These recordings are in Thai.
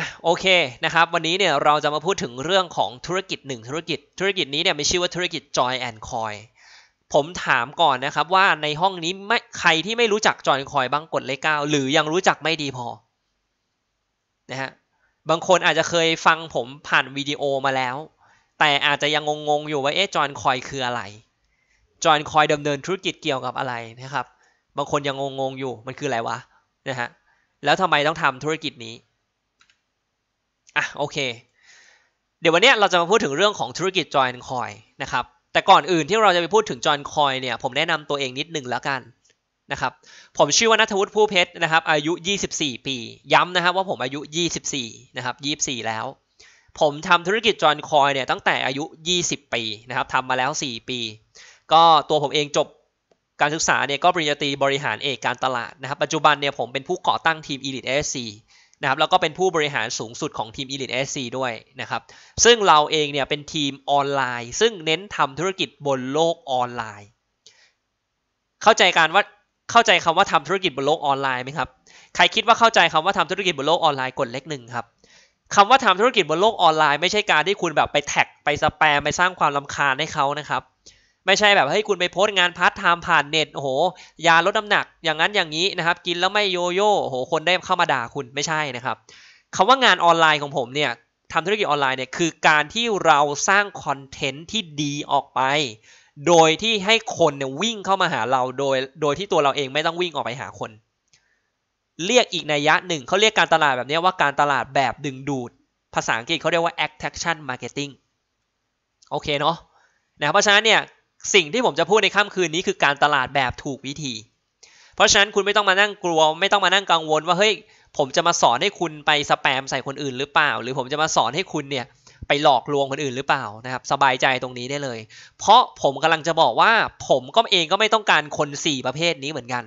ะโอเคนะครับ วันนี้เนี่ยเราจะมาพูดถึงเรื่องของธุรกิจหนึ่งธุรกิจ ธุรกิจนี้เนี่ยมีชื่อว่าธุรกิจ Joy and Coy ผมถามก่อนนะครับว่าในห้องนี้ไม่ใครที่ไม่รู้จักจอยคอยบ้างกดเลขเก้าหรือยังรู้จักไม่ดีพอนะฮะบางคนอาจจะเคยฟังผมผ่านวิดีโอมาแล้ว แต่อาจจะยังงงๆอยู่ว่าเอ๊ะจอยคอยคืออะไร จอยคอยดำดำเนินธุรกิจเกี่ยวกับอะไรนะครับบางคนยังงงๆอยู่มันคืออะไรวะนะฮะแล้วทำไมต้องทำธุรกิจนี้อ่ะโอเค เดี๋ยววันนี้เราจะมาพูดถึงเรื่องของธุรกิจจอยน์คอยนะครับแต่ก่อนอื่นที่เราจะไปพูดถึงจอยน์คอยเนี่ยผมแนะนำตัวเองนิดหนึ่งแล้วกันนะครับผมชื่อว่านัทวุฒิผู้เพชรนะครับอายุ 24 ปี ย้ำนะครับว่าผมอายุ 24นะครับ24 แล้ว ผมทำธุรกิจจอยน์คอยเนี่ยตั้งแต่อายุ 20 ปีนะครับทำมาแล้ว 4 ปี ก็ตัวผมเองจบการศึกษาเนี่ยก็ปริญญาตรีบริหารเอกการตลาดนะครับปัจจุบันเนี่ยผมเป็นผู้ก่อตั้งทีม Elite SC นะครับแล้วก็เป็นผู้บริหารสูงสุดของทีม Elite SC ด้วยนะครับ ซึ่งเราเองเนี่ยเป็นทีมออนไลน์ ซึ่งเน้นทำธุรกิจบนโลกออนไลน์ เข้าใจการว่าเข้าใจคำว่าทำธุรกิจบนโลกออนไลน์ไหมครับใครคิดว่าเข้าใจคำว่าทำธุรกิจบนโลกออนไลน์กดเลขหนึ่งครับคำว่าทำธุรกิจบนโลกออนไลน์ไม่ใช่การที่คุณแบบไปแท็ก ไปสแปมไปสร้างความลำคาญให้เขานะครับไม่ใช่แบบให้คุณไปโพสต์งานพาร์ทไทม์ผ่านเน็ตโอ้โหยาลดน้าหนักอย่างนั้นอย่างนี้นะครับ กินแล้วไม่โยโย่โอ้โหคนได้เข้ามาด่าคุณไม่ใช่นะครับคำว่างานออนไลน์ของผมเนี่ยทำธุรกิจออนไลน์เนี่ยคือการที่เราสร้างคอนเทนต์ที่ดีออกไป โดยที่ให้คนเนี่ยวิ่งเข้ามาหาเราโดยโดยที่ตัวเราเองไม่ต้องวิ่งออกไปหาคน เรียกอีกในยะหนึ่งเขาเรียกการตลาดแบบนี้ว่าการตลาดแบบดึงดูดภาษาอังกฤษเขาเรียกว่า attraction marketing โอเคเนาะนะเพราะฉะนั้นเนี่ยสิ่งที่ผมจะพูดในค่ำคืนนี้คือการตลาดแบบถูกวิธี เพราะฉะนั้นคุณไม่ต้องมานั่งกลัว ไม่ต้องมานั่งกังวลว่าเฮ้ยผมจะมาสอนให้คุณไปสแปมใส่คนอื่นหรือเปล่า หรือผมจะมาสอนให้คุณเนี่ยไปหลอกลวงคนอื่นหรือเปล่านะครับ สบายใจตรงนี้ได้เลย เพราะผมกำลังจะบอกว่า ผมก็เองก็ไม่ต้องการคน 4 ประเภทนี้เหมือนกัน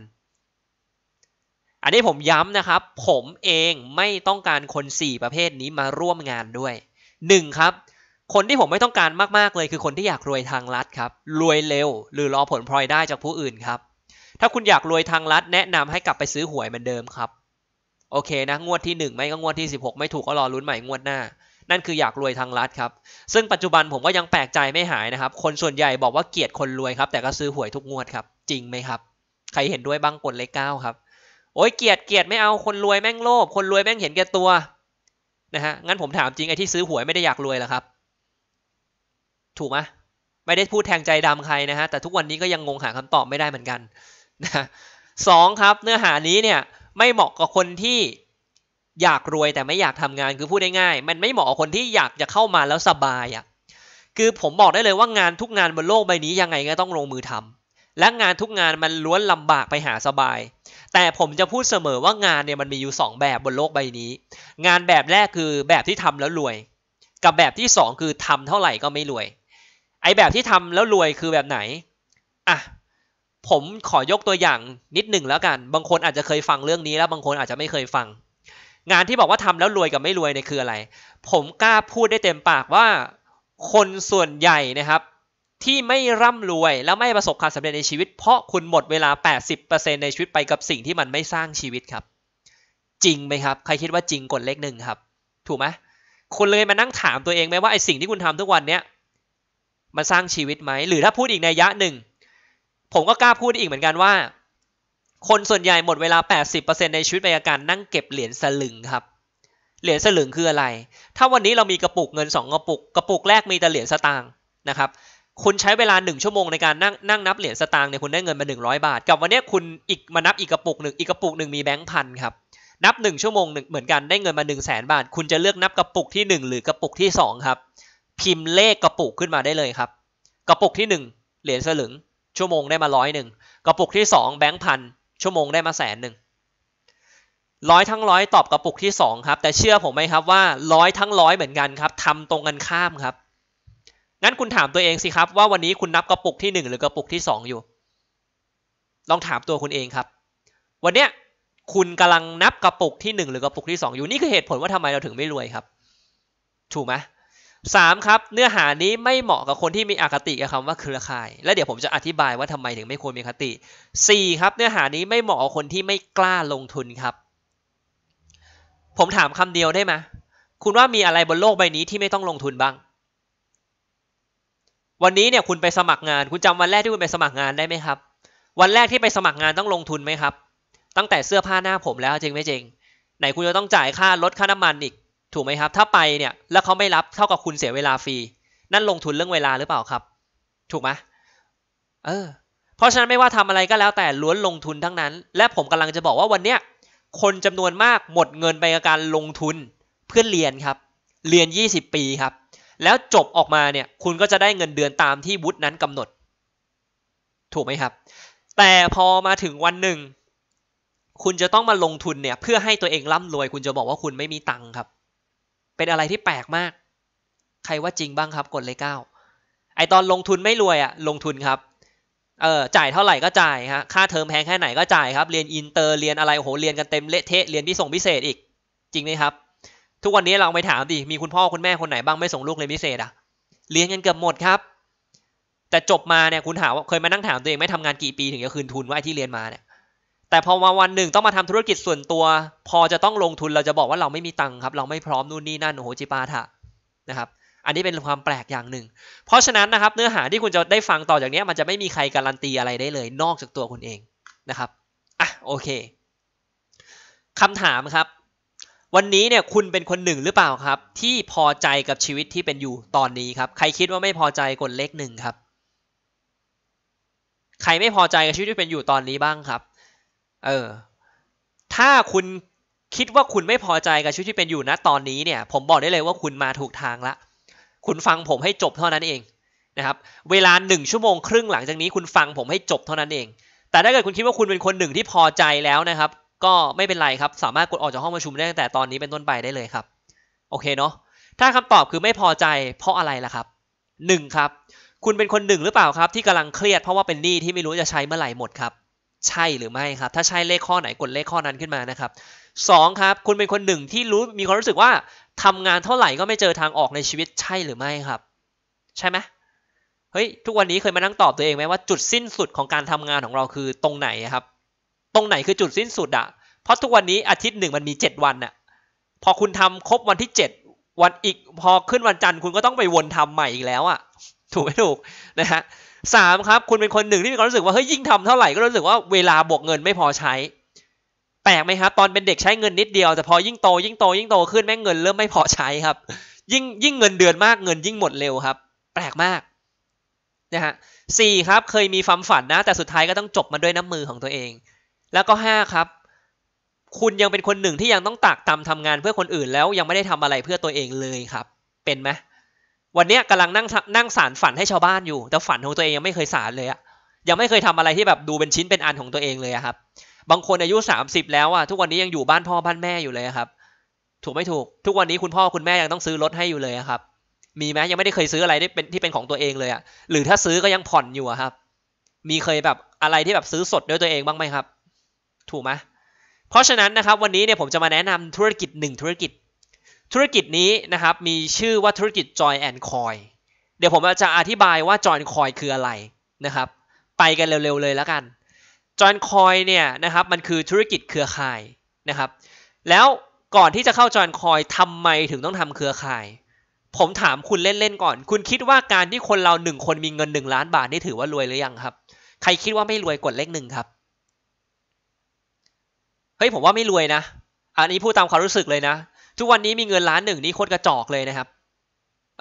อันนี้ผมย้ำนะครับ ผมเองไม่ต้องการคน4ประเภทนี้มาร่วมงานด้วย 1 ครับคนที่ผมไม่ต้องการมากๆ เลย คือคนที่อยากรวยทางลัดครับ รวยเร็ว หรือรอผลพลอยได้จากผู้อื่นครับ ถ้าคุณอยากรวยทางลัด แนะนำให้กลับไปซื้อหวยเหมือนเดิมครับ โอเคนะ งวดที่ 1 ไม่ ก็งวดที่ 16 ไม่ถูกก็รอลุ้นใหม่งวดหน้า นั่นคืออยากรวยทางลัดครับ ซึ่งปัจจุบันผมก็ยังแปลกใจไม่หายนะครับ คนส่วนใหญ่บอกว่าเกลียดคนรวยครับแต่ก็ซื้อหวยทุกงวดครับ จริงไหมครับ ใครเห็นด้วยบ้างกดเลขเก้าครับ โอ้ยเกลียดเกลียดไม่เอาคนรวยแม่งโลภคนรวยแม่งเห็นแก่ตัวนะฮะงั้นผมถามจริงไอ้ที่ซื้อหวยไม่ได้อยากรวยหรอครับถูกไหมไม่ได้พูดแทงใจดำใครนะฮะ แต่ทุกวันนี้ก็ยังงงหาคำตอบไม่ได้เหมือนกันนะสองครับ เนื้อหานี้เนี่ยไม่เหมาะกับคนที่อยากรวยแต่ไม่อยากทำงาน คือพูดได้ง่ายมันไม่เหมาะกับคนที่อยากจะเข้ามาแล้วสบายอะ่ะ คือผมบอกได้เลยว่างานทุกงานบนโลกใบนี้ยังไงก็ต้องลงมือทำ และงานทุกงานมันล้วนลำบากไปหาสบาย แต่ผมจะพูดเสมอว่างานเนี่ยมันมีอยู่ 2 แบบบนโลกใบนี้ งานแบบแรกคือแบบที่ทำแล้วรวย กับแบบที่ 2 คือทำเท่าไหร่ก็ไม่รวยไอแบบที่ทำแล้วรวยคือแบบไหนอ่ะผมขอยกตัวอย่างนิดหนึ่งแล้วกัน บางคนอาจจะเคยฟังเรื่องนี้แล้ว บางคนอาจจะไม่เคยฟัง งานที่บอกว่าทำแล้วรวยกับไม่รวย เนี่ยคืออะไร ผมกล้าพูดได้เต็มปากว่า คนส่วนใหญ่นะครับ ที่ไม่ร่ำรวยแล้วไม่ประสบความสำเร็จในชีวิตเพราะคุณหมดเวลา 80%ในชีวิตไปกับสิ่งที่มันไม่สร้างชีวิตครับ จริงไหมครับ ใครคิดว่าจริงกดเลขหนึ่งครับ ถูกไหมคุณเลยมานั่งถามตัวเองไหมว่าไอสิ่งที่คุณทำทุกวันเนี้ยมันสร้างชีวิตไหม หรือถ้าพูดอีกในยะหนึ่ง ผมก็กล้าพูดอีกเหมือนกันว่า คนส่วนใหญ่หมดเวลา 80%ในชีวิตไปกับการนั่งเก็บเหรียญสลึงครับ เหรียญสลึงคืออะไร ถ้าวันนี้เรามีกระปุกเงิน2กระปุก กระปุกแรกมีแต่เหรียญสตางค์นะครับ คุณใช้เวลา 1 ชั่วโมงในการนั่งนั่งนับเหรียญสตางค์เนี่ยคุณได้เงินมา100 บาท กับวันนี้คุณอีกมานับอีกกระปุกหนึ่งอีกกระปุกหนึ่งมีแบงค์พันครับนับ 1 ชั่วโมงหนึ่งเหมือนกันได้เงินมา1 0 0 0 0แบาท คุณจะเลือกนับกระปุกที่ 1 หรือกระปุกที่ 2 ครับพิมพ์เลขกระปุกขึ้นมาได้เลยครับ กระปุกที่ 1 เหรียญสลึง ชั่วโมงได้มาร้อยหนึ่งกระปุกที่2แบงค์พันชั่วโมงได้มาแสนหนึ่งร้อยทั้งร้อยตอบกระปุกที่ 2 ครับ แต่เชื่อผมไหมครับว่าร้อยทั้งร้อยเหมือนกันครับทำตรงกันข้ามครับงั้นคุณถามตัวเองสิครับ ว่าวันนี้คุณนับกระปุกที่ 1 หรือกระปุกที่ 2 อยู่ลองถามตัวคุณเองครับ วันเนี้ยคุณกำลังนับกระปุกที่1หรือกระปุกที่2อยู่นี่คือเหตุผลว่าทำไมเราถึงไม่รวยครับ ถูกไหม3ครับเนื้อหานี้ไม่เหมาะกับคนที่มีอคติกับคำว่าเครือข่าย และเดี๋ยวผมจะอธิบายว่าทำไมถึงไม่ควรมีคติ 4 ครับ เนื้อหานี้ไม่เหมาะกับคนที่ไม่กล้าลงทุนครับ ผมถามคำเดียวได้ไหมคุณว่ามีอะไรบนโลกใบนี้ที่ไม่ต้องลงทุนบ้าง วันนี้เนี่ยคุณไปสมัครงานคุณจำวันแรกที่คุณไปสมัครงานได้ไหมครับ วันแรกที่ไปสมัครงานต้องลงทุนไหมครับ ตั้งแต่เสื้อผ้าหน้าผมแล้วจริงไหมจริง ไหนคุณจะต้องจ่ายค่ารถค่าน้ำมันอีกถูกไหมครับถ้าไปเนี่ยแล้วเขาไม่รับเท่ากับคุณเสียเวลาฟรีนั่นลงทุนเรื่องเวลาหรือเปล่าครับ ถูกไหมเออเพราะฉะนั้นไม่ว่าทำอะไรก็แล้วแต่ล้วนลงทุนทั้งนั้น และผมกำลังจะบอกว่าวันเนี้ยคนจำนวนมากหมดเงินไปกับการลงทุนเพื่อเรียนครับเรียน20 ปีครับแล้วจบออกมาเนี่ยคุณก็จะได้เงินเดือนตามที่วุฒินั้นกำหนด ถูกไหมครับ แต่พอมาถึงวันหนึ่ง คุณจะต้องมาลงทุนเนี่ยเพื่อให้ตัวเองร่ำรวยคุณจะบอกว่าคุณไม่มีตังค์ครับเป็นอะไรที่แปลกมาก ใครว่าจริงบ้างครับ กดเลขเก้าไอตอนลงทุนไม่รวยอะลงทุนครับ เออจ่ายเท่าไหร่ก็จ่ายฮะค่าเทอมแพงแค่ไหนก็จ่ายครับ เรียนอินเตอร์ เรียนอะไรโอ้โหเรียนกันเต็มเละเทะ เรียนพิส่งพิเศษอีก จริงไหมครับ ทุกวันนี้เราไปถามดิ มีคุณพ่อคุณแม่คนไหนบ้างไม่ส่งลูกเรียนพิเศษอะเรียนกันเกือบหมดครับ แต่จบมาเนี่ยคุณถามว่าเคยมานั่งถามตัวเองไม่ทำงานกี่ปีถึงจะคืนทุนว่าไอที่เรียนมาเนี่ยแต่พอมาวันหนึ่งต้องมาทำธุรกิจส่วนตัว พอจะต้องลงทุนเราจะบอกว่าเราไม่มีตังค์ครับ เราไม่พร้อมนู่นนี่นั่นโอ้โหจิปาถะนะครับ อันนี้เป็นความแปลกอย่างหนึ่งเพราะฉะนั้นนะครับ เนื้อหาที่คุณจะได้ฟังต่อจากนี้มันจะไม่มีใครการันตีอะไรได้เลย นอกจากตัวคุณเองนะครับอ่ะโอเค คำถามครับวันนี้เนี่ยคุณเป็นคนหนึ่งหรือเปล่าครับ ที่พอใจกับชีวิตที่เป็นอยู่ตอนนี้ครับ ใครคิดว่าไม่พอใจกดเลขหนึ่งครับ ใครไม่พอใจกับชีวิตที่เป็นอยู่ตอนนี้บ้างครับเออ ถ้าคุณคิดว่าคุณไม่พอใจกับชีวิตที่เป็นอยู่นะตอนนี้เนี่ย ผมบอกได้เลยว่าคุณมาถูกทางละ คุณฟังผมให้จบเท่านั้นเองนะครับ เวลาหนึ่งชั่วโมงครึ่งหลังจากนี้คุณฟังผมให้จบเท่านั้นเอง แต่ถ้าเกิดคุณคิดว่าคุณเป็นคนหนึ่งที่พอใจแล้วนะครับ ก็ไม่เป็นไรครับ สามารถกดออกจากห้องประชุมได้ตั้งแต่ตอนนี้เป็นต้นไปได้เลยครับ โอเคเนาะ ถ้าคำตอบคือไม่พอใจเพราะอะไรล่ะครับหนึ่งครับ คุณเป็นคนหนึ่งหรือเปล่าครับที่กำลังเครียดเพราะว่าเป็นหนี้ที่ไม่รู้จะใช้เมื่อไหร่หมดครับใช่หรือไม่ครับ ถ้าใช่เลขข้อไหนกดเลขข้อนั้นขึ้นมานะครับสองครับ คุณเป็นคนหนึ่งที่รู้มีความรู้สึกว่าทำงานเท่าไหร่ ก็ไม่เจอทางออกในชีวิตใช่หรือไม่ครับ ใช่ไหมเฮ้ยทุกวันนี้เคยมานั่งตอบตัวเองไหมว่าจุดสิ้นสุดของการทำงานของเราคือตรงไหนครับ ตรงไหนคือจุดสิ้นสุดอะเพราะทุกวันนี้อาทิตย์หนึ่งมันมีเจ็ดวันอะพอคุณทำครบวันที่เจ็ดวันอีก พอขึ้นวันจันทร์คุณก็ต้องไปวนทำใหม่อีกแล้วอะถูกไหมถูกนะฮะสามครับคุณเป็นคนหนึ่งที่มีความรู้สึกว่าเฮ้ยยิ่งทำเท่าไหร่ก็รู้สึกว่าเวลาบวกเงินไม่พอใช้แปลกไหมครับตอนเป็นเด็กใช้เงินนิดเดียว แต่พอยิ่งโตยิ่งโตยิ่งโตขึ้นแม่งเงิน เริ่มไม่พอใช้ครับ ยิ่งยิ่งเงินเดือนมากเงิน ยิ่งหมดเร็วครับ แปลกมากนะฮะสี่ครับเคยมีความฝันนะ แต่สุดท้ายก็ต้องจบมาด้วยน้ำมือของตัวเอง แล้วก็ห้าครับ คุณยังเป็นคนหนึ่งที่ยังต้องตากตาทำงาน เพื่อคนอื่นแล้วยังไม่ได้ทำอะไรเพื่อตัวเองเลยครับ เป็นไหมวันเนี้ยกำลังนั่งนั่งสารฝันให้ชาวบ้านอยู่ แต่ฝันของตัวเองยังไม่เคยสารเลยอะยังไม่เคยทำอะไรที่แบบดูเป็นชิ้นเป็นอันของตัวเองเลยครับ บางคนอายุสามสิบแล้วอะทุกวันนี้ยังอยู่บ้านพ่อบ้านแม่อยู่เลยครับ ถูกไม่ถูกทุกวันนี้คุณพ่อคุณแม่ยังต้องซื้อรถให้อยู่เลยครับ มีไหมยังไม่ได้เคยซื้ออะไรที่เป็นที่เป็นของตัวเองเลยอะหรือถ้าซื้อก็ยังผ่อนอยู่ครับ มีเคยแบบอะไรที่แบบซื้อสดด้วยตัวเองบ้างไหมครับ ถูกไหมเพราะฉะนั้นนะครับวันนี้เนี่ยผมจะมาแนะนำธุรกิจหนึ่งธุรกิจธุรกิจนี้นะครับมีชื่อว่าธุรกิจ Joy and c o n เดี๋ยวผมจะอธิบายว่า Joy and c o n คืออะไรนะครับไปกันเร็วๆเลยแล้วกัน Joy and c o n เนี่ยนะครับ มันคือธุรกิจเครือข่ายนะครับ แล้วก่อนที่จะเข้า Joy and c o n ทำไมถึงต้องทำเครือข่าย ผมถามคุณเล่นๆ ก่อน คุณคิดว่าการที่คนเราหนึ่งคนมีเงินหนึ่งล้านบาทนี่ถือว่ารวยหรือยังครับใครคิดว่าไม่รวยกดเลขหนึ่งครับเฮ้ยผมว่าไม่รวยนะ อันนี้พูดตามความรู้สึกเลยนะทุกวันนี้มีเงินล้านหนึ่งนี่โคตรกระจอกเลยนะครับ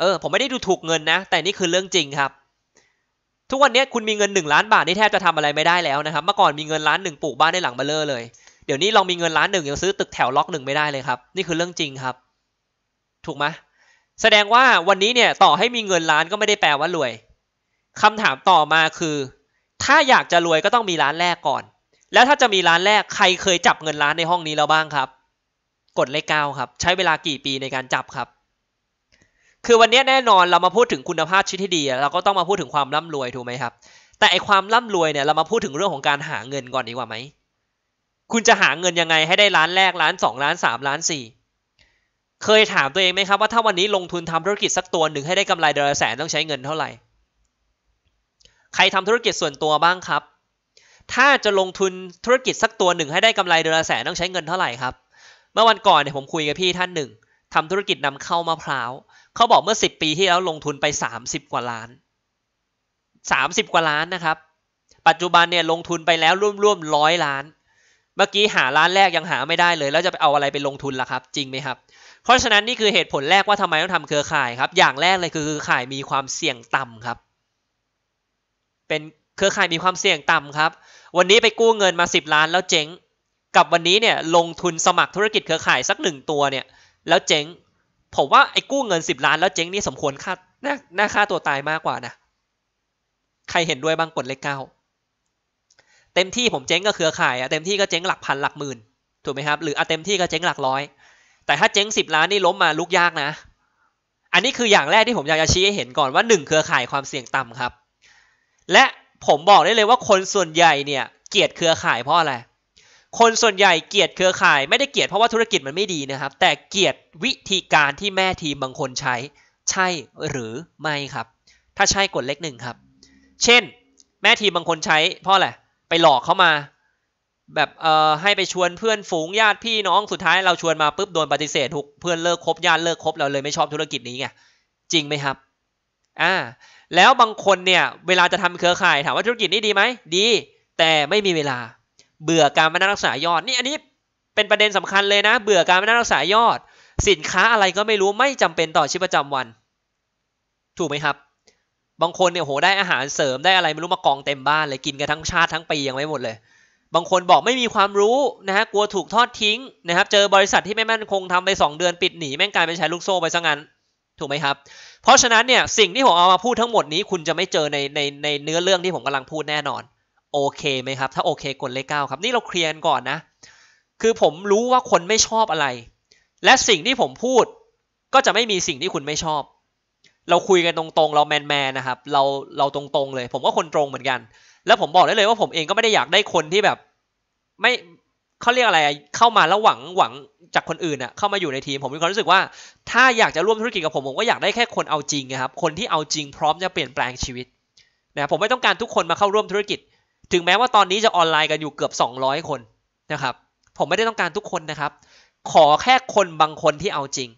เออ ผมไม่ได้ดูถูกเงินนะ แต่นี่คือเรื่องจริงครับ ทุกวันนี้คุณมีเงินหนึ่งล้านบาทนี่แทบ จะทำอะไรไม่ได้แล้วนะครับเมื่อก่อนมีเงินล้านหนึ่งปลูกบ้านได้หลังเบลเลอร์เลยเดี๋ยวนี้ลองมีเงินล้านหนึ่งยังซื้อ ตึกแถวล็อกหนึ่งไม่ได้เลยครับ นี่คือเรื่องจริงครับ ถูกไหมแสดงว่าวันนี้เนี่ยต่อให้มีเงินล้านก็ไม่ได้แปลว่ารวย คำถามต่อมาคือ ถ้าอยากจะรวยก็ต้องมีล้านแรกก่อน แล้วถ้าจะมีล้านแรกใครเคยจับเงินล้านในห้องนี้แล้วบ้างครับกดเลขเก้าครับใช้เวลากี่ปีในการจับครับ คือวันนี้แน่นอนเรามาพูดถึงคุณภาพชีวิตที่ดีเราก็ต้องมาพูดถึงความร่ำรวยถูกไหมครับ แต่ไอความร่ำรวยเนี่ยเรามาพูดถึงเรื่องของการหาเงินก่อนดีกว่าไหมคุณจะหาเงินยังไงให้ได้ล้านแรก ล้านสองล้านสามล้านสี่เคยถามตัวเองไหมครับว่าถ้าวันนี้ลงทุนทำธุรกิจสักตัวหนึ่ง ให้ได้กำไรเดือนละแสนต้องใช้เงินเท่าไหร่ ใครทำธุรกิจส่วนตัวบ้างครับ ถ้าจะลงทุนธุรกิจสักตัวหนึ่ง ให้ได้กำไรเดือนละแสนต้องใช้เงินเท่าไหร่ครับเมื่อวันก่อนเนี่ยผมคุยกับพี่ท่านหนึ่งทำธุรกิจนำเข้ามะพร้าวเขาบอกเมื่อสิบปีที่แล้วลงทุนไปสามสิบกว่าล้านสามสิบกว่าล้านนะครับ ปัจจุบันเนี่ยลงทุนไปแล้วร่วมร่วมร้อยล้านเมื่อกี้หาร้านแรกยังหาไม่ได้เลยแล้วจะไปเอาอะไรไปลงทุนล่ะครับจริงไหมครับ เพราะฉะนั้นนี่คือเหตุผลแรกว่าทำไมต้องทำเครือข่ายครับอย่างแรกเลยคือเครือข่ายมีความเสี่ยงต่ำครับ เป็นเครือข่ายมีความเสี่ยงต่ำครับ วันนี้ไปกู้เงินมาสิบล้าน แล้วเจ๊งกับวันนี้เนี่ยลงทุนสมัครธุรกิจเครือข่ายสักหนึ่งตัวเนี่ย แล้วเจ๊งผมว่าไอ้กู้เงินสิบล้านแล้วเจ๊งนี่สมควรค่าหน้าหน้าค่าตัวตายมากกว่านะใครเห็นด้วยบ้างกดเลขเก้าเต็มที่ผมเจ๊งก็เครือข่ายอะเต็มที่ก็เจ๊งหลักพันหลักหมื่นถูกไหมครับหรืออะเต็มที่ก็เจ๊งหลักร้อยแต่ถ้าเจ๊งสิบล้านนี่ล้มมาลุกยากนะ อันนี้คืออย่างแรกที่ผมอยากจะชี้ให้เห็นก่อนว่าหนึ่งเครือข่ายความเสี่ยงต่ำครับ และผมบอกได้เลยว่าคนส่วนใหญ่เนี่ย เกลียดเครือข่ายเพราะอะไรคนส่วนใหญ่เกลียดเครือข่ายไม่ได้เกลียดเพราะว่าธุรกิจมันไม่ดีนะครับ แต่เกลียดวิธีการที่แม่ทีมบางคนใช้ใช่หรือไม่ครับ ถ้าใช่กดเลขหนึ่งครับ เช่น แม่ทีมบางคนใช้เพราะอะไร ไปหลอกเขามาแบบเอ่อให้ไปชวนเพื่อนฝูงญาติพี่น้องสุดท้าย เราชวนมาปุ๊บโดนปฏิเสธถูกเพื่อนเลิกคบญาติเลิกคบเราเลยไม่ชอบธุรกิจนี้ไงจริงไหมครับอ่าแล้วบางคนเนี่ยเวลาจะทำเครือข่ายถามว่าธุรกิจนี้ดีไหมดี แต่ไม่มีเวลาเบื่อการไม่นั่งรักษายอดนี่อันนี้ เป็นประเด็นสำคัญเลยนะ เบื่อการไม่นั่งรักษายอด สินค้าอะไรก็ไม่รู้ไม่จำเป็นต่อชีวิตประจำวัน ถูกไหมครับ บางคนเนี่ยโหได้อาหารเสริมได้อะไรไม่รู้มากองเต็มบ้านเลยกินกันทั้งชาติทั้งปียังไม่หมดเลยบางคนบอกไม่มีความรู้นะฮะกลัวถูกทอดทิ้งนะครับเจอบริษัทที่ไม่มั่นคงทำไป2เดือนปิดหนีแม่งกลายเป็นใช้ลูกโซ่ไปซะงั้นถูกไหมครับ เพราะฉะนั้นเนี่ยสิ่งที่ผมเอามาพูดทั้งหมดนี้คุณจะไม่เจอในในในเนื้อเรื่องที่ผมกำลังพูดแน่นอนโอเคไหมครับถ้าโอเคกดเลขเก้าครับ นี่เราเคลียร์ก่อนนะ คือผมรู้ว่าคนไม่ชอบอะไร และสิ่งที่ผมพูดก็จะไม่มีสิ่งที่คุณไม่ชอบ เราคุยกันตรงๆ เราแมนแมนนะครับเราเราตรงๆ เลย ผมก็คนตรงเหมือนกัน แล้วผมบอกได้เลยว่าผมเองก็ไม่ได้อยากได้คนที่แบบ ไม่เขาเรียกอะไรเข้ามาแล้วหวังหวังจากคนอื่นอะเข้ามาอยู่ในทีมผมมีความรู้สึกว่า ถ้าอยากจะร่วมธุรกิจกับผมผมก็อยากได้แค่คนเอาจริงนะครับคนที่เอาจริงพร้อมจะเปลี่ยนแปลงชีวิตนะผมไม่ต้องการทุกคนมาเข้าร่วมธุรกิจถึงแม้ว่าตอนนี้จะออนไลน์กันอยู่เกือบ 200 คนนะครับ ผมไม่ได้ต้องการทุกคนนะครับ ขอแค่คนบางคนที่เอาจริง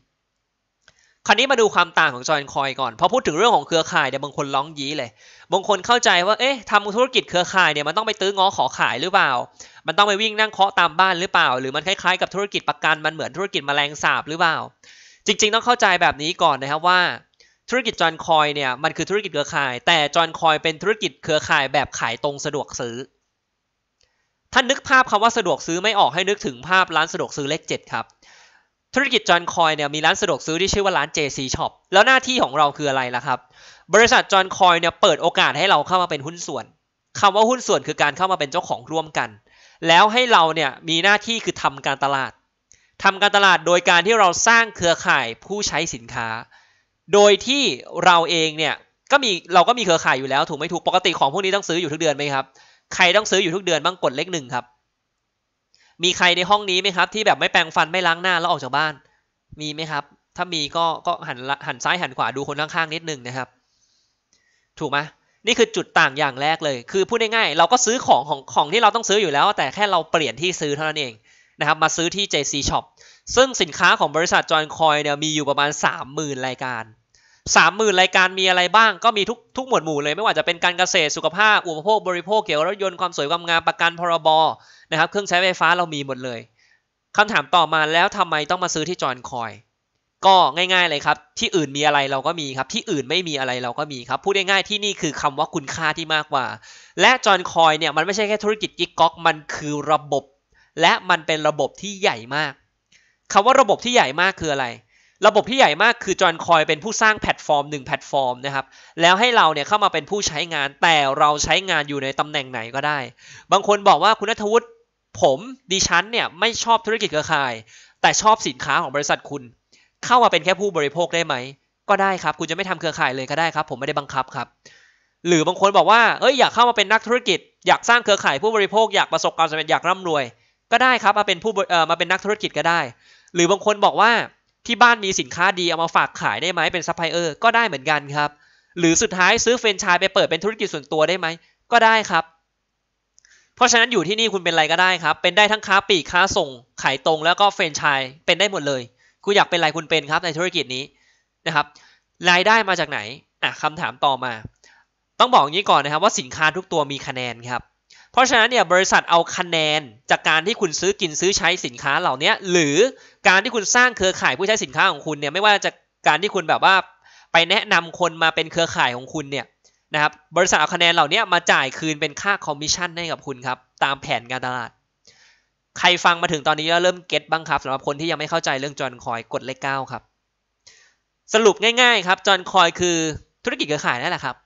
คราวนี้มาดูความต่างของจอยคอยก่อน พอพูดถึงเรื่องของเครือข่ายเดี๋ยวบางคนร้องยี้เลย บางคนเข้าใจว่า เอ๊ะทำธุรกิจเครือข่ายเนี่ยมันต้องไปตื้อง้อขอขายหรือเปล่า มันต้องไปวิ่งนั่งเคาะตามบ้านหรือเปล่า หรือมันคล้ายๆ กับธุรกิจประกัน มันเหมือนธุรกิจแมลงสาบหรือเปล่า จริง ๆ ต้องเข้าใจแบบนี้ก่อนนะครับว่าธุรกิจจอนคอยเนี่ย มันคือธุรกิจเครือข่าย แต่จอนคอย เป็นธุรกิจเครือข่ายแบบขายตรงสะดวกซื้อถ้านึกภาพคำว่าสะดวกซื้อไม่ออกให้นึกถึงภาพร้านสะดวกซื้อเลขเจ็ดครับ ธุรกิจจอนคอยเนี่ย มีร้านสะดวกซื้อที่ชื่อว่าร้าน JC Shop แล้วหน้าที่ของเราคืออะไรล่ะครับ บริษัทจอนคอยเนี่ย เปิดโอกาสให้เราเข้ามาเป็นหุ้นส่วนคำว่าหุ้นส่วนคือการเข้ามาเป็นเจ้าของร่วมกัน แล้วให้เราเนี่ยมีหน้าที่คือทำการตลาด ทำการตลาดโดยการที่เราสร้างเครือข่ายผู้ใช้สินค้าโดยที่เราเองเนี่ยก็มีเราก็มีเครือข่ายอยู่แล้วถูกไหมถูกปกติของพวกนี้ต้องซื้ออยู่ทุกเดือนไหมครับ ใครต้องซื้ออยู่ทุกเดือนบ้างกดเลขหนึ่งครับ มีใครในห้องนี้ไหมครับ ที่แบบไม่แปรงฟันไม่ล้างหน้าแล้วออกจากบ้าน มีไหมครับ ถ้ามีก็ก็หันหันซ้ายหันขวาดูคนข้างๆนิดนึงนะครับ ถูกไหมนี่คือจุดต่างอย่างแรกเลย คือพูดง่ายๆเราก็ซื้อของของของที่เราต้องซื้ออยู่แล้วแต่แค่เราเปลี่ยนที่ซื้อเท่านั้นเองนะครับ มาซื้อที่ JC Shop ซึ่งสินค้าของบริษัทจอยคอยเนี่ยมีอยู่ประมาณ 30,000 รายการ 30,000 รายการมีอะไรบ้างก็มีทุกทุกหมวดหมู่เลย ไม่ว่าจะเป็นการเกษตรสุขภาพอุปโภคบริโภคเกี่ยวกับรถยนต์ความสวยความงามประกันพรบนะครับ เครื่องใช้ไฟฟ้าเรามีหมดเลย คำถามต่อมาแล้วทำไมต้องมาซื้อที่จอยคอย ก็ง่ายๆเลยครับ ที่อื่นมีอะไรเราก็มีครับ ที่อื่นไม่มีอะไรเราก็มีครับพูดง่ายๆที่นี่คือคำว่าคุณค่าที่มากกว่า และจอนคอยเนี่ยมันไม่ใช่แค่ธุรกิจกิ๊กก๊อกมันคือระบบ และมันเป็นระบบที่ใหญ่มากคำว่าระบบที่ใหญ่มากคืออะไร ระบบที่ใหญ่มากคือจอห์นคอยเป็นผู้สร้างแพลตฟอร์มหนึ่งแพลตฟอร์มนะครับ แล้วให้เราเนี่ยเข้ามาเป็นผู้ใช้งาน แต่เราใช้งานอยู่ในตำแหน่งไหนก็ได้ บางคนบอกว่าคุณนัทวุฒิผมดิฉันเนี่ยไม่ชอบธุรกิจเครือข่าย แต่ชอบสินค้าของบริษัทคุณ เข้ามาเป็นแค่ผู้บริโภคได้ไหม ก็ได้ครับ คุณจะไม่ทำเครือข่ายเลยก็ได้ครับ ผมไม่ได้บังคับครับ หรือบางคนบอกว่าเอ้ยอยากเข้ามาเป็นนักธุรกิจ อยากสร้างเครือข่ายผู้บริโภค อยากประสบความสำเร็จอยากร่ำารวย ก็ได้ครับ มาเป็นผู้มาเป็นนักธุรกิจก็ได้หรือบางคนบอกว่าที่บ้านมีสินค้าดีเอามาฝากขายได้ไหมเป็นซัพพลายเออร์ก็ได้เหมือนกันครับ หรือสุดท้ายซื้อเฟรนชชายไปเปิดเป็นธุรกิจส่วนตัวได้ไหมก็ได้ครับ เพราะฉะนั้นอยู่ที่นี่คุณเป็นอะไรก็ได้ครับเป็นได้ทั้งค้าปลีกค้าส่งขายตรงแล้วก็เฟรนชชายเป็นได้หมดเลยคุณอยากเป็นอะไรคุณเป็นครับในธุรกิจนี้นะครับ รายได้มาจากไหนอ่ะคำถามต่อมา ต้องบอกอย่างนี้ก่อนนะครับว่าสินค้าทุกตัวมีคะแนนครับเพราะฉะนั้นเนี่ยบริษัทเอาคะแนน จากการที่คุณซื้อกินซื้อใช้สินค้าเหล่านี้หรือการที่คุณสร้างเครือข่ายผู้ใช้สินค้าของคุณเนี่ยไม่ว่าจะการที่คุณแบบว่าไปแนะนำคนมาเป็นเครือข่ายของคุณเนี่ยนะครับบริษัทเอาคะแนนเหล่านี้มาจ่ายคืนเป็นค่าคอมมิชชั่นให้กับคุณครับตามแผนการตลาด ใครฟังมาถึงตอนนี้แล้วเริ่มเก็ตบ้างครับสำหรับคนที่ยังไม่เข้าใจเรื่องจอนคอยกดเลขเก้าครับ สรุปง่าย ๆ ครับจอนคอยคือธุรกิจเครือข่ายนั่นแหละครับ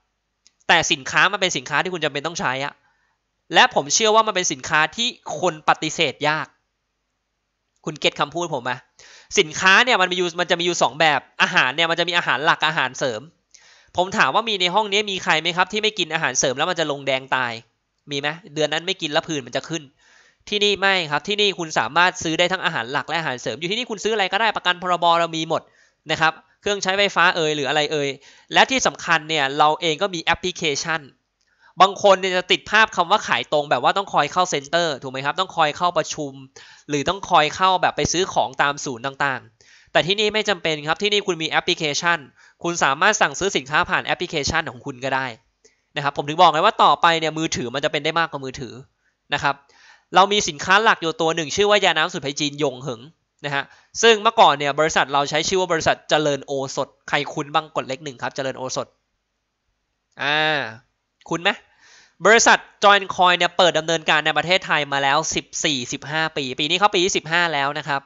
แต่สินค้ามันเป็นสินค้าที่คุณจำเป็นต้องใช้อะและผมเชื่อว่ามันเป็นสินค้าที่คนปฏิเสธยาก คุณเก็ตคำพูดผมไหมสินค้าเนี่ยมันมีอยู่มันจะมีอยู่สองแบบ อาหารเนี่ยมันจะมีอาหารหลักอาหารเสริม ผมถามว่ามีในห้องนี้มีใครไหมครับ ที่ไม่กินอาหารเสริม แล้วมันจะลงแดงตาย มีไหมเดือนนั้นไม่กินแล้วผื่นมันจะขึ้น ที่นี่ไม่ครับ ที่นี่คุณสามารถซื้อได้ทั้งอาหารหลักและอาหารเสริม อยู่ที่นี่คุณซื้ออะไรก็ได้ประกันพรบเรามีหมดนะครับ เครื่องใช้ไฟฟ้าเอ่ยหรืออะไรเอ่ยและที่สำคัญเนี่ยเราเองก็มีแอปพลิเคชันบางคนเนี่ยจะติดภาพคำว่าขายตรงแบบว่าต้องคอยเข้าเซ็นเตอร์ถูกไหมครับต้องคอยเข้าประชุม หรือต้องคอยเข้าแบบไปซื้อของตามศูนย์ต่างๆ แต่ที่นี่ไม่จำเป็นครับที่นี่คุณมีแอปพลิเคชัน คุณสามารถสั่งซื้อสินค้าผ่านแอปพลิเคชันของคุณก็ได้นะครับผมถึงบอกไงว่าต่อไปเนี่ยมือถือมันจะเป็นได้มากกว่ามือถือนะครับ เรามีสินค้าหลักอยู่ตัวหนึ่ง ชื่อว่ายาน้ำสูตรไพจีนยงหึงนะฮะซึ่งเมื่อก่อนเนี่ยบริษัทเราใช้ชื่อว่าบริษัทเจริญโอสดใครคุณบ้างกดเล็กหนึ่งครับ เจริญโอสดอ่าคุณไหมบริษัท Join Coin เนี่ยเปิดดำเนินการในประเทศไทยมาแล้ว 14-15 ปี ปีนี้เขาปีที่ 15 แล้วนะครับ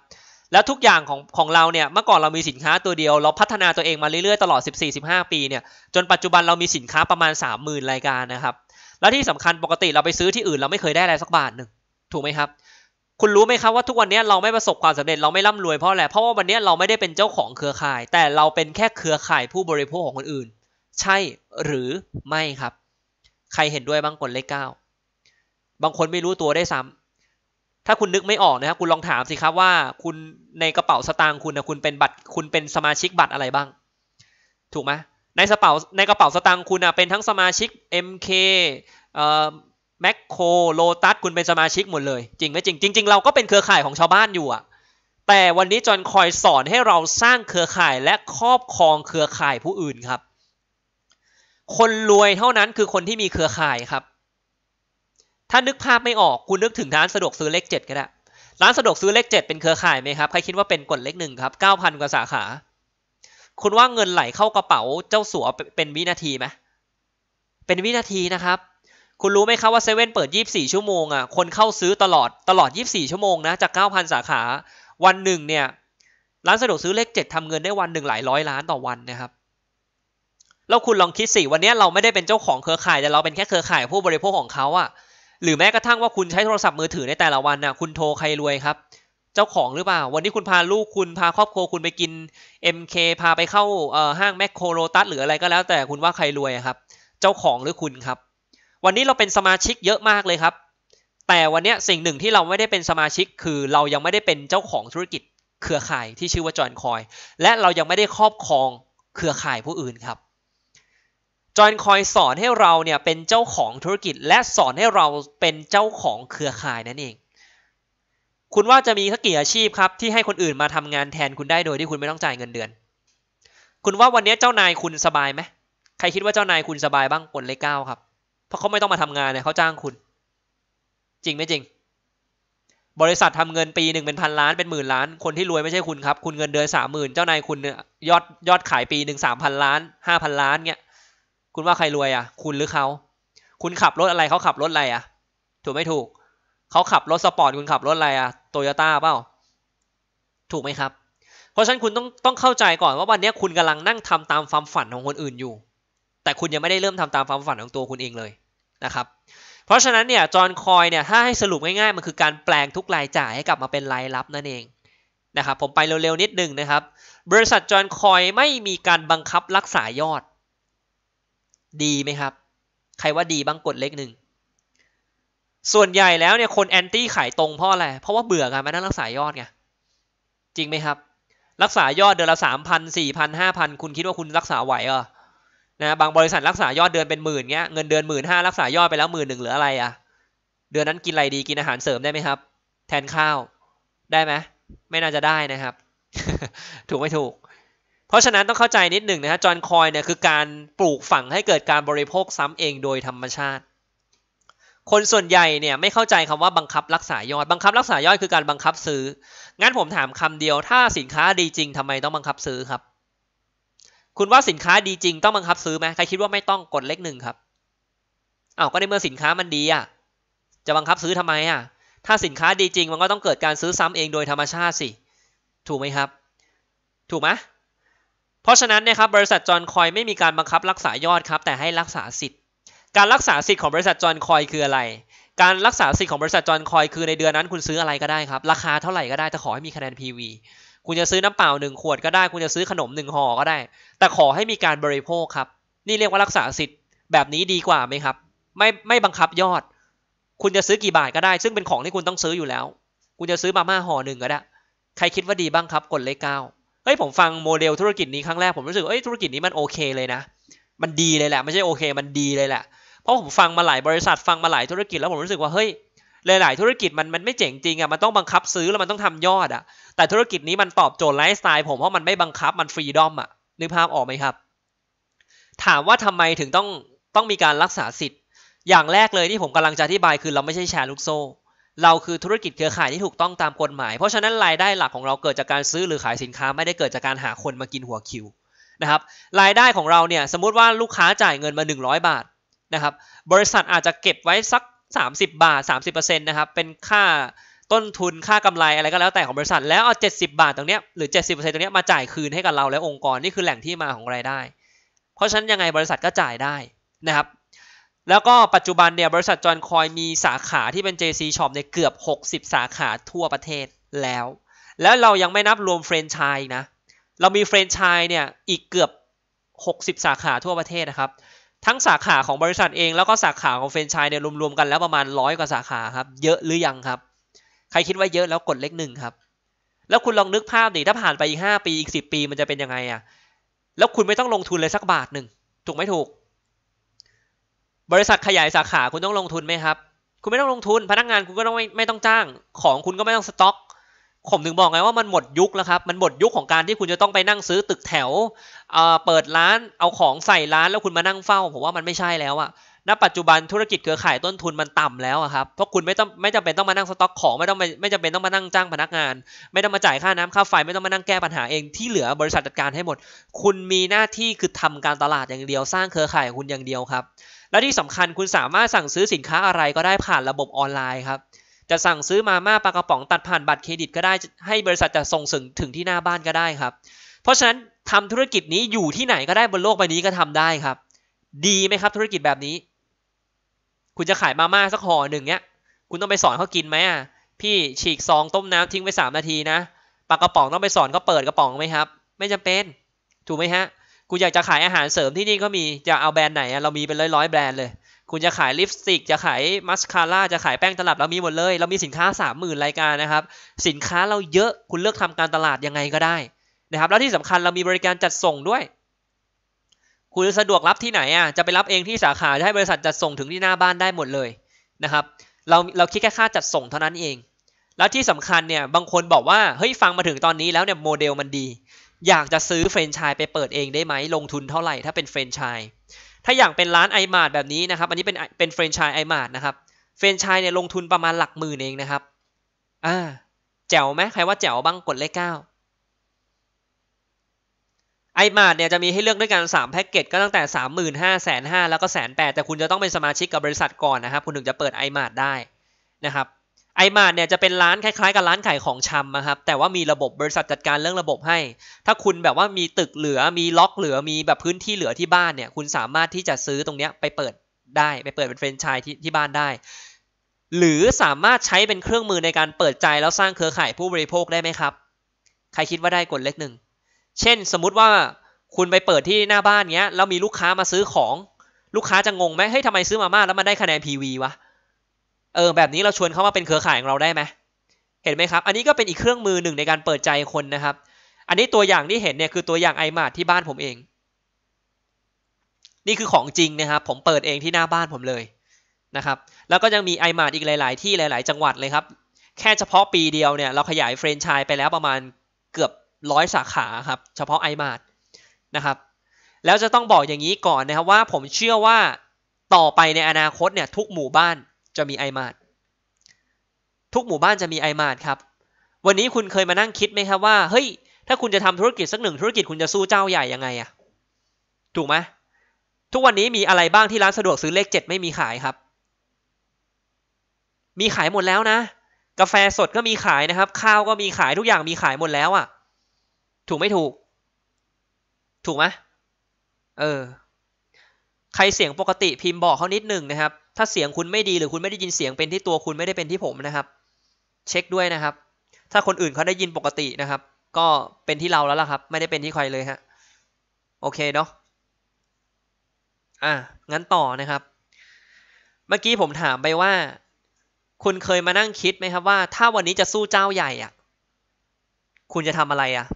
แล้วทุกอย่างของของเราเนี่ย เมื่อก่อนเรามีสินค้าตัวเดียว เราพัฒนาตัวเองมาเรื่อยๆ ตลอด 14-15 ปีเนี่ย จนปัจจุบันเรามีสินค้าประมาณ 30,000 รายการนะครับ แล้วที่สำคัญปกติเราไปซื้อที่อื่นเราไม่เคยได้อะไรสักบาทหนึ่ง ถูกไหมครับ คุณรู้ไหมครับว่าทุกวันนี้เราไม่ประสบความสำเร็จเราไม่ร่ำรวยเพราะอะไร เพราะว่าวันนี้เราไม่ได้เป็นเจ้าของเครือข่าย แต่เราเป็นแค่เครือข่ายผู้บริโภคของคนอื่นใช่หรือไม่ครับใครเห็นด้วยบ้างคนเลขเก้าบางคนไม่รู้ตัวได้ซ้ำ ถ้าคุณนึกไม่ออกนะครับคุณลองถามสิครับว่าคุณในกระเป๋าสตางค์คุณนะคุณเป็นบัตรคุณเป็นสมาชิกบัตรอะไรบ้าง ถูกไหมในกระเป๋าในกระเป๋าสตางค์คุณนะเป็นทั้งสมาชิก MK เอ่อแมคโครโลตัสคุณเป็นสมาชิกหมดเลยจริงไหมจริงจริงๆเราก็เป็นเครือข่ายของชาวบ้านอยู่อะแต่วันนี้จอนคอยสอนให้เราสร้างเครือข่ายและครอบครองเครือข่ายผู้อื่นครับคนรวยเท่านั้นคือคนที่มีเครือข่ายครับ ถ้านึกภาพไม่ออกคุณนึกถึงร้านสะดวกซื้อเลขเจ็ดก็ได้ ร้านสะดวกซื้อเลขเจ็ดเป็นเครือข่ายไหมครับ ใครคิดว่าเป็นกดเลขหนึ่งครับเก้าพันกว่าสาขา คุณว่าเงินไหลเข้ากระเป๋าเจ้าสัวเป็นวินาทีไหมเป็นวินาทีนะครับ คุณรู้ไหมครับว่าเซเว่นเปิด 24 ชั่วโมงอ่ะ คนเข้าซื้อตลอดตลอด 24 ชั่วโมงนะจาก 9,000 สาขา วันหนึ่งเนี่ย ร้านสะดวกซื้อเลขเจ็ดทำเงินได้วันหนึ่งหลายร้อยล้านต่อวันนะครับแล้วคุณลองคิดสิวันนี้เราไม่ได้เป็นเจ้าของเครือข่ายแต่เราเป็นแค่เครือข่ายผู้บริโภคของเขาอะหรือแม้กระทั่งว่าคุณใช้โทรศัพท์มือถือในแต่ละวันนะคุณโทรใครรวยครับ เจ้าของหรือเปล่า วันนี้คุณพาลูกคุณพาครอบครัวคุณไปกิน MK พาไปเข้าห้างแมคโครโรตัสหรืออะไรก็แล้ว แต่คุณว่าใครรวยครับ เจ้าของหรือคุณครับ วันนี้เราเป็นสมาชิกเยอะมากเลยครับ แต่วันนี้สิ่งหนึ่งที่เราไม่ได้เป็นสมาชิกคือเรายังไม่ได้เป็นเจ้าของธุรกิจเครือข่ายที่ชื่อว่าจอนคอย และเรายังไม่ได้ครอบครองเครือข่ายผู้อื่นครับจอยคอยสอนให้เราเนี่ยเป็นเจ้าของธุรกิจและสอนให้เราเป็นเจ้าของเครือข่ายนั่นเอง คุณว่าจะมีสักกี่อาชีพครับที่ให้คนอื่นมาทำงานแทนคุณได้โดยที่คุณไม่ต้องจ่ายเงินเดือน คุณว่าวันนี้เจ้านายคุณสบายไหมใครคิดว่าเจ้านายคุณสบายบ้างกดเลขเก้าครับ เพราะเขาไม่ต้องมาทำงานเนี่ยเขาจ้างคุณ จริงไหมจริง บริษัททำเงินปีหนึ่งเป็นพันล้าน เป็นหมื่นล้าน คนที่รวยไม่ใช่คุณครับ คุณเงินเดือนสามหมื่นเจ้านายคุณเนี่ยยอดยอดขายปีหนึ่งสามพันล้านห้าพันล้านเงี้ยคุณว่าใครรวยอ่ะคุณหรือเขาคุณขับรถอะไรเขาขับรถอะไรอ่ะถูกไม่ถูกเขาขับรถสปอร์ตคุณขับรถอะไรอ่ะโตโยต้าเปล่าถูกไหมครับ เพราะฉะนั้นคุณต้องต้องเข้าใจก่อนว่าวันนี้คุณกำลังนั่งทำตามความฝันของคนอื่นอยู่ แต่คุณยังไม่ได้เริ่มทำตามความฝันของตัวคุณเองเลยนะครับ เพราะฉะนั้นเนี่ยจอนคอยเนี่ยถ้าให้สรุปง่ายๆมันคือการแปลงทุกรายจ่ายให้กลับมาเป็นรายรับนั่นเองนะครับผมไปเร็วๆนิดนึงนะครับ บริษัทจอนคอย ไม่มีการบังคับรักษายอดดีไหมครับ ใครว่าดีบ้างกดเลขหนึ่งส่วนใหญ่แล้วเนี่ยคนแอนตี้ขายตรงเพราะอะไร เพราะว่าเบื่อกันมานั่งรักษายอดไง จริงไหมครับ รักษายอดเดือนละสามพันสี่พันห้าพันคุณคิดว่าคุณรักษาไหวเหรอนะ บางบริษัทรักษายอดเดือนเป็นหมื่นเงี้ย เงินเดือนหมื่นห้ารักษายอดไปแล้วหมื่นหนึ่งเหลืออะไรอะ่ะ เดือนนั้นกินอะไรดี กินอาหารเสริมได้ไหมครับ แทนข้าว ได้ไหมไม่น่าจะได้นะครับ ถูกไม่ถูกเพราะฉะนั้นต้องเข้าใจนิดหนึ่งนะฮะจอนคอยเนี่ยคือการปลูกฝังให้เกิดการบริโภคซ้ำเองโดยธรรมชาติ คนส่วนใหญ่เนี่ย ไม่เข้าใจคำว่าบังคับรักษายอด บังคับรักษายอดคือการบังคับซื้อ งั้นผมถามคำเดียว ถ้าสินค้าดีจริงทำไมต้องบังคับซื้อครับ คุณว่าสินค้าดีจริงต้องบังคับซื้อไหมใครคิดว่าไม่ต้องกดเลขหนึ่งครับอ้าวก็ในเมื่อสินค้ามันดีอ่ะจะบังคับซื้อทำไมอ่ะถ้าสินค้าดีจริงมันก็ต้องเกิดการซื้อซ้ำเองโดยธรรมชาติสิ ถูกไหมครับ ถูกไหมเพราะฉะนั้นนะครับบริษัทจอนคอยไม่มีการบังคับรักษายอดครับ แต่ให้รักษาสิทธิ์การรักษาสิทธิ์ของบริษัทจอนคอยคืออะไร การรักษาสิทธิ์ของบริษัทจอนคอย คือในเดือนนั้นคุณซื้ออะไรก็ได้ครับราคาเท่าไหร่ก็ได้แต่ขอให้มีคะแนน PV คุณจะซื้อน้ำเปล่าหนึ่งขวดก็ได้คุณจะซื้อขนมหนึ่งห่อก็ได้ แต่ขอให้มีการบริโภคครับ นี่เรียกว่ารักษาสิทธิ์แบบนี้ดีกว่าไหมครับ ไม่ไม่บังคับยอด คุณจะซื้อกี่บาทก็ได้ ซึ่งเป็นของที่คุณต้องซื้ออยู่แล้ว คุณจะซื้อมาม่าห่อหนึ่งก็ได้ใครคิดว่าดีบ้างครับกดเลขเก้าเฮ้ยผมฟังโมเดลธุรกิจนี้ครั้งแรก ผมรู้สึกเอ้ยธุรกิจนี้มันโอเคเลยนะมันดีเลยแหละไม่ใช่โอเคมันดีเลยแหละเพราะผมฟังมาหลายบริษัท ฟังมาหลายธุรกิจ แล้วผมรู้สึกว่าเฮ้ยหลายๆ ธุรกิจมันมันไม่เจ๋งจริงอ่ะมันต้องบังคับซื้อแล้วมันต้องทำยอดอ่ะแต่ธุรกิจนี้มันตอบโจทย์ไลฟ์สไตล์ผมเพราะมันไม่บังคับมันฟรีดอมอ่ะนึกภาพออกไหมครับ ถามว่าทำไมถึงต้องต้องมีการรักษาสิทธิ์ อย่างแรกเลยที่ผมกำลังจะอธิบายคือเราไม่ใช่แชร์ลูกโซ่เราคือธุรกิจเครือข่ายที่ถูกต้องตามกฎหมาย เพราะฉะนั้นรายได้หลักของเราเกิดจากการซื้อหรือขายสินค้าไม่ได้เกิดจากการหาคนมากินหัวคิวนะครับรายได้ของเราเนี่ยสมมุติว่าลูกค้าจ่ายเงินมา 100 บาทนะครับบริษัทอาจจะเก็บไว้สัก 30 บาท 30%นะครับเป็นค่าต้นทุนค่ากำไรอะไรก็แล้วแต่ของบริษัทแล้วเอา 70 บาทตรงเนี้ยหรือ 70%ตรงเนี้ยมาจ่ายคืนให้กับเราและองค์กรนี่คือแหล่งที่มาของรายได้ เพราะฉะนั้นยังไงบริษัทก็จ่ายได้นะครับแล้วก็ปัจจุบันเนี่ย บริษัทจอนคอยมีสาขาที่เป็น JC Shop ในเกือบ 60 สาขาทั่วประเทศแล้ว แล้วเรายังไม่นับรวมเฟรนช์ชายนะ เรามีเฟรนช์ชายเนี่ยอีกเกือบ 60 สาขาทั่วประเทศนะครับ ทั้งสาขาของบริษัทเอง แล้วก็สาขาของเฟรนช์ชายเนี่ยรวมๆกันแล้วประมาณร้อยกว่าสาขาครับ เยอะหรือยังครับ ใครคิดว่าเยอะแล้วกดเลขหนึ่งครับ แล้วคุณลองนึกภาพดิถ้าผ่านไปอีก 5 ปีอีก 10 ปีมันจะเป็นยังไงอะแล้วคุณไม่ต้องลงทุนเลยสักบาทหนึ่งถูกไหมถูกบริษัทขยายสาขาคุณต้องลงทุนไหมครับ คุณไม่ต้องลงทุน พนักงานคุณก็ต้องไม่ไม่ต้องจ้าง ของคุณก็ไม่ต้องสต็อก ผมถึงบอกไงว่ามันหมดยุคแล้วครับ มันหมดยุคของการที่คุณจะต้องไปนั่งซื้อตึกแถวเเปิดร้าน เอาของใส่ร้านแล้วคุณมานั่งเฝ้าผมว่ามันไม่ใช่แล้วอะณปัจจุบันธุรกิจเครือข่ายต้นทุนมันต่ำแล้วครับ เพราะคุณไม่ต้องไม่จำเป็นต้องมานั่งสต็อกของ ไม่ต้องไม่จำเป็นต้องมานั่งจ้างพนักงาน ไม่ต้องมาจ่ายค่าน้ำค่าไฟ ไม่ต้องมานั่งแก้ปัญหาเอง ที่เหลือบริษัทจัดการให้หมด คุณมีหน้าที่คือทำการตลาดอย่างเดียว สร้างเครือข่ายคุณอย่างเดียวครับและที่สำคัญคุณสามารถสั่งซื้อสินค้าอะไรก็ได้ผ่านระบบออนไลน์ครับ จะสั่งซื้อมาม่าปลากระป๋องตัดผ่านบัตรเครดิตก็ได้ให้บริษัทจะส่งสึงถึงที่หน้าบ้านก็ได้ครับ เพราะฉะนั้นทำธุรกิจนี้อยู่ที่ไหนก็ได้บนโลกใบนี้ก็ทำได้ครับ ดีไหมครับธุรกิจแบบนี้ คุณจะขายมาม่าสักห่อหนึ่งเนี้ยคุณต้องไปสอนเขากินไหมอ่ะ พี่ฉีกซอง ต้มน้ำทิ้งไว้สามนาทีนะปลากระป๋องต้องไปสอนเขาเปิดกระป๋องไหมครับ ไม่จำเป็นถูกไหมฮะกูอยากจะขายอาหารเสริมที่นี่ก็มีจะเอาแบรนด์ไหนเรามีเป็นร้อยร้อยแบรนด์เลยคุณจะขายลิปสติกจะขายมัสคาร่าจะขายแป้งตลับเรามีหมดเลยเรามีสินค้า 30,000รายการนะครับสินค้าเราเยอะคุณเลือกทำการตลาดยังไงก็ได้นะครับแล้วที่สำคัญเรามีบริการจัดส่งด้วย คุณสะดวกรับที่ไหนอ่ะจะไปรับเองที่สาขาจะให้บริษัทจัดส่งถึงที่หน้าบ้านได้หมดเลยนะครับ เราเราคิดแค่ค่าจัดส่งเท่านั้นเอง แล้วที่สำคัญเนี่ยบางคนบอกว่าเฮ้ยฟังมาถึงตอนนี้แล้วเนี่ยโมเดลมันดีอยากจะซื้อเฟรนชชายไปเปิดเองได้ไหม ลงทุนเท่าไหร่ถ้าเป็นเฟรนชชายถ้าอย่างเป็นร้านไอมาดแบบนี้นะครับ อันนี้เป็นเป็นเฟรนชชายไอมาดนะครับ เฟรนชชายเนี่ยลงทุนประมาณหลักหมื่นเองนะครับ อ่าแจ๋วไหม ใครว่าแจ๋วบ้างกดเลขเก้าไอมาดเนี่ยจะมีให้เลือกด้วยกัน 3 แพ็กเกจ ก็ตั้งแต่ 3 5 0 0 0 0 0 แล้วก็แสนแแต่คุณจะต้องเป็นสมาชิกกับบริษัทก่อนนะครับ คุณถึงจะเปิดไอมาดได้นะครับไอมาดเนี่ยจะเป็นร้านคล้ายๆ กับร้านขายของชำนะครับแต่ว่ามีระบบบริษัทจัดการเรื่องระบบให้ ถ้าคุณแบบว่ามีตึกเหลือมีล็อกเหลือมีแบบพื้นที่เหลือที่บ้านเนี่ยคุณสามารถที่จะซื้อตรงเนี้ยไปเปิดได้ไปเปิดเป็นแฟรนไชส์ที่ที่บ้านได้ หรือสามารถใช้เป็นเครื่องมือในการเปิดใจแล้วสร้างเครือข่ายผู้บริโภคได้ไหมครับ ใครคิดว่าได้กดเลกหนึ่งเช่น สมมุติว่าคุณไปเปิดที่หน้าบ้านเนี้ยแล้วมีลูกค้ามาซื้อของลูกค้าจะงงไหมเฮ้ยทำไมซื้อมาม่าแล้วมาได้คะแนน PV วะเออแบบนี้เราชวนเขามาเป็นเครือข่ายของเราได้ไหมเห็นไหมครับอันนี้ก็เป็นอีกเครื่องมือหนึ่งในการเปิดใจคนนะครับ อันนี้ตัวอย่างที่เห็นเนี่ยคือตัวอย่างอมาดที่บ้านผมเอง นี่คือของจริงนะครับผมเปิดเองที่หน้าบ้านผมเลยนะครับแล้วก็ยังมีอมาดอีกหลาย ๆ ที่หลาย ๆ จังหวัดเลยครับแค่เฉพาะปีเดียวเนี่ยเราขยายเฟรนช์ชัยไปแล้วประมาณเกือบร้อยสาขาครับเฉพาะไอมาดนะครับแล้วจะต้องบอกอย่างนี้ก่อนนะครับว่าผมเชื่อว่าต่อไปในอนาคตเนี่ยทุกหมู่บ้านจะมีไอมาดทุกหมู่บ้านจะมีไอมาดครับวันนี้คุณเคยมานั่งคิดไหมครับว่าเฮ้ยถ้าคุณจะทำธุรกิจสักหนึ่งธุรกิจคุณจะสู้เจ้าใหญ่ยังไงอะถูกไหมทุกวันนี้มีอะไรบ้างที่ร้านสะดวกซื้อเลขเจ็ดไม่มีขายครับ มีขายหมดแล้วนะ กาแฟสดก็มีขายนะครับ ข้าวก็มีขายทุกอย่างมีขายหมดแล้วอะถูกไม่ถูก ถูกไหมเออใครเสียงปกติพิมพ์บอกเขานิดหนึ่งนะครับ ถ้าเสียงคุณไม่ดีหรือคุณไม่ได้ยินเสียงเป็นที่ตัวคุณไม่ได้เป็นที่ผมนะครับ เช็คด้วยนะครับ ถ้าคนอื่นเขาได้ยินปกตินะครับ ก็เป็นที่เราแล้วล่ะครับ ไม่ได้เป็นที่ใครเลยฮะโอเคเนาะอ่ะงั้นต่อนะครับ เมื่อกี้ผมถามไปว่า คุณเคยมานั่งคิดไหมครับว่าถ้าวันนี้จะสู้เจ้าใหญ่อะ่ะ คุณจะทำอะไรอะ่ะ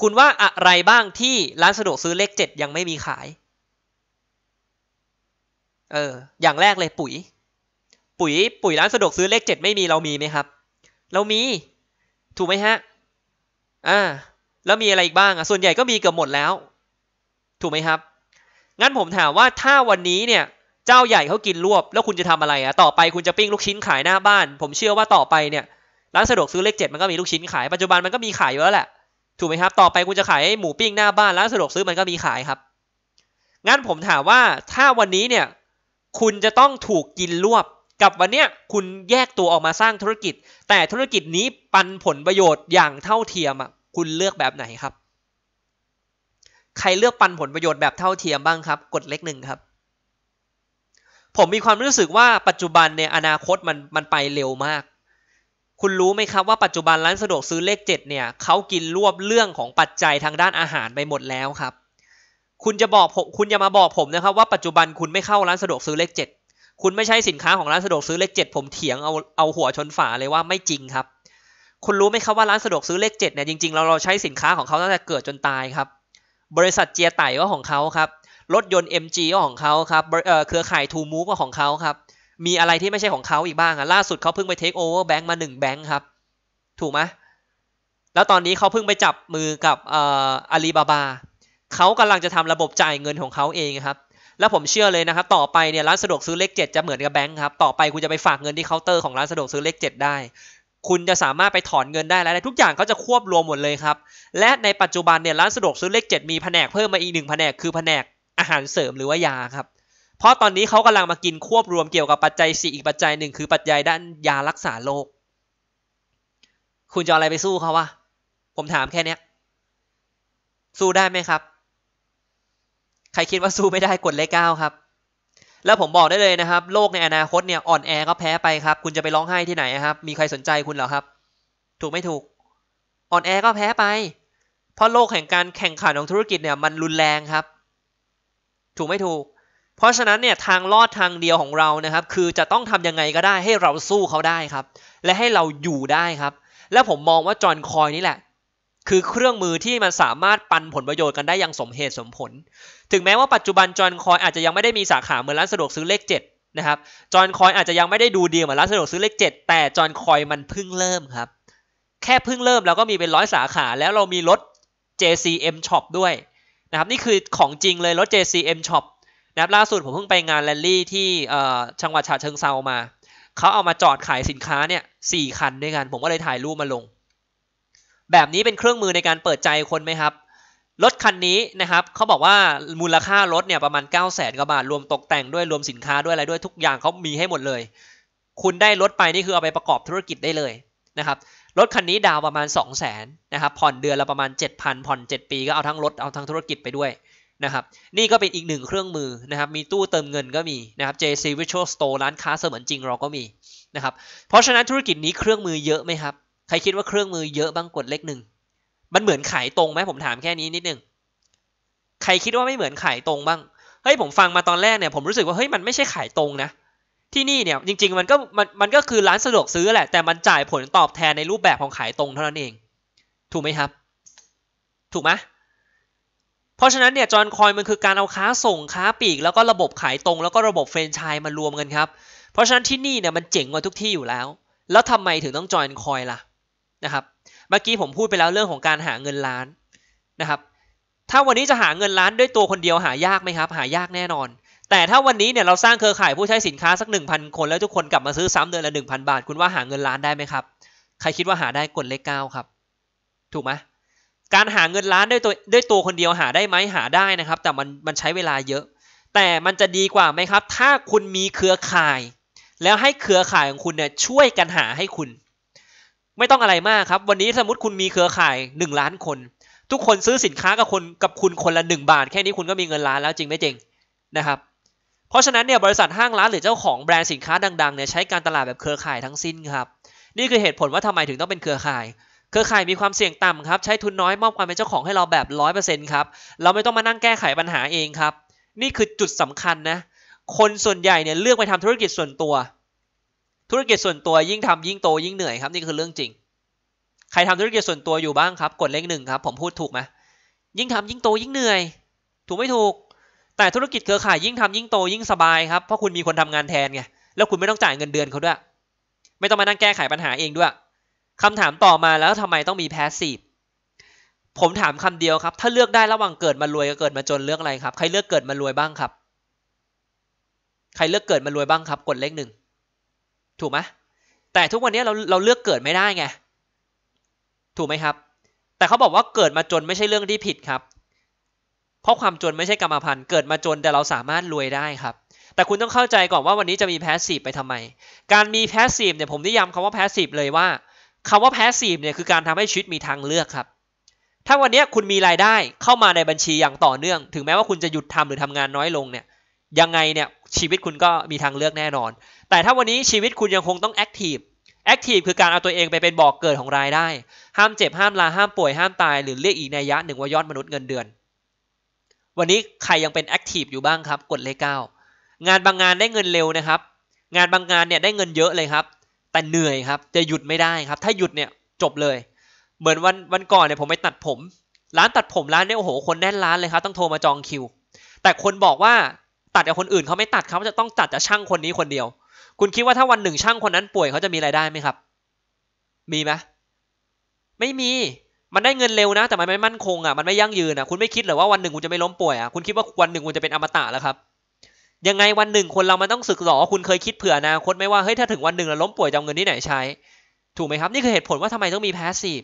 คุณว่าอะไรบ้างที่ร้านสะดวกซื้อเลขเจ็ดยังไม่มีขายเออ อย่างแรกเลยปุ๋ย ปุ๋ย ปุ๋ยร้านสะดวกซื้อเลขเจ็ดไม่มีเรามีไหมครับ เรามี ถูกไหมฮะ อ่า แล้วมีอะไรอีกบ้างอ่ะส่วนใหญ่ก็มีเกือบหมดแล้ว ถูกไหมครับ งั้นผมถามว่าถ้าวันนี้เนี่ย เจ้าใหญ่เขากินรวบ แล้วคุณจะทำอะไร อ่ะต่อไปคุณจะปิ้งลูกชิ้นขายหน้าบ้าน ผมเชื่อว่าต่อไปเนี่ย ร้านสะดวกซื้อเลขเจ็ดมันก็มีลูกชิ้นขาย ปัจจุบันมันก็มีขายเยอะแหละ ถูกไหมครับ ต่อไปคุณจะขายหมูปิ้งหน้าบ้าน ร้านสะดวกซื้อมันก็มีขายครับ งั้นผมถามว่าถ้าวันนี้เนี่ยคุณจะต้องถูกกินรวบกับวันเนี้ยคุณแยกตัวออกมาสร้างธุรกิจ แต่ธุรกิจนี้ปันผลประโยชน์อย่างเท่าเทียมอ่ะคุณเลือกแบบไหนครับ ใครเลือกปันผลประโยชน์แบบเท่าเทียมบ้างครับ กดเลขหนึ่งครับ ผมมีความรู้สึกว่าปัจจุบันเนี่ยอนาคตมันมันไปเร็วมาก คุณรู้ไหมครับว่าปัจจุบันร้านสะดวกซื้อเลขเจ็ดเนี่ยเขากินรวบเรื่องของปัจจัยทางด้านอาหารไปหมดแล้วครับคุณจะบอกผมคุณอย่ามาบอกผมนะครับว่าปัจจุบันคุณไม่เข้าร้านสะดวกซื้อเลขเจ็ดคุณไม่ใช่สินค้าของร้านสะดวกซื้อเลขเจ็ดผมเถียงเอาเอาหัวชนฝาเลยว่าไม่จริงครับ คุณรู้ไหมครับว่าร้านสะดวกซื้อเลขเจ็ดเนี่ยจริงๆเราเราใช้สินค้าของเขาตั้งแต่เกิดจนตายครับ บริษัทเจียไต่ก็ของเขาครับรถยนต์ MG ก็ของเขาครับเครือข่ายทูมูฟก็ของเขาครับมีอะไรที่ไม่ใช่ของเขาอีกบ้างอ่ะล่าสุดเขาเพิ่งไปเทคโอเวอร์แบงค์มาหนึ่งแบงค์ครับถูกไหมแล้วตอนนี้เขาเพิ่งไปจับมือกับอาลีบาบาเขากำลังจะทำระบบจ่ายเงินของเขาเองครับ แล้วผมเชื่อเลยนะครับ ต่อไปเนี่ยร้านสะดวกซื้อเลขเจ็ดจะเหมือนกับแบงค์ครับต่อไปคุณจะไปฝากเงินที่เคาน์เตอร์ของร้านสะดวกซื้อเลขเจ็ดได้ คุณจะสามารถไปถอนเงินได้แล้วทุกอย่างเขาจะควบรวมหมดเลยครับและในปัจจุบันเนี่ยร้านสะดวกซื้อเลขเจ็ดมีแผนกเพิ่มมาอีกหนึ่งแผนกคือแผนกอาหารเสริมหรือว่ายาครับ เพราะตอนนี้เขากำลังมากินควบรวมเกี่ยวกับปัจจัยสี่อีกปัจจัยหนึ่งคือปัจจัยด้านยารักษาโรคคุณจะอะไรไปสู้เขาวะผมถามแค่เนี้ย สู้ได้ไหมครับใครคิดว่าสู้ไม่ได้กดเลขเก้าครับ แล้วผมบอกได้เลยนะครับ โลกในอนาคตเนี่ยอ่อนแอก็แพ้ไปครับ คุณจะไปร้องไห้ที่ไหนครับ มีใครสนใจคุณหรอครับ ถูกไม่ถูก อ่อนแอก็แพ้ไป เพราะโลกแห่งการแข่งขันของธุรกิจเนี่ยมันรุนแรงครับ ถูกไม่ถูก เพราะฉะนั้นเนี่ยทางลอดทางเดียวของเรานะครับ คือจะต้องทํำยังไงก็ได้ให้เราสู้เขาได้ครับ และให้เราอยู่ได้ครับ แล้วผมมองว่าจอห์นคอยนี่แหละคือเครื่องมือที่มันสามารถปันผลประโยชน์กันได้อย่างสมเหตุสมผล ถึงแม้ว่าปัจจุบันจอนคอยอาจจะยังไม่ได้มีสาขาเหมือนร้านสะดวกซื้อเลข7นะครับ จอนคอยอาจจะยังไม่ได้ดูเดียวเหมือนร้านสะดวกซื้อเลข7 แต่จอนคอยมันเพิ่งเริ่มครับ แค่เพิ่งเริ่มเราก็มีเป็นร้อยสาขา แล้วเรามีรถ JCM Shop ด้วยนะครับ นี่คือของจริงเลยรถ JCM Shop นะครับ ล่าสุดผมเพิ่งไปงานแรนดี่ที่จังหวัดฉะเชิงเซามา เขาเอามาจอดขายสินค้าเนี่ยสี่คันด้วยกัน ผมก็เลยถ่ายรูปมาลงแบบนี้เป็นเครื่องมือในการเปิดใจคนไหมครับรถคันนี้นะครับเขาบอกว่ามูลค่ารถเนี่ยประมาณ 9 0 0แสนกว่าบาทรวมตกแต่งด้วยรวมสินค้าด้วยอะไรด้วยทุกอย่างเขามีให้หมดเลย คุณได้รถไปนี่คือเอาไปประกอบธุรกิจได้เลยนะครับรถคันนี้ดาวประมาณ 2 0 0แสนนะครับผ่อนเดือนละประมาณ7,000ผ่อน7ปี ก็เอาทั้งรถเอาทั้งธุรกิจไปด้วยนะครับนี่ก็เป็นอีกหนึ่งเครื่องมือนะครับมีตู้เติมเงินก็มีนะครับ JC Virtual Store ร้านค้าเสมือนจริงเราก็มีนะครับเพราะฉะนั้นธุรกิจนี้เครื่องมือเยอะไหมครับครคิดว่าเครื่องมือเยอะบ้างกดเลขหนึ่ง มันเหมือนขายตรงไหมผมถามแค่นี้นิดนึง ใครคิดว่าไม่เหมือนขายตรงบ้าง เฮ้ยผมฟังมาตอนแรกเนี่ยผมรู้สึกว่าเฮ้ยมันไม่ใช่ขายตรงนะ ที่นี่เนี่ยจริงๆมันก็มันมันก็คือร้านสะดวกซื้อแหละ แต่มันจ่ายผลตอบแทนในรูปแบบของขายตรงเท่านั้นเอง ถูกไหมครับ ถูกไหมเพราะฉะนั้นเนี่ยจอนคอยมันคือการเอาค้าส่งค้าปลีกแล้วก็ระบบขายตรง แล้วก็ระบบเฟรนไชส์มารวมกันครับ เพราะฉะนั้นที่นี่เนี่ยมันเจ๋งกว่าทุกที่อยู่แล้ว แล้วทำไมถึงต้องจอนคอยล่ะนะครับเมื่อกี้ผมพูดไปแล้วเรื่องของการหาเงินล้านนะครับถ้าวันนี้จะหาเงินล้านด้วยตัวคนเดียวหายากไหมครับ หายากแน่นอน แต่ถ้าวันนี้เนี่ยเราสร้างเครือข่ายผู้ใช้สินค้าสัก 1,000 คน แล้วทุกคนกลับมาซื้อซ้ำเดือนละ1,000 บาทคุณว่าหาเงินล้านได้ไหมครับใครคิดว่าหาได้กดเลขเก้าครับถูกไหมการหาเงินล้านด้วยตัวด้วยตัวคนเดียวหาได้ไหมหาได้นะครับแต่มันมันใช้เวลาเยอะ แต่มันจะดีกว่าไหมครับถ้าคุณมีเครือข่าย แล้วให้เครือข่ายของคุณเนี่ยช่วยกันหาให้คุณไม่ต้องอะไรมากครับวันนี้สมมติคุณมีเครือข่าย 1 ล้านคน ทุกคนซื้อสินค้ากับคนกับคุณคนละ 1บาทแค่นี้คุณก็มีเงินล้านแล้วจริงไม่จริงนะครับเพราะฉะนั้นเนี่ยบริษัทห้างร้านหรือเจ้าของแบรนด์สินค้าดังๆเนี่ยใช้การตลาดแบบเครือข่ายทั้งสิ้นครับ นี่คือเหตุผลว่าทำไมถึงต้องเป็นเครือข่าย เครือข่ายมีความเสี่ยงต่ำครับใช้ทุนน้อยมอบความเป็นเจ้าของให้เราแบบ100%ครับเราไม่ต้องมานั่งแก้ไขปัญหาเองครับ นี่คือจุดสำคัญนะคนส่วนใหญ่เนี่ยเลือกไปทำธุรกิจส่วนตัวธุรกิจส่วนตัวยิ่งทำยิ่งโตยิ่งเหนื่อยครับนี่คือเรื่องจริงใครทำธุรกิจส่วนตัวอยู่บ้างครับ กดเลขหนึ่งครับผมพูดถูกไหมยิ่งทำยิ่งโตยิ่งเหนื่อย ถูกไม่ถูก แต่ธุรกิจเครือข่ายยิ่งทำยิ่งโตยิ่งสบายครับเพราะคุณมีคนทำงานแทนไงแล้วคุณไม่ต้องจ่ายเงินเดือนเขาด้วยไม่ต้องมานั่งแก้ไขปัญหาเองด้วยคำถามต่อมาแล้วทำไมต้องมีแพสซีฟผมถามคำเดียวครับ ถ้าเลือกได้ระหว่างเกิดมารวยกับเกิดมาจนเลือกอะไรครับ ใครเลือกเกิดมารวยบ้างครับ ใครเลือกเกิดมารวยบ้างครับ กดเลขหนึ่งถูกไหมแต่ทุกวันนี้เราเราเลือกเกิดไม่ได้ไง ถูกไหมครับ แต่เขาบอกว่าเกิดมาจนไม่ใช่เรื่องที่ผิดครับ เพราะความจนไม่ใช่กรรมพันธุ์ เกิดมาจนแต่เราสามารถรวยได้ครับ แต่คุณต้องเข้าใจก่อนว่าวันนี้จะมีแพสซีฟไปทำไม การมีแพสซีฟเนี่ยผมนิยามคำว่าแพสซีฟเลยว่า คำว่าแพสซีฟเนี่ยคือการทำให้ชีวิตมีทางเลือกครับ ถ้าวันนี้คุณมีรายได้เข้ามาในบัญชีอย่างต่อเนื่อง ถึงแม้ว่าคุณจะหยุดทำหรือทำงานน้อยลงเนี่ยยังไงเนี่ยชีวิตคุณก็มีทางเลือกแน่นอน แต่ถ้าวันนี้ชีวิตคุณยังคงต้องแอคทีฟแอคทีฟคือการเอาตัวเองไปเป็นบอกเกิดของรายได้ ห้ามเจ็บห้ามลาห้ามป่วยห้ามตาย หรือเรียกอีกในยะหนึ่งว่ายอดมนุษย์เงินเดือน วันนี้ใครยังเป็นแอคทีฟอยู่บ้างครับกดเลขเก้างานบางงานได้เงินเร็วนะครับ งานบางงานเนี่ยได้เงินเยอะเลยครับ แต่เหนื่อยครับจะหยุดไม่ได้ครับ ถ้าหยุดเนี่ยจบเลย เหมือนวันวันก่อนเนี่ยผมไปตัดผมร้านตัดผมร้านเนี่ยโอ้โห คนแน่นร้านเลยครับต้องโทรมาจองคิว แต่คนบอกว่าตัดกับคนอื่นเขาไม่ตัดเขาจะต้องตัดจากช่างคนนี้คนเดียว คุณคิดว่าถ้าวันหนึ่งช่างคนนั้นป่วยเขาจะมีรายได้ไหมครับ มีไหมไม่มี มันได้เงินเร็วนะแต่มันไม่มั่นคงอ่ะมันไม่ยั่งยืนอ่ะคุณไม่คิดหรือว่าวันหนึ่งคุณจะไม่ล้มป่วยอ่ะคุณคิดว่าวันหนึ่งคุณจะเป็นอมตะแล้วครับยังไงวันหนึ่งคนเรามันต้องศึกหรอคุณเคยคิดเผื่อนาคตไหมว่าเฮ้ยถ้าถึงวันหนึ่ง เราล้มป่วยจะเอาเงินที่ไหนใช้ ถูกไหมครับนี่คือเหตุผลว่าทำไมต้องมีแพสซีฟ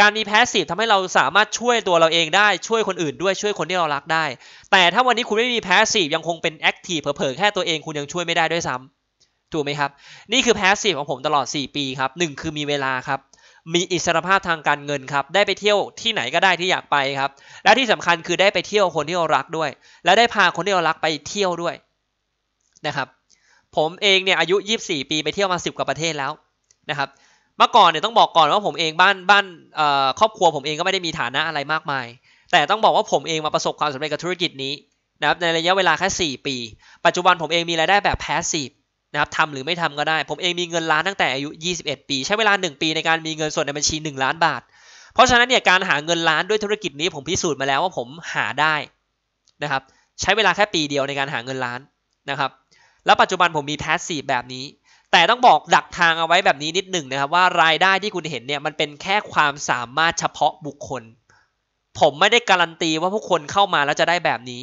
การมีแพสซีฟทำให้เราสามารถช่วยตัวเราเองได้ช่วยคนอื่นด้วยช่วยคนที่เรารักได้ แต่ถ้าวันนี้คุณไม่มีแพสซีฟยังคงเป็นแอคทีฟเผลอแค่ตัวเองคุณยังช่วยไม่ได้ด้วยซ้ำถูกไหมครับ นี่คือแพสซีฟของผมตลอด 4 ปีครับหนึ่งคือมีเวลาครับ มีอิสรภาพทางการเงินครับ ได้ไปเที่ยวที่ไหนก็ได้ที่อยากไปครับและที่สำคัญคือได้ไปเที่ยวคนที่เรารักด้วย และได้พาคนที่เรารักไปเที่ยวด้วยนะครับ ผมเองเนี่ยอายุ 24 ปีไปเที่ยวมา 10 กว่าประเทศแล้วนะครับเมื่อก่อนเนี่ยต้องบอกก่อนว่าผมเองบ้านบ้านครอบครัวผมเองก็ไม่ได้มีฐานะอะไรมากมาย แต่ต้องบอกว่าผมเองมาประสบความสำเร็จกับธุรกิจนี้นะครับในระยะเวลาแค่ 4 ปี ปัจจุบันผมเองมีรายได้แบบแพสซีฟนะครับทำหรือไม่ทำก็ได้ผมเองมีเงินล้านตั้งแต่อายุ 21 ปี ใช้เวลา 1 ปีในการมีเงินสดในบัญชี 1 ล้านบาท เพราะฉะนั้นเนี่ยการหาเงินล้านด้วยธุรกิจนี้ผมพิสูจน์มาแล้วว่าผมหาได้นะครับใช้เวลาแค่ปีเดียวในการหาเงินล้านนะครับ แล้วปัจจุบันผมมีแพสซีฟแบบนี้แต่ต้องบอกดักทางเอาไว้แบบนี้นิดหนึ่งนะครับว่ารายได้ที่คุณเห็นเนี่ยมันเป็นแค่ความสามารถเฉพาะบุคคล ผมไม่ได้การันตีว่าผู้คนเข้ามาแล้วจะได้แบบนี้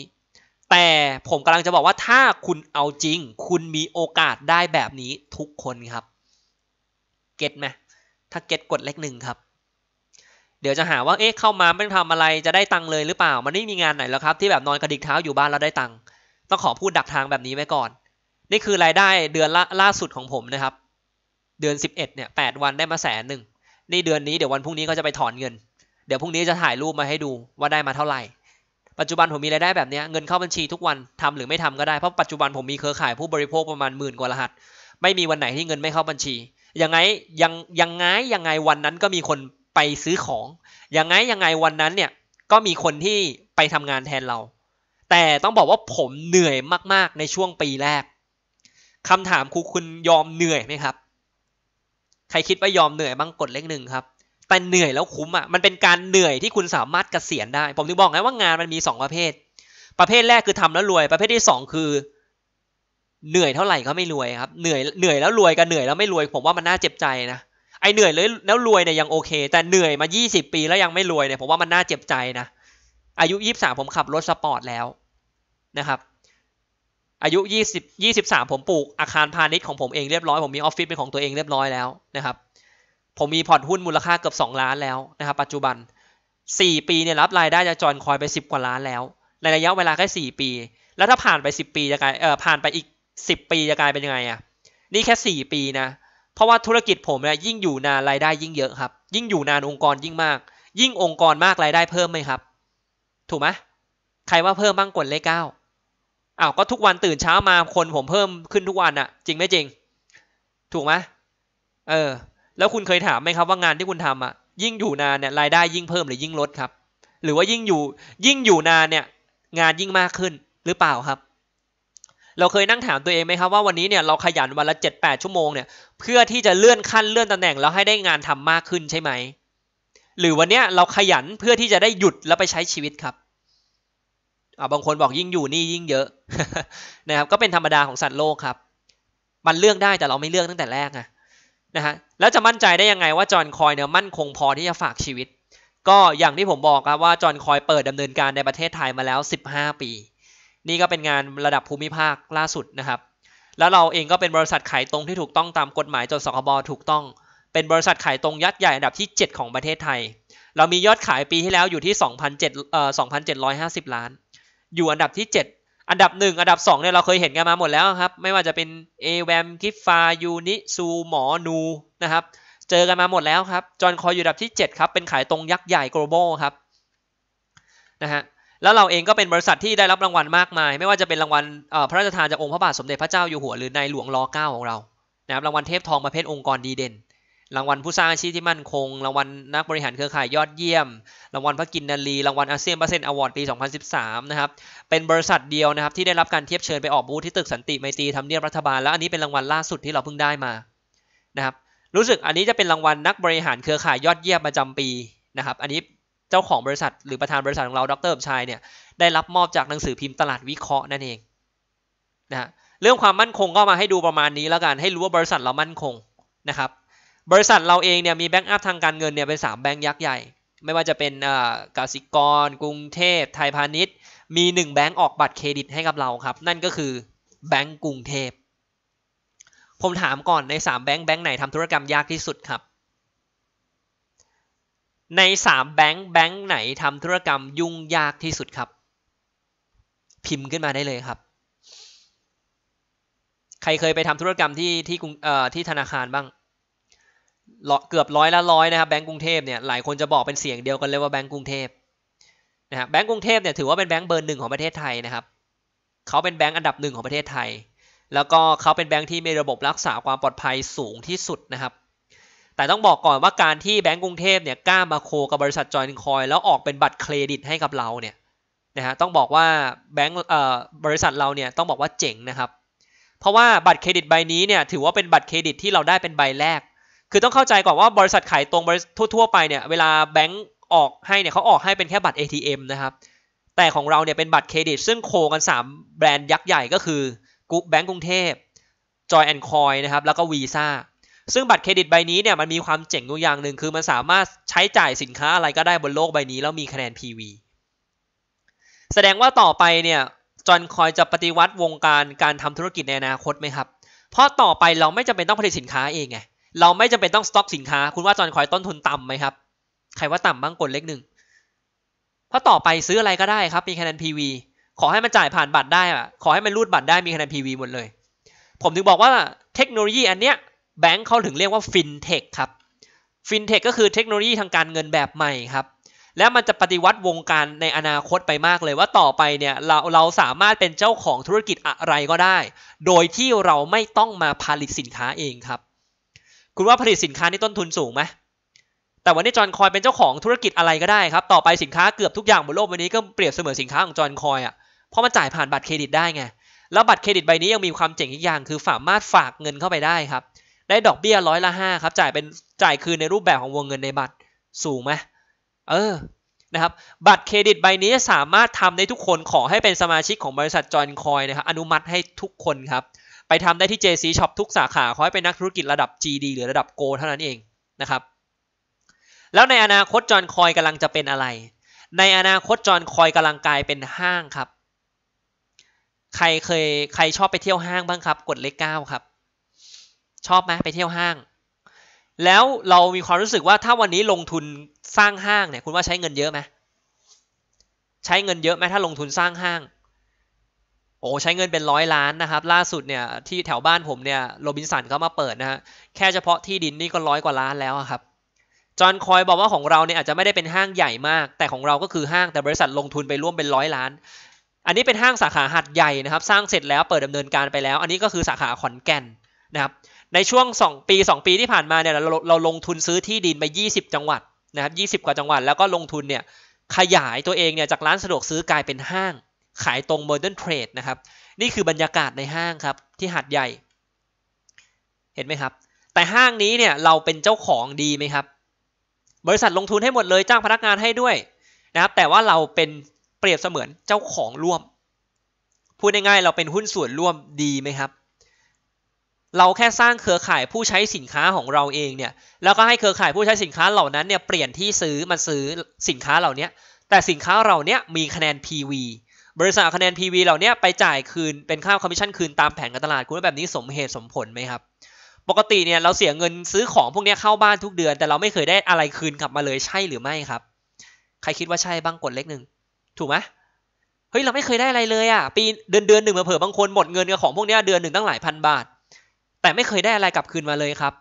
แต่ผมกำลังจะบอกว่าถ้าคุณเอาจริงคุณมีโอกาสได้แบบนี้ทุกคนครับเก็ตไหมถ้าเก็ตกดเลขหนึ่งครับ เดี๋ยวจะหาว่าเอ๊ะเข้ามาไม่ทำอะไรจะได้ตังค์เลยหรือเปล่ามันไม่มีงานไหนแล้วครับ ที่แบบนอนกระดิกเท้าอยู่บ้านแล้วได้ตังค์ต้องขอพูดดักทางแบบนี้ไว้ก่อนนี่คือรายได้เดือนล่าสุดของผมนะครับ เดือน11เนี่ย 8 วันได้มาแสนหนึ่งนี่เดือนนี้เดี๋ยววันพรุ่งนี้ก็จะไปถอนเงิน เดี๋ยวพรุ่งนี้จะถ่ายรูปมาให้ดูว่าได้มาเท่าไหร่ปัจจุบันผมมีรายได้แบบนี้เงินเข้าบัญชีทุกวันทำหรือไม่ทำก็ได้เพราะปัจจุบันผมมีเครือข่ายผู้บริโภคประมาณหมื่นกว่ารหัสไม่มีวันไหนที่เงินไม่เข้าบัญชียังไงยังยังไงยังไงวันนั้นก็มีคนไปซื้อของยังไงยังไงวันนั้นเนี่ยก็มีคนที่ไปทำงานแทนเรา แต่ต้องบอกว่าผมเหนื่อยมาก ๆ ในช่วงปีแรกคำถามครูคุณยอมเหนื่อยไหมครับ ใครคิดว่ายอมเหนื่อยบ้างกดเลขหนึ่งครับ แต่เหนื่อยแล้วคุ้มอ่ะมันเป็นการเหนื่อยที่คุณสามารถเกษียณได้ ผมถึงบอกไงว่างานมันมี 2 ประเภท ประเภทแรกคือทำแล้วรวยประเภทที่ 2 คือเหนื่อยเท่าไหร่ก็ไม่รวยครับเหนื่อยเหนื่อยแล้วรวยกับเหนื่อยแล้วไม่รวยผมว่ามันน่าเจ็บใจนะไอเหนื่อยแล้วรวยเนี่ยยังโอเค แต่เหนื่อยมา 20 ปีแล้วยังไม่รวยเนี่ยผมว่ามันน่าเจ็บใจนะอายุ 23 ผมขับรถสปอร์ตแล้วนะครับอายุ 20 23 ผมปลูกอาคารพาณิชย์ของผมเองเรียบร้อย ผมมีออฟฟิศเป็นของตัวเองเรียบร้อยแล้วนะครับ ผมมีพอร์ตหุ้นมูลค่าเกือบ 2 ล้านแล้วนะครับ ปัจจุบัน 4 ปีเนี่ยรับรายได้จะจอนคอยไป 10 กว่าล้านแล้ว ในระยะเวลาแค่ 4 ปี แล้วถ้าผ่านไป 10 ปีจะกลาย เอ่อ ผ่านไปอีก 10 ปีจะกลายเป็นยังไงอะ่ะ นี่แค่ 4 ปีนะ เพราะว่าธุรกิจผมเนี่ยยิ่งอยู่นานรายได้ยิ่งเยอะครับ ยิ่งอยู่นานองค์กรยิ่งมาก ยิ่งองค์กรมากรายได้เพิ่มไหมครับ ถูกไหมใครว่าเพิ่มบ้างกดเลขเก้าอ้าวก็ทุกวันตื่นเช้ามาคนผมเพิ่มขึ้นทุกวันอะจริงไหมจริง ถูกไหมเออแล้วคุณเคยถามไหมครับว่างานที่คุณทำอะยิ่งอยู่นานเนี่ยรายได้ยิ่งเพิ่มหรือยิ่งลดครับ หรือว่ายิ่งอยู่ยิ่งอยู่นานเนี่ยงานยิ่งมากขึ้นหรือเปล่าครับ เราเคยนั่งถามตัวเองไหมครับว่าวันนี้เนี่ยเราขยันวันละเจ็ดแปดชั่วโมงเนี่ยเพื่อที่จะเลื่อนขั้นเลื่อนตำแหน่งแล้วให้ได้งานทำมากขึ้นใช่ไหมหรือวันเนี้ยเราขยันเพื่อที่จะได้หยุดแล้วไปใช้ชีวิตครับอ่าบางคนบอกยิ่งอยู่นี่ยิ่งเยอะ นะครับ ก็เป็นธรรมดาของสัตว์โลกครับมันเลือกได้แต่เราไม่เลือกตั้งแต่แรกนะนะฮะแล้วจะมั่นใจได้ยังไงว่าจอนคอยเนี่ยมั่นคงพอที่จะฝากชีวิต ก็อย่างที่ผมบอกครับว่าจอนคอยเปิดดำเนินการในประเทศไทยมาแล้ว 15 ปี นี่ก็เป็นงานระดับภูมิภาคล่าสุดนะครับแล้วเราเองก็เป็นบริษัทขายตรงที่ถูกต้องตามกฎหมายจดสคบถูกต้อง เป็นบริษัทขายตรงยักษ์ใหญ่อันดับที่ 7 ของประเทศไทย เรามียอดขายปีที่แล้วอยู่ที่ 2,700เอ่อ2,750 ล้านอยู่อันดับที่ 7 อันดับ 1 อันดับ 2เนี่ยเราเคยเห็นกันมาหมดแล้วครับไม่ว่าจะเป็นเอแวมกิฟฟายูนิซูหมอนูนะครับเจอกันมาหมดแล้วครับจอห์นคอยอยู่อันดับที่7ครับเป็นขายตรงยักษ์ใหญ่ global ครับนะฮะแล้วเราเองก็เป็นบริษัทที่ได้รับรางวัลมากมาย ไม่ว่าจะเป็นรางวัลพระราชทานจากองค์พระบาทสมเด็จพระเจ้าอยู่หัวหรือในหลวงรอเก้าของเรานะครับรางวัลเทพทองประเภทองค์กรดีเด่นรางวัลผู้สร้างอาชีพที่มั่นคง รางวัลนักบริหารเครือข่ายยอดเยี่ยม รางวัลพระกินนารีรางวัลอาเซียนเปอร์เซ็นต์อวอร์ดปี 2013 นะครับ เป็นบริษัทเดียวนะครับ ที่ได้รับการเทียบเชิญไปออกบูธที่ตึกสันติไมตรีทำเนียบรัฐบาลแล้วอันนี้เป็นรางวัลล่าสุดที่เราเพิ่งได้มา นะครับ รู้สึกอันนี้จะเป็นรางวัลนักบริหารเครือข่ายยอดเยี่ยมประจำปีนะครับ อันนี้เจ้าของบริษัทหรือประธานบริษัทของเรา ดรชัยเนี่ย ได้รับมอบจากหนังสือพิมพ์ตลาดวิเคราะห์นั่นเองนะเรื่องความมั่นคงก็มาให้ดูประมาณนี้แล้วกันให้รู้ว่าบริษัทเรามั่นคงนะครับบริษัทเราเองเนี่ยมีแบงกอัพทางการเงินเนี่ยเป็น3แบงก์ยักษ์ใหญ่ ไม่ว่าจะเป็นกสิกร กรุงเทพ ไทยพาณิชย์ มี1แบงก์ออกบัตรเครดิตให้กับเราครับ นั่นก็คือแบงก์กรุงเทพผมถามก่อนใน3แบงก์แบงก์ไหนทำธุรกรรมยากที่สุดครับใน3แบงก์แบงก์ไหนทำธุรกรรมยุ่งยากที่สุดครับ พิมพ์ขึ้นมาได้เลยครับ ใครเคยไปทำธุรกรรมที่ที่กรุงที่ธนาคารบ้างเกือบร้อยละร้อยนะครับแบงก์กรุงเทพเนี่ยหลายคนจะบอกเป็นเสียงเดียวกันเลยว่าแบงก์กรุงเทพนะครับแบงก์กรุงเทพเนี่ยถือว่าเป็นแบงก์เบอร์หนึ่งของประเทศไทยนะครับเขาเป็นแบงก์อันดับหนึ่งของประเทศไทย แล้วก็เขาเป็นแบงก์ที่มีระบบรักษาความปลอดภัยสูงที่สุดนะครับแต่ต้องบอกก่อนว่าการที่แบงก์กรุงเทพเนี่ยกล้ามาโคกับบริษัทจอยนิคอยแล้วออกเป็นบัตรเครดิตให้กับเราเนี่ยนะฮะต้องบอกว่าแบงก์เอ่อบริษัทเราเนี่ยต้องบอกว่าเจ๋งนะครับ เพราะว่าบัตรเครดิตใบนี้เนี่ยถือว่าเป็นบัตรเครดิตที่เราได้เป็นใบแรกคือต้องเข้าใจก่อนว่าบริษัทขายตรงทั่วๆไปเนี่ยเวลาแบงก์ออกให้เนี่ยเขาออกให้เป็นแค่บัตร ATM นะครับแต่ของเราเนี่ยเป็นบัตรเครดิตซึ่งโคกัน 3 แบรนด์ยักษ์ใหญ่ก็คือ กุ๊ปแบงก์กรุงเทพ จอยแอนด์คอยนะครับแล้วก็วีซ่า ซึ่งบัตรเครดิตใบนี้เนี่ยมันมีความเจ๋งอยู่อย่างหนึ่งคือมันสามารถใช้จ่ายสินค้าอะไรก็ได้บนโลกใบนี้แล้วมีคะแนน PV แสดงว่าต่อไปเนี่ยจอนคอยจะปฏิวัติวงการการทำธุรกิจในอนาคตไหมครับเพราะต่อไปเราไม่จำเป็นต้องผลิตสินค้าเองไงเราไม่จำเป็นต้องสต็อกสินค้า คุณว่าจอนคอยต้นทุนต่ำไหมครับ ใครว่าต่ำบ้างกดเล็กหนึ่ง เพราะต่อไปซื้ออะไรก็ได้ครับ มีคะแนน PV ขอให้มันจ่ายผ่านบัตรได้อะขอให้มันรูดบัตรได้มีคะแนน PV หมดเลย ผมถึงบอกว่าเทคโนโลยีอันเนี้ยแบงค์เขาถึงเรียกว่าฟินเทคครับ ฟินเทคก็คือเทคโนโลยีทางการเงินแบบใหม่ครับ แล้วมันจะปฏิวัติวงการในอนาคตไปมากเลยว่าต่อไปเนี่ยเราเราสามารถเป็นเจ้าของธุรกิจอะไรก็ได้ โดยที่เราไม่ต้องมาผลิตสินค้าเองครับคุณว่าผลิตสินค้านี่ต้นทุนสูงไหม แต่วันนี้จอห์นคอยเป็นเจ้าของธุรกิจอะไรก็ได้ครับ ต่อไปสินค้าเกือบทุกอย่างบนโลกวันนี้ก็เปรียบเสมือนสินค้าของจอห์นคอยอ่ะ เพราะมันจ่ายผ่านบัตรเครดิตได้ไง แล้วบัตรเครดิตใบนี้ยังมีความเจ๋งอีกอย่าง คือสามารถฝากเงินเข้าไปได้ครับ ได้ดอกเบี้ยร้อยละห้าครับจ่ายเป็นจ่ายคืนในรูปแบบของวงเงินในบัตร สูงไหมเออ นะครับ บัตรเครดิตใบนี้สามารถทำได้ทุกคนขอให้เป็นสมาชิกของบริษัทจอห์นคอยนะครับอนุมัติให้ทุกคนครับไปทำได้ที่ JC Shop ทุกสาขาขอให้เป็นนักธุรกิจระดับ GD หรือระดับ Go เท่านั้นเองนะครับ แล้วในอนาคตจอนคอยกำลังจะเป็นอะไร ในอนาคตจอนคอยกำลังกลายเป็นห้างครับ ใครเคยใครชอบไปเที่ยวห้างบ้างครับกดเลขเก้าครับ ชอบไหมไปเที่ยวห้าง แล้วเรามีความรู้สึกว่าถ้าวันนี้ลงทุนสร้างห้างเนี่ยคุณว่าใช้เงินเยอะไหมใช้เงินเยอะไหมถ้าลงทุนสร้างห้างโอ้ใช้เงินเป็นร้อยล้านนะครับล่าสุดเนี่ยที่แถวบ้านผมเนี่ยโรบินสันเขามาเปิดนะฮะแค่เฉพาะที่ดินนี่ก็ร้อยกว่าล้านแล้วครับจอห์นคอยบอกว่าของเราเนี่ยอาจจะไม่ได้เป็นห้างใหญ่มากแต่ของเราก็คือห้างแต่บริษัทลงทุนไปร่วมเป็นร้อยล้านอันนี้เป็นห้างสาขาหัดใหญ่นะครับ สร้างเสร็จแล้วเปิดดำเนินการไปแล้ว อันนี้ก็คือสาขาขอนแก่นนะครับในช่วง2ปี 2 ปีที่ผ่านมาเนี่ยเราเราลงทุนซื้อที่ดินไป 20 จังหวัดนะครับ20 กว่าจังหวัดแล้วก็ลงทุนเนี่ยขยายตัวเองเนี่ยจากร้านสะดวกซื้อกลายเป็นห้างขายตรง Modern Trade นะครับ นี่คือบรรยากาศในห้างครับ ที่หัดใหญ่ เห็นไหมครับ แต่ห้างนี้เนี่ย เราเป็นเจ้าของดีไหมครับ บริษัทลงทุนให้หมดเลย จ้างพนักงานให้ด้วยนะครับ แต่ว่าเราเป็นเปรียบเสมือนเจ้าของร่วม พูดง่ายๆเราเป็นหุ้นส่วนร่วมดีไหมครับ เราแค่สร้างเครือข่ายผู้ใช้สินค้าของเราเองเนี่ย แล้วก็ให้เครือข่ายผู้ใช้สินค้าเหล่านั้นเนี่ยเปลี่ยนที่ซื้อมาซื้อสินค้าเหล่านี้ แต่สินค้าเราเนี้ยมีคะแนน PV บริษัทคะแนน PV เหล่านี้ไปจ่ายคืนเป็นค่าคอมมิชชั่นคืนตามแผนการตลาด คุณว่าแบบนี้สมเหตุสมผลไหมครับปกติเนี่ย เราเสียเงินซื้อของพวกนี้เข้าบ้านทุกเดือน แต่เราไม่เคยได้อะไรคืนกลับมาเลยใช่หรือไม่ครับ ใครคิดว่าใช่บ้างกดเล็หนึ่งถูกไหมเฮ้ยเราไม่เคยได้อะไรเลยอ่ะปีเดือนเดือนหนึ่งมาเผื่อบางคนหมดเงินกับของพวกนี้เดือนหนึ่งตั้งหลายพันบาท แต่ไม่เคยได้อะไรกลับคืนมาเลยครับ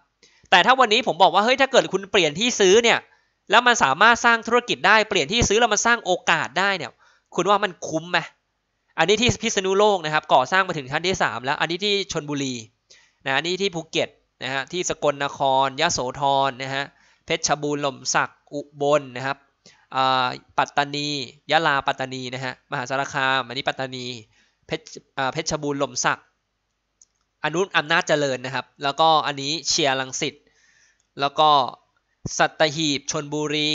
แต่ถ้าวันนี้ผมบอกว่าเฮ้ยถ้าเกิดคุณเปลี่ยนที่ซื้อเนี่ยแล้วมันสามารถสร้างธุรกิจได้เปลี่ยนที่ซื้อแล้วมันสร้างโอกาสได้เนี่ยคุณว่ามันคุ้มไหมอันนี้ที่พิษณุโลกนะครับ ก่อสร้างมาถึงชั้นที่3แล้ว อันนี้ที่ชนบุรีนะ อันนี้ที่ภูเก็ตนะฮะ ที่สกลนคร ยะโสธรนะฮะ เพชรบูรณ์ลมศักดิ์อุบลนะครับปัตตานี ยะลาปัตตานีนะฮะ มหาสารคาม อันนี้ปัตตานี เพชรเพชรบูรณ์ลมศักดิ์อนุอำนาจเจริญนะครับ แล้วก็อันนี้เชียร์ลังสิตแล้วก็สัตหีบชนบุรี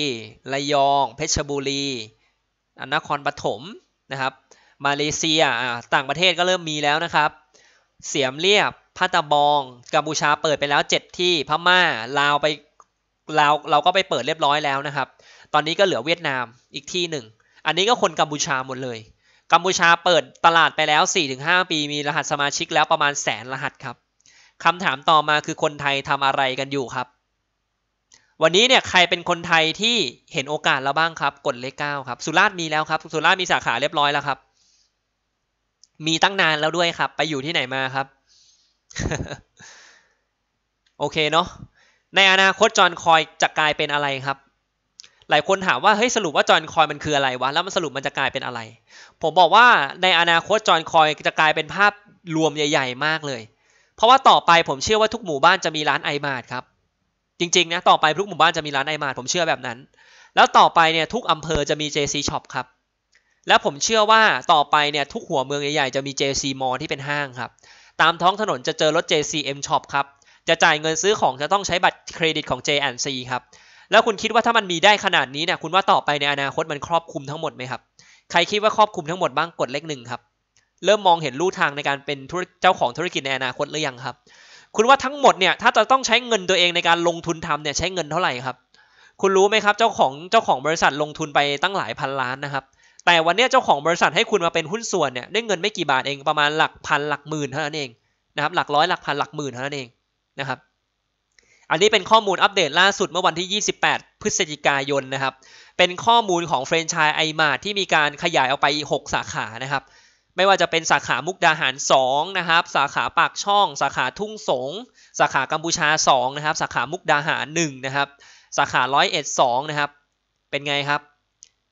ระยอง เพชรบุรีนครปฐมนะครับ มาเลเซียต่างประเทศก็เริ่มมีแล้วนะครับ เสียมเรียบพัตาบองกัมพูชาเปิดไปแล้ว 7 ที่พม่าลาวไปลาวเราก็ไปเปิดเรียบร้อยแล้วนะครับ ตอนนี้ก็เหลือเวียดนามอีกที่หนึ่งอันนี้ก็คนกัมพูชาหมดเลย กัมพูชาเปิดตลาดไปแล้ว 4-5 ปีมีรหัสสมาชิกแล้วประมาณแสนรหัสครับคำถามต่อมาคือคนไทยทำอะไรกันอยู่ครับวันนี้เนี่ยใครเป็นคนไทยที่เห็นโอกาสแล้วบ้างครับ กดเลขเก้าครับ สุราษฎร์มีแล้วครับ สุราษฎร์มีสาขาเรียบร้อยแล้วครับ มีตั้งนานแล้วด้วยครับ ไปอยู่ที่ไหนมาครับ โอเคเนาะในอนาคตจอนคอยจะกลายเป็นอะไรครับ หลายคนถามว่าเฮ้ยสรุปว่าจอนคอยมันคืออะไรวะแล้วมันสรุปมันจะกลายเป็นอะไร ผมบอกว่าในอนาคตจอนคอยจะกลายเป็นภาพรวมใหญ่ ๆ มากเลย เพราะว่าต่อไปผมเชื่อว่าทุกหมู่บ้านจะมีร้านไอมาดครับจริงๆนะต่อไปทุกหมู่บ้านจะมีร้านไอมาดผมเชื่อแบบนั้น แล้วต่อไปเนี่ยทุกอำเภอจะมี JC Shop ครับและผมเชื่อว่าต่อไปเนี่ยทุกหัวเมืองใหญ่ๆ จะมี JC Mall ที่เป็นห้างครับตามท้องถนนจะเจอรถ JCM Shop ครับจะจ่ายเงินซื้อของจะต้องใช้บัตรเครดิตของ J&C ครับแล้วคุณคิดว่าถ้ามันมีได้ขนาดนี้เนี่ยคุณว่าต่อไปในอนาคตมันครอบคลุมทั้งหมดไหมครับ ใครคิดว่าครอบคลุมทั้งหมดบ้างกดเลขหนึ่งครับ เริ่มมองเห็นลู่ทางในการเป็นเจ้าของธุรกิจในอนาคตหรือยังครับคุณว่าทั้งหมดเนี่ยถ้าจะต้องใช้เงินตัวเองในการลงทุนทำเนี่ยใช้เงินเท่าไหร่ครับ คุณรู้ไหมครับเจ้าของเจ้าของบริษัทลงทุนไปตั้งหลายพันล้านนะครับ แต่วันนี้เจ้าของบริษัทให้คุณมาเป็นหุ้นส่วนเนี่ยได้เงินไม่กี่บาทเองประมาณหลักพันหลักหมื่นเท่านั้นเองนะครับหลักร้อยหลักพันหลักหมื่นเท่านั้นเองนะครับ อันนี้เป็นข้อมูลอัปเดตล่าสุดเมื่อวันที่ 28 พฤศจิกายนนะครับ เป็นข้อมูลของแฟรนไชส์ไอมาที่มีการขยายออกไป 6 สาขานะครับไม่ว่าจะเป็นสาขามุกดาหาร 2 นะครับ สาขาปากช่อง สาขาทุ่งสง สาขากัมพูชา 2 นะครับ สาขามุกดาหาร 1 นะครับ สาขาร้อยเอ็ดสองนะครับ เป็นไงครับ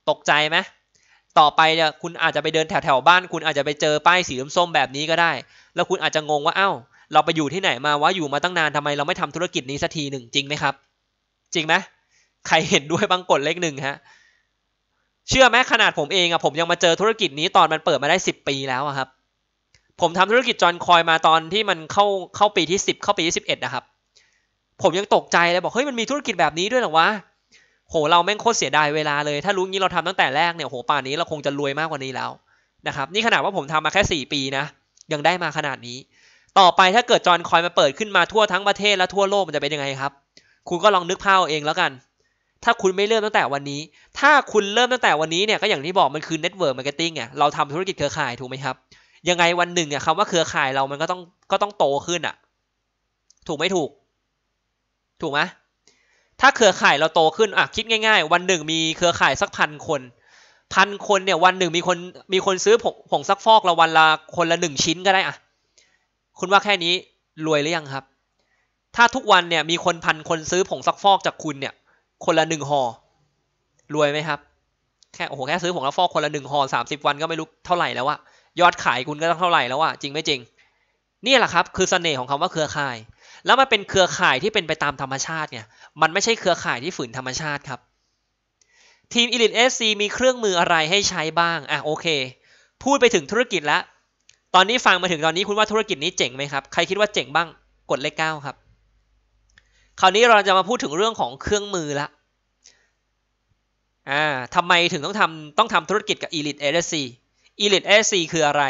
ตกใจไหมต่อไปเนี่ยคุณอาจจะไปเดินแถวแถวบ้าน คุณอาจจะไปเจอป้ายสีส้มแบบนี้ก็ได้ แล้วคุณอาจจะงงว่า เอา้า เราไปอยู่ที่ไหนมาวะอยู่มาตั้งนานทำไมเราไม่ทำธุรกิจนี้สักทีหนึ่งจริงไหมครับ จริงไหมใครเห็นด้วยบ้างกดเลขหนึ่งฮะเชื่อไหมขนาดผมเองอะผมยังมาเจอธุรกิจนี้ตอนมันเปิดมาได้สิบปีแล้วครับ ผมทำธุรกิจจอนคอยมาตอนที่มันเข้าเข้าปีที่สิบเข้าปีที่สิบเอ็ดนะครับ ผมยังตกใจเลยบอกเฮ้ยมันมีธุรกิจแบบนี้ด้วยหรอวะโหเราแม่งโคตรเสียดายเวลาเลยถ้ารู้งี้เราทำตั้งแต่แรกเนี่ยโหป่านนี้เราคงจะรวยมากกว่านี้แล้วนะครับนี่ขนาดว่าผมทำมาแค่4ปีนะยังได้มาขนาดนี้ ต่อไปถ้าเกิดจอนคอยมาเปิดขึ้นมาทั่วทั้งประเทศและทั่วโลกมันจะเป็นยังไงครับ คุณก็ลองนึกภาพเองแล้วกันถ้าคุณไม่เริ่มตั้งแต่วันนี้ ถ้าคุณเริ่มตั้งแต่วันนี้เนี่ย ก็อย่างที่บอกมันคือเน็ตเวิร์กมาร์เก็ตติ้งอ่เราทำธุรกิจเครือข่ายถูกไหมครับ ยังไงวันหนึ่งอ่ะคำว่าเครือข่ายเรามันก็ต้องก็ต้องโตขึ้นอ่ะถูกไม่ถูก ถูกไหมถ้าเครือข่ายเราโตขึ้นอ่ะ คิดง่าย ๆ วันหนึ่งมีเครือข่ายสักพันคนพันคนเนี่ย วันหนึ่งมีคนมีคนซื้อผงผงซักฟอกเราวันละคนละหนึ่งชิ้นก็ได้อ่ะ คุณว่าแค่นี้รวยหรือยังครับ ถ้าทุกวันเนี่ยมีคนพันคนซื้อผงซักฟอกจากคุณเนี่ยคนละหนึ่งห่อรวยไหมครับ แค่โอ้โหแค่ซื้อผงละฟอกคนละหนึ่งห่อสามสิบวัน ก็ไม่รู้เท่าไหร่แล้วอะยอดขายคุณก็ต้องเท่าไหร่แล้วอะจริงไม่จริงนี่แหละครับคือเสน่ห์ของคำว่าเครือข่าย แล้วมันเป็นเครือข่ายที่เป็นไปตามธรรมชาติเนี่ยมันไม่ใช่เครือข่ายที่ฝืนธรรมชาติครับ ทีมอลิทเอสซีมีเครื่องมืออะไรให้ใช้บ้างอ่ะโอเค พูดไปถึงธุรกิจแล้วตอนนี้ฟังมาถึงตอนนี้คุณว่าธุรกิจนี้เจ๋งไหมครับใครคิดว่าเจ๋งบ้างกดเลขเก้าครับคราวนี้เราจะมาพูดถึงเรื่องของเครื่องมือละ อ่า ทำไมถึงต้องทำต้องทำธุรกิจกับ Elite s c Elite s c คืออะไร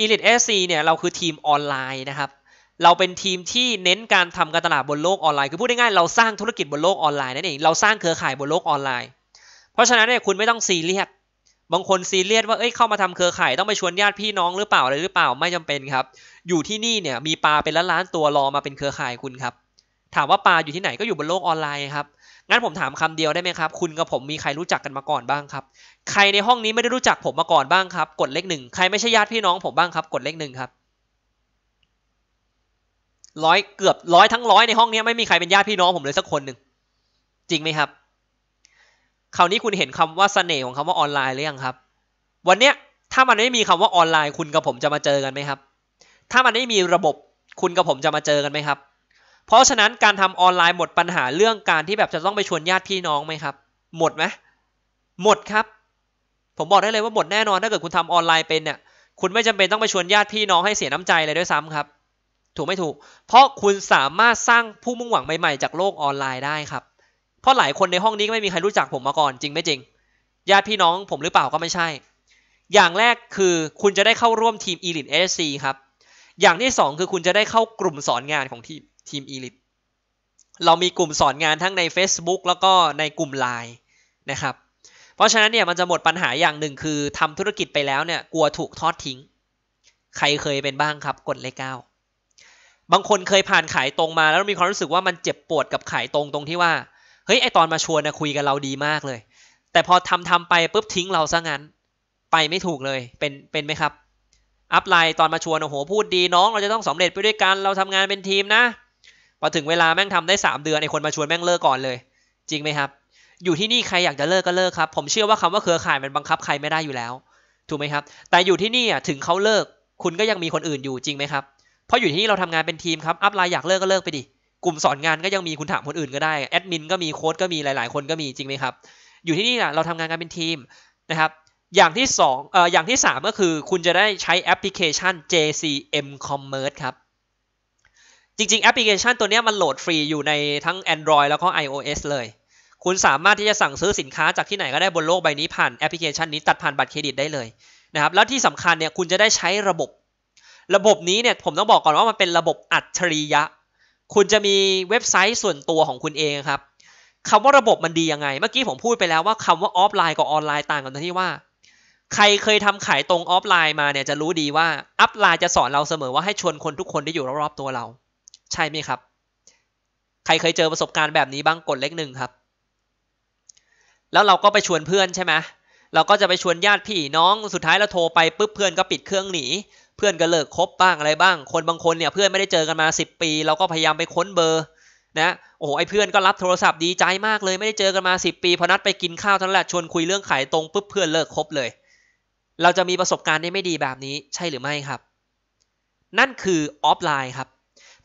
Elite s c เนี่ยเราคือทีมออนไลน์นะครับ เราเป็นทีมที่เน้นการทำการตลาดบนโลกออนไลน์ คือพูดง่ายๆเราสร้างธุรกิจบนโลกออนไลน์นั่นเอง เราสร้างเครือข่ายบนโลกออนไลน์ เพราะฉะนั้นเนี่ยคุณไม่ต้องซีเรียส บางคนซีเรียสว่า เอ้ยเข้ามาทำเครือข่าย ต้องไปชวนญาติพี่น้องหรือเปล่าอะไรหรือเปล่าไม่จำเป็นครับ อยู่ที่นี่เนี่ยมีปลาเป็นล้านล้านตัวรอมาเป็นเครือข่ายคุณครับถามว่าปลาอยู่ที่ไหนก็อยู่บนโลกออนไลน์ครับงั้นผมถามคำเดียวได้ไหมครับ คุณกับผมมีใครรู้จักกันมาก่อนบ้างครับ ใครในห้องนี้ไม่ได้รู้จักผมมาก่อนบ้างครับ กดเลขหนึ่งใครไม่ใช่ญาติพี่น้องผมบ้างครับ กดเลขหนึ่งครับร้อยเกือบร้อยทั้งร้อยในห้องนี้ไม่มีใครเป็นญาติพี่น้องผมเลยสักคนหนึ่งจริงไหมครับ คราวนี้คุณเห็นคำว่าสเสน่ห์ของคำว่าออนไลน์หรือยังครับ วันเนี้ยถ้ามันไม่มีคำว่าออนไลน์ คุณกับผมจะมาเจอกันไหมครับ ถ้ามันไม่มีระบบคุณกับผมจะมาเจอกันไหมครับเพราะฉะนั้นการทำออนไลน์หมดปัญหาเรื่องการที่แบบจะต้องไปชวนญาติพี่น้องไหมครับ หมดไหมหมดครับ ผมบอกได้เลยว่าหมดแน่นอนถ้าเกิดคุณทำออนไลน์เป็นเนี่ย คุณไม่จำเป็นต้องไปชวนญาติพี่น้องให้เสียน้ำใจเลยด้วยซ้ำครับ ถูกไม่ถูก เพราะคุณสามารถสร้างผู้มุ่งหวังใหม่ๆจากโลกออนไลน์ได้ครับ เพราะหลายคนในห้องนี้ก็ไม่มีใครรู้จักผมมาก่อน จริงไม่จริง ญาติพี่น้องผมหรือเปล่าก็ไม่ใช่ อย่างแรกคือคุณจะได้เข้าร่วมทีม Elite SC ครับ อย่างที่2คือคุณจะได้เข้ากลุ่มสอนงานของทีมทีมอีลิต เรามีกลุ่มสอนงานทั้งใน Facebook แล้วก็ในกลุ่ม l ล n e นะครับ เพราะฉะนั้นเนี่ยมันจะหมดปัญหาอย่างหนึ่ง คือทำธุรกิจไปแล้วเนี่ย กลัวถูกทอดทิ้ง ใครเคยเป็นบ้างครับกดเลขเก้า บางคนเคยผ่านขายตรงมา แล้วมีความรู้สึกว่ามันเจ็บปวดกับขายตรงตรงที่ว่า เฮ้ย ไอตอนมาชวนนะคุยกับเราดีมากเลย แต่พอทำทำไปปุ๊บทิ้งเราซะงั้น ไปไม่ถูกเลย เป็นเป็นไหมครับ อัพไลน์ตอนมาชวนโอ้โหพูดดีน้อง เราจะต้องสำเร็จไปด้วยกัน เราทำงานเป็นทีมนะพอถึงเวลาแม่งทำได้ 3 เดือนไอคนมาชวนแม่งเลิกก่อนเลย จริงไหมครับ อยู่ที่นี่ใครอยากจะเลิกก็เลิกครับผมเชื่อว่าคำว่าเครือข่ายมันบังคับใครไม่ได้อยู่แล้วถูกไหมครับ แต่อยู่ที่นี่อ่ะถึงเขาเลิก คุณก็ยังมีคนอื่นอยู่จริงไหมครับ เพราะอยู่ที่นี่เราทำงานเป็นทีมครับอัพไลน์อยากเลิกก็เลิกไปดิกลุ่มสอนงานก็ยังมีคุณถามคนอื่นก็ได้แอดมินก็มีโค้ดก็มีหลายๆคนก็มีจริงไหมครับ อยู่ที่นี่อ่ะเราทำงานกันเป็นทีมนะครับ อย่างที่2เอ่ออย่างที่ 3 ก็คือคุณจะได้ใช้แอปพลิเคชัน JCM Commerce ครับจริงๆ แอปพลิเคชันตัวนี้มันโหลดฟรีอยู่ในทั้ง Android แล้วก็ iOS เลย คุณสามารถที่จะสั่งซื้อสินค้าจากที่ไหนก็ได้บนโลกใบนี้ผ่านแอปพลิเคชันนี้ตัดผ่านบัตรเครดิตได้เลยนะครับแล้วที่สำคัญเนี่ยคุณจะได้ใช้ระบบ ระบบนี้เนี่ย ผมต้องบอกก่อนว่ามันเป็นระบบอัจฉริยะ คุณจะมีเว็บไซต์ส่วนตัวของคุณเองครับคำว่าระบบมันดียังไงเมื่อกี้ผมพูดไปแล้วว่าคำว่าออฟไลน์กับออนไลน์ต่างกันตรงที่ว่าใครเคยทำขายตรงออฟไลน์มาเนี่ยจะรู้ดีว่าอัพไลน์จะสอนเราเสมอว่าให้ชวนคนทุกคนที่อยู่รอบๆตัวเราใช่ไหมครับ ใครเคยเจอประสบการณ์แบบนี้บ้างกดเลขหนึ่งครับ แล้วเราก็ไปชวนเพื่อนใช่ไหม เราก็จะไปชวนญาติพี่น้อง สุดท้ายเราโทรไปปุ๊บเพื่อนก็ปิดเครื่องหนี เพื่อนก็เลิกคบบ้างอะไรบ้าง คนบางคนเนี่ยเพื่อนไม่ได้เจอกันมา 10 ปีเราก็พยายามไปค้นเบอร์ นะ โอ้ไอเพื่อนก็รับโทรศัพท์ดีใจมากเลย ไม่ได้เจอกันมา 10 ปีพอนัดไปกินข้าวทั้งแหละชวนคุยเรื่องขายตรงปุ๊บเพื่อนเลิกคบเลย เราจะมีประสบการณ์ที่ไม่ดีแบบนี้ ใช่หรือไม่ครับ นั่นคือ ออฟไลน์ครับ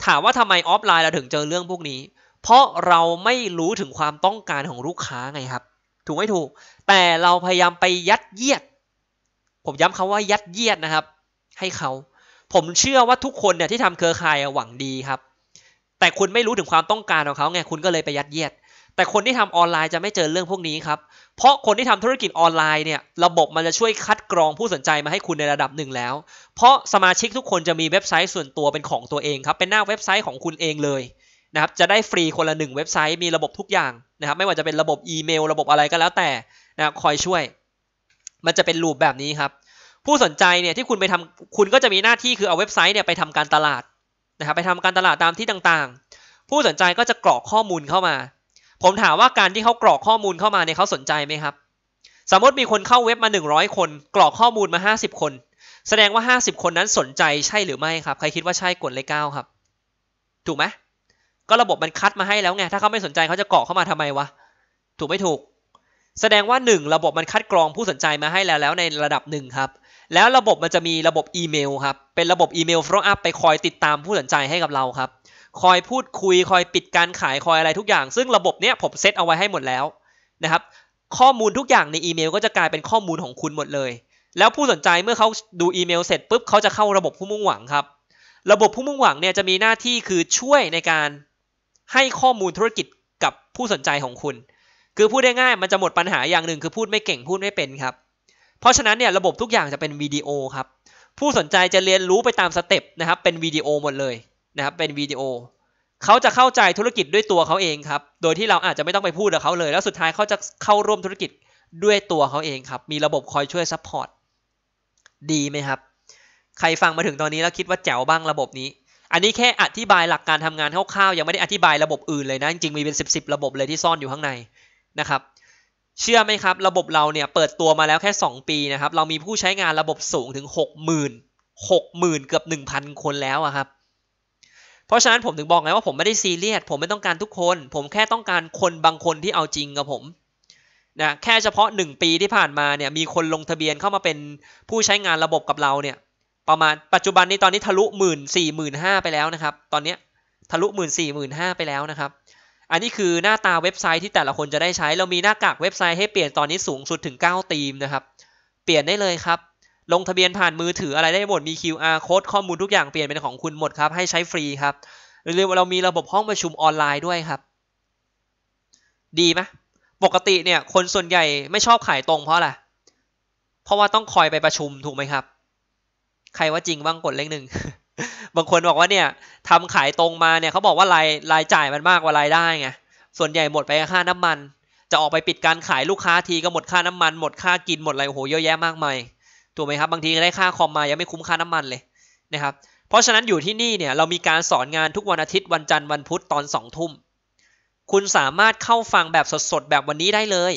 ถามว่าทำไมออฟไลน์เราถึงเจอเรื่องพวกนี้ เพราะเราไม่รู้ถึงความต้องการของลูกค้าไงครับ ถูกไม่ถูก แต่เราพยายามไปยัดเยียด ผมย้ำคำว่ายัดเยียดนะครับ ให้เขา ผมเชื่อว่าทุกคนเนี่ยที่ทำเครือข่ายหวังดีครับ แต่คุณไม่รู้ถึงความต้องการของเขาไง คุณก็เลยไปยัดเยียดแต่คนที่ทำออนไลน์จะไม่เจอเรื่องพวกนี้ครับ เพราะคนที่ทำธุรกิจออนไลน์เนี่ยระบบมันจะช่วยคัดกรองผู้สนใจมาให้คุณในระดับหนึ่งแล้ว เพราะสมาชิกทุกคนจะมีเว็บไซต์ส่วนตัวเป็นของตัวเองครับ เป็นหน้าเว็บไซต์ของคุณเองเลยนะครับจะได้ฟรีคนละหนึ่งเว็บไซต์มีระบบทุกอย่างนะครับไม่ว่าจะเป็นระบบอีเมล ระบบอะไรก็แล้วแต่นะคคอยช่วย มันจะเป็นรูปแบบนี้ครับ ผู้สนใจเนี่ยที่คุณไปทำคุณก็จะมีหน้าที่คือเอาเว็บไซต์เนี่ยไปทำการตลาดนะครับไปทำการตลาดตามที่ต่างๆ ผู้สนใจก็จะกรอกข้อมูลเข้ามาผมถามว่าการที่เขากรอกข้อมูลเข้ามาเนี่ยเขาสนใจไหมครับ สมมติมีคนเข้าเว็บมา 100 คน กรอกข้อมูลมา 50 คน แสดงว่า 50 คนนั้นสนใจใช่หรือไม่ครับ ใครคิดว่าใช่กดเลขเก้าครับ ถูกไหม ก็ระบบมันคัดมาให้แล้วไง ถ้าเขาไม่สนใจเขาจะกรอกเข้ามาทำไมวะ ถูกไม่ถูก แสดงว่า 1 ระบบมันคัดกรองผู้สนใจมาให้แล้วแล้วในระดับหนึ่งครับ แล้วระบบมันจะมีระบบอีเมลครับ เป็นระบบอีเมล follow up ไปคอยติดตามผู้สนใจให้กับเราครับคอยพูดคุย คอยปิดการขายคอยอะไรทุกอย่างซึ่งระบบเนี้ยผมเซตเอาไว้ให้หมดแล้วนะครับข้อมูลทุกอย่างในอีเมลก็จะกลายเป็นข้อมูลของคุณหมดเลย แล้วผู้สนใจเมื่อเขาดูอีเมลเสร็จปุ๊บเขาจะเข้าระบบผู้มุ่งหวังครับ ระบบผู้มุ่งหวังเนี่ยจะมีหน้าที่คือช่วยในการให้ข้อมูลธุรกิจกับผู้สนใจของคุณ คือพูดได้ง่ายมันจะหมดปัญหาอย่างหนึ่งคือพูดไม่เก่งพูดไม่เป็นครับเพราะฉะนั้นเนี่ยระบบทุกอย่างจะเป็นวิดีโอครับผู้สนใจจะเรียนรู้ไปตามสเต็ปนะครับเป็นวิดีโอหมดเลยนะครับเป็นวิดีโอเขาจะเข้าใจธุรกิจด้วยตัวเขาเองครับโดยที่เราอาจจะไม่ต้องไปพูดกับเขาเลยแล้วสุดท้ายเขาจะเข้าร่วมธุรกิจด้วยตัวเขาเองครับ มีระบบคอยช่วยซัพพอร์ตดีไหมครับ ใครฟังมาถึงตอนนี้แล้วคิดว่าแจ๋วบ้างระบบนี้ อันนี้แค่อธิบายหลักการทำงานคร่าวๆยังไม่ได้อธิบายระบบอื่นเลยนะจริงๆมีเป็นสิบๆระบบเลยที่ซ่อนอยู่ข้างในนะครับ เชื่อไหมครับ ระบบเราเนี่ยเปิดตัวมาแล้วแค่ 2 ปีนะครับเรามีผู้ใช้งานระบบสูงถึง6 0,000หมื่นเกือบ 1,000 คนแล้วครับเพราะฉะนั้นผมถึงบอกไงว่าผมไม่ได้ซีเรียสผมไม่ต้องการทุกคน ผมแค่ต้องการคนบางคนที่เอาจริงกับผมนะแค่เฉพาะ 1 ปีที่ผ่านมาเนี่ยมีคนลงทะเบียนเข้ามาเป็นผู้ใช้งานระบบกับเราเนี่ย ประมาณปัจจุบันนี้ตอนนี้ทะลุหมื่นสี่หมื่นห้าไปแล้วนะครับตอนนี้ทะลุหมื่นสี่หมื่นห้าไปแล้วนะครับ อันนี้คือหน้าตาเว็บไซต์ที่แต่ละคนจะได้ใช้เรามีหน้ากากเว็บไซต์ให้เปลี่ยนตอนนี้สูงสุดถึง9ธีมนะครับเปลี่ยนได้เลยครับลงทะเบียนผ่านมือถืออะไรได้หมดมี QR โค้ดข้อมูลทุกอย่างเปลี่ยนเป็นของคุณหมดครับให้ใช้ฟรีครับหรอวเรามีระบบห้องประชุมออนไลน์ด้วยครับ ดีไหมปกติเนี่ย คนส่วนใหญ่ไม่ชอบขายตรงเพราะอะไรเพราะว่าต้องคอยไปประชุมถูกไหมครับ ใครว่าจริงบ้างกดเลขหนึ่งบางคนบอกว่าเนี่ยทำขายตรงมาเนี่ยเขาบอกว่ารายรายจ่ายมันมากกว่ารายได้ไงส่วนใหญ่หมดไปค่าน้ำมัน จะออกไปปิดการขายลูกค้าทีก็หมดค่าน้ำมันหมดค่ากินหมดอะไรโหเยอะแยะมากมายถูกไหมครับ บางทีได้ค่าคอมมายังไม่คุ้มค่าน้ำมันเลยนะครับเพราะฉะนั้นอยู่ที่นี่เนี่ยเรามีการสอนงานทุกวันอาทิตย์วันจันทร์วันพุธตอน2องทุ่ม คุณสามารถเข้าฟังแบบสดๆแบบวันนี้ได้เลย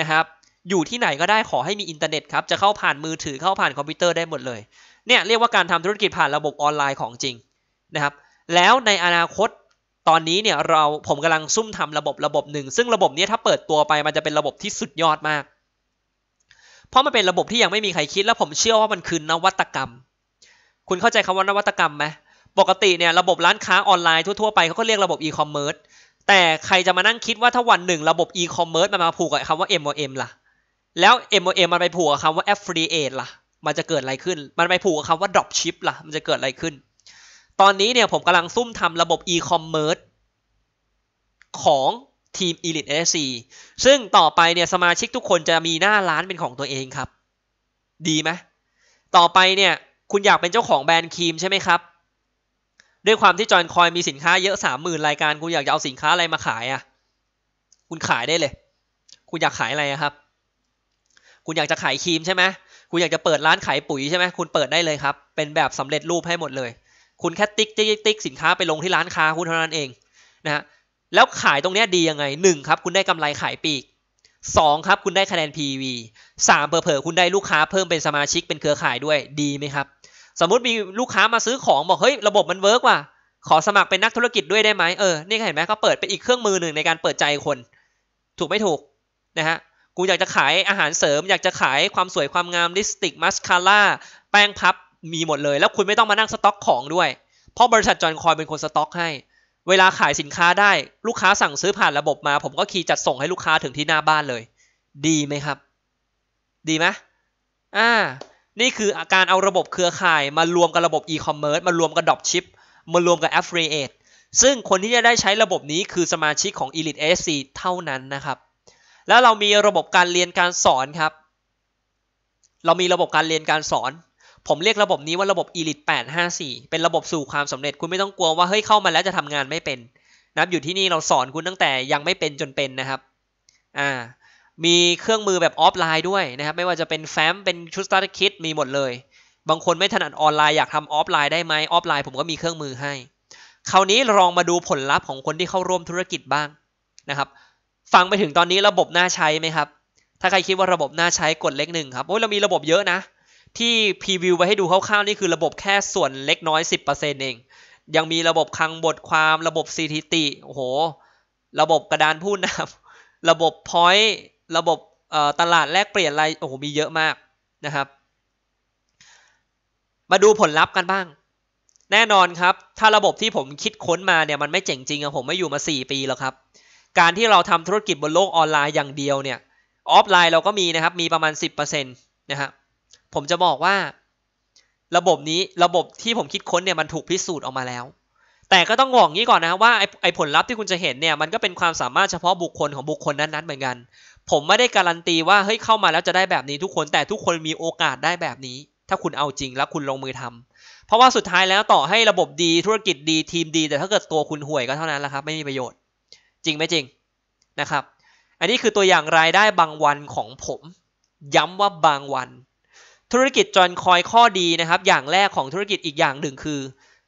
นะครับอยู่ที่ไหนก็ได้ขอให้มีอินเทอร์เน็ตครับจะเข้าผ่านมือถือเข้าผ่านคอมพิวเตอร์ได้หมดเลยเนี่ยเรียกว่าการทำธุรกิจผ่านระบบออนไลน์ของจริงนะครับแล้วในอนาคตตอนนี้เนี่ยเราผมกำลังซุ่มทำระบบระบบหนึ่ง ซึ่งระบบนี้ถ้าเปิดตัวไปมันจะเป็นระบบที่สุดยอดมากเพราะมันเป็นระบบที่ยังไม่มีใครคิดแล้วผมเชื่อว่ามันคือนวัตกรรม คุณเข้าใจคำว่านวัตกรรมไหมปกติเนี่ยระบบร้านค้าออนไลน์ทั่วๆไปเขาก็เรียกระบบอีคอมเมิร์ซแต่ใครจะมานั่งคิดว่าถ้าวันหนึ่งระบบอีคอมเมิร์ซมันมาผูกกับคำว่า MOM ล่ะ แล้ว MOM มันไปผูกกับคำว่า Affiliate ล่ะ มันจะเกิดอะไรขึ้น มันไปผูกกับคำว่า Dropship ล่ะ มันจะเกิดอะไรขึ้น ตอนนี้เนี่ยผมกำลังซุ่มทำระบบอีคอมเมิร์ซของทีม Elite SC ซึ่งต่อไปเนี่ยสมาชิกทุกคนจะมีหน้าร้านเป็นของตัวเองครับ ดีไหมต่อไปเนี่ยคุณอยากเป็นเจ้าของแบรนด์ครีมใช่ไหมครับด้วยความที่จอนคอยมีสินค้าเยอะสามหมื่นรายการ คุณอยากจะเอาสินค้าอะไรมาขายอะ่ะคุณขายได้เลย คุณอยากขายอะไรครับ คุณอยากจะขายครีมใช่ไหมคุณอยากจะเปิดร้านขายปุ๋ยใช่ไหมคุณเปิดได้เลยครับ เป็นแบบสำเร็จรูปให้หมดเลย คุณแค่ติ๊กติ๊กติ๊กสินค้าไปลงที่ร้านค้าคุณเท่านั้นเอง นะฮะแล้วขายตรงนี้ดียังไงหนึ่งครับคุณได้กำไรขายปีกสองครับคุณได้คะแนน PV สามเผลอๆคุณได้ลูกค้าเพิ่มเป็นสมาชิกเป็นเครือข่ายด้วย ดีไหมครับ สมมติมีลูกค้ามาซื้อของบอกเฮ้ยระบบมันเวิร์กว่ะ ขอสมัครเป็นนักธุรกิจด้วยได้ไหมเออ นี่เห็นไหมเขาเปิดเป็นอีกเครื่องมือหนึ่งในการเปิดใจคน ถูกไม่ถูกนะฮะกูอยากจะขายอาหารเสริม อยากจะขายความสวยความงามลิปสติกมัสคาร่าแป้งพับมีหมดเลย แล้วคุณไม่ต้องมานั่งสต็อกของด้วย เพราะบริษัทจอนคอยเป็นคนสต็อกให้เวลาขายสินค้าได้ลูกค้าสั่งซื้อผ่านระบบมา ผมก็คีย์จัดส่งให้ลูกค้าถึงที่หน้าบ้านเลย ดีไหมครับดีไหมอ่านี่คืออาการเอาระบบเครือข่ายมารวมกับระบบอีคอมเมิร์ซมารวมกับดอปชิป มารวมกับแอฟเฟรเอตซึ่งคนที่จะได้ใช้ระบบนี้คือสมาชิกของ Elite s c เท่านั้นนะครับ แล้วเรามีระบบการเรียนการสอนครับ เรามีระบบการเรียนการสอนผมเรียกระบบนี้ว่าระบบ Elite 854 เป็นระบบสู่ความสำเร็จ คุณไม่ต้องกลัวว่า เฮ้ยเข้ามาแล้วจะทำงานไม่เป็นนะอยู่ที่นี่เราสอนคุณตั้งแต่ยังไม่เป็นจนเป็นนะครับอ่ามีเครื่องมือแบบออฟไลน์ด้วยนะครับ ไม่ว่าจะเป็นแฟ้ม เป็นชุดสตาร์ทคิดมีหมดเลย บางคนไม่ถนัดออนไลน์อยากทำออฟไลน์ได้ไหมออฟไลน์ผมก็มีเครื่องมือให้ คราวนี้ลองมาดูผลลัพธ์ของคนที่เข้าร่วมธุรกิจบ้างนะครับฟังไปถึงตอนนี้ระบบน่าใช้ไหมครับ ถ้าใครคิดว่าระบบน่าใช้กดเลขหนึ่งครับโอ้ยเรามีระบบเยอะนะที่พรีวิวไว้ให้ดูคร่าวๆนี่คือระบบแค่ส่วนเล็กน้อย 10%เอง ยังมีระบบคลังบทความ ระบบสถิติ โอ้โห ระบบกระดานพูดนบระบบพอยต์ระบบตลาดแลกเปลี่ยนอะไร โอ้โห มีเยอะมากนะครับ มาดูผลลัพธ์กันบ้าง แน่นอนครับ ถ้าระบบที่ผมคิดค้นมาเนี่ย มันไม่เจ๋งจริงอะผมไม่อยู่มา 4 ปีแล้วครับ การที่เราทำธุรกิจบนโลกออนไลน์อย่างเดียวเนี่ย ออฟไลน์เราก็มีนะครับ มีประมาณ 10%นะครับผมจะบอกว่า ระบบนี้ระบบที่ผมคิดค้นเนี่ยมันถูกพิสูจน์ออกมาแล้ว แต่ก็ต้องบอกงี้ก่อนนะว่าไอ้ไอผลลัพธ์ที่คุณจะเห็นเนี่ยมันก็เป็นความสามารถเฉพาะบุคคลของบุคคลนั้นๆเหมือนกัน ผมไม่ได้การันตีว่าเฮ้ยเข้ามาแล้วจะได้แบบนี้ทุกคน แต่ทุกคนมีโอกาสได้แบบนี้ ถ้าคุณเอาจริงแล้วคุณลงมือทำ เพราะว่าสุดท้ายแล้วต่อให้ระบบดีธุรกิจดีทีมดีแต่ถ้าเกิดตัวคุณห่วยก็เท่านั้นแหละครับไม่มีประโยชน์ จริงไหมจริงนะครับ อันนี้คือตัวอย่างรายได้บางวันของผมย้ำว่าบางวันธุรกิจจอนคอยข้อดีนะครับ อย่างแรกของธุรกิจอีกอย่างหนึ่งคือ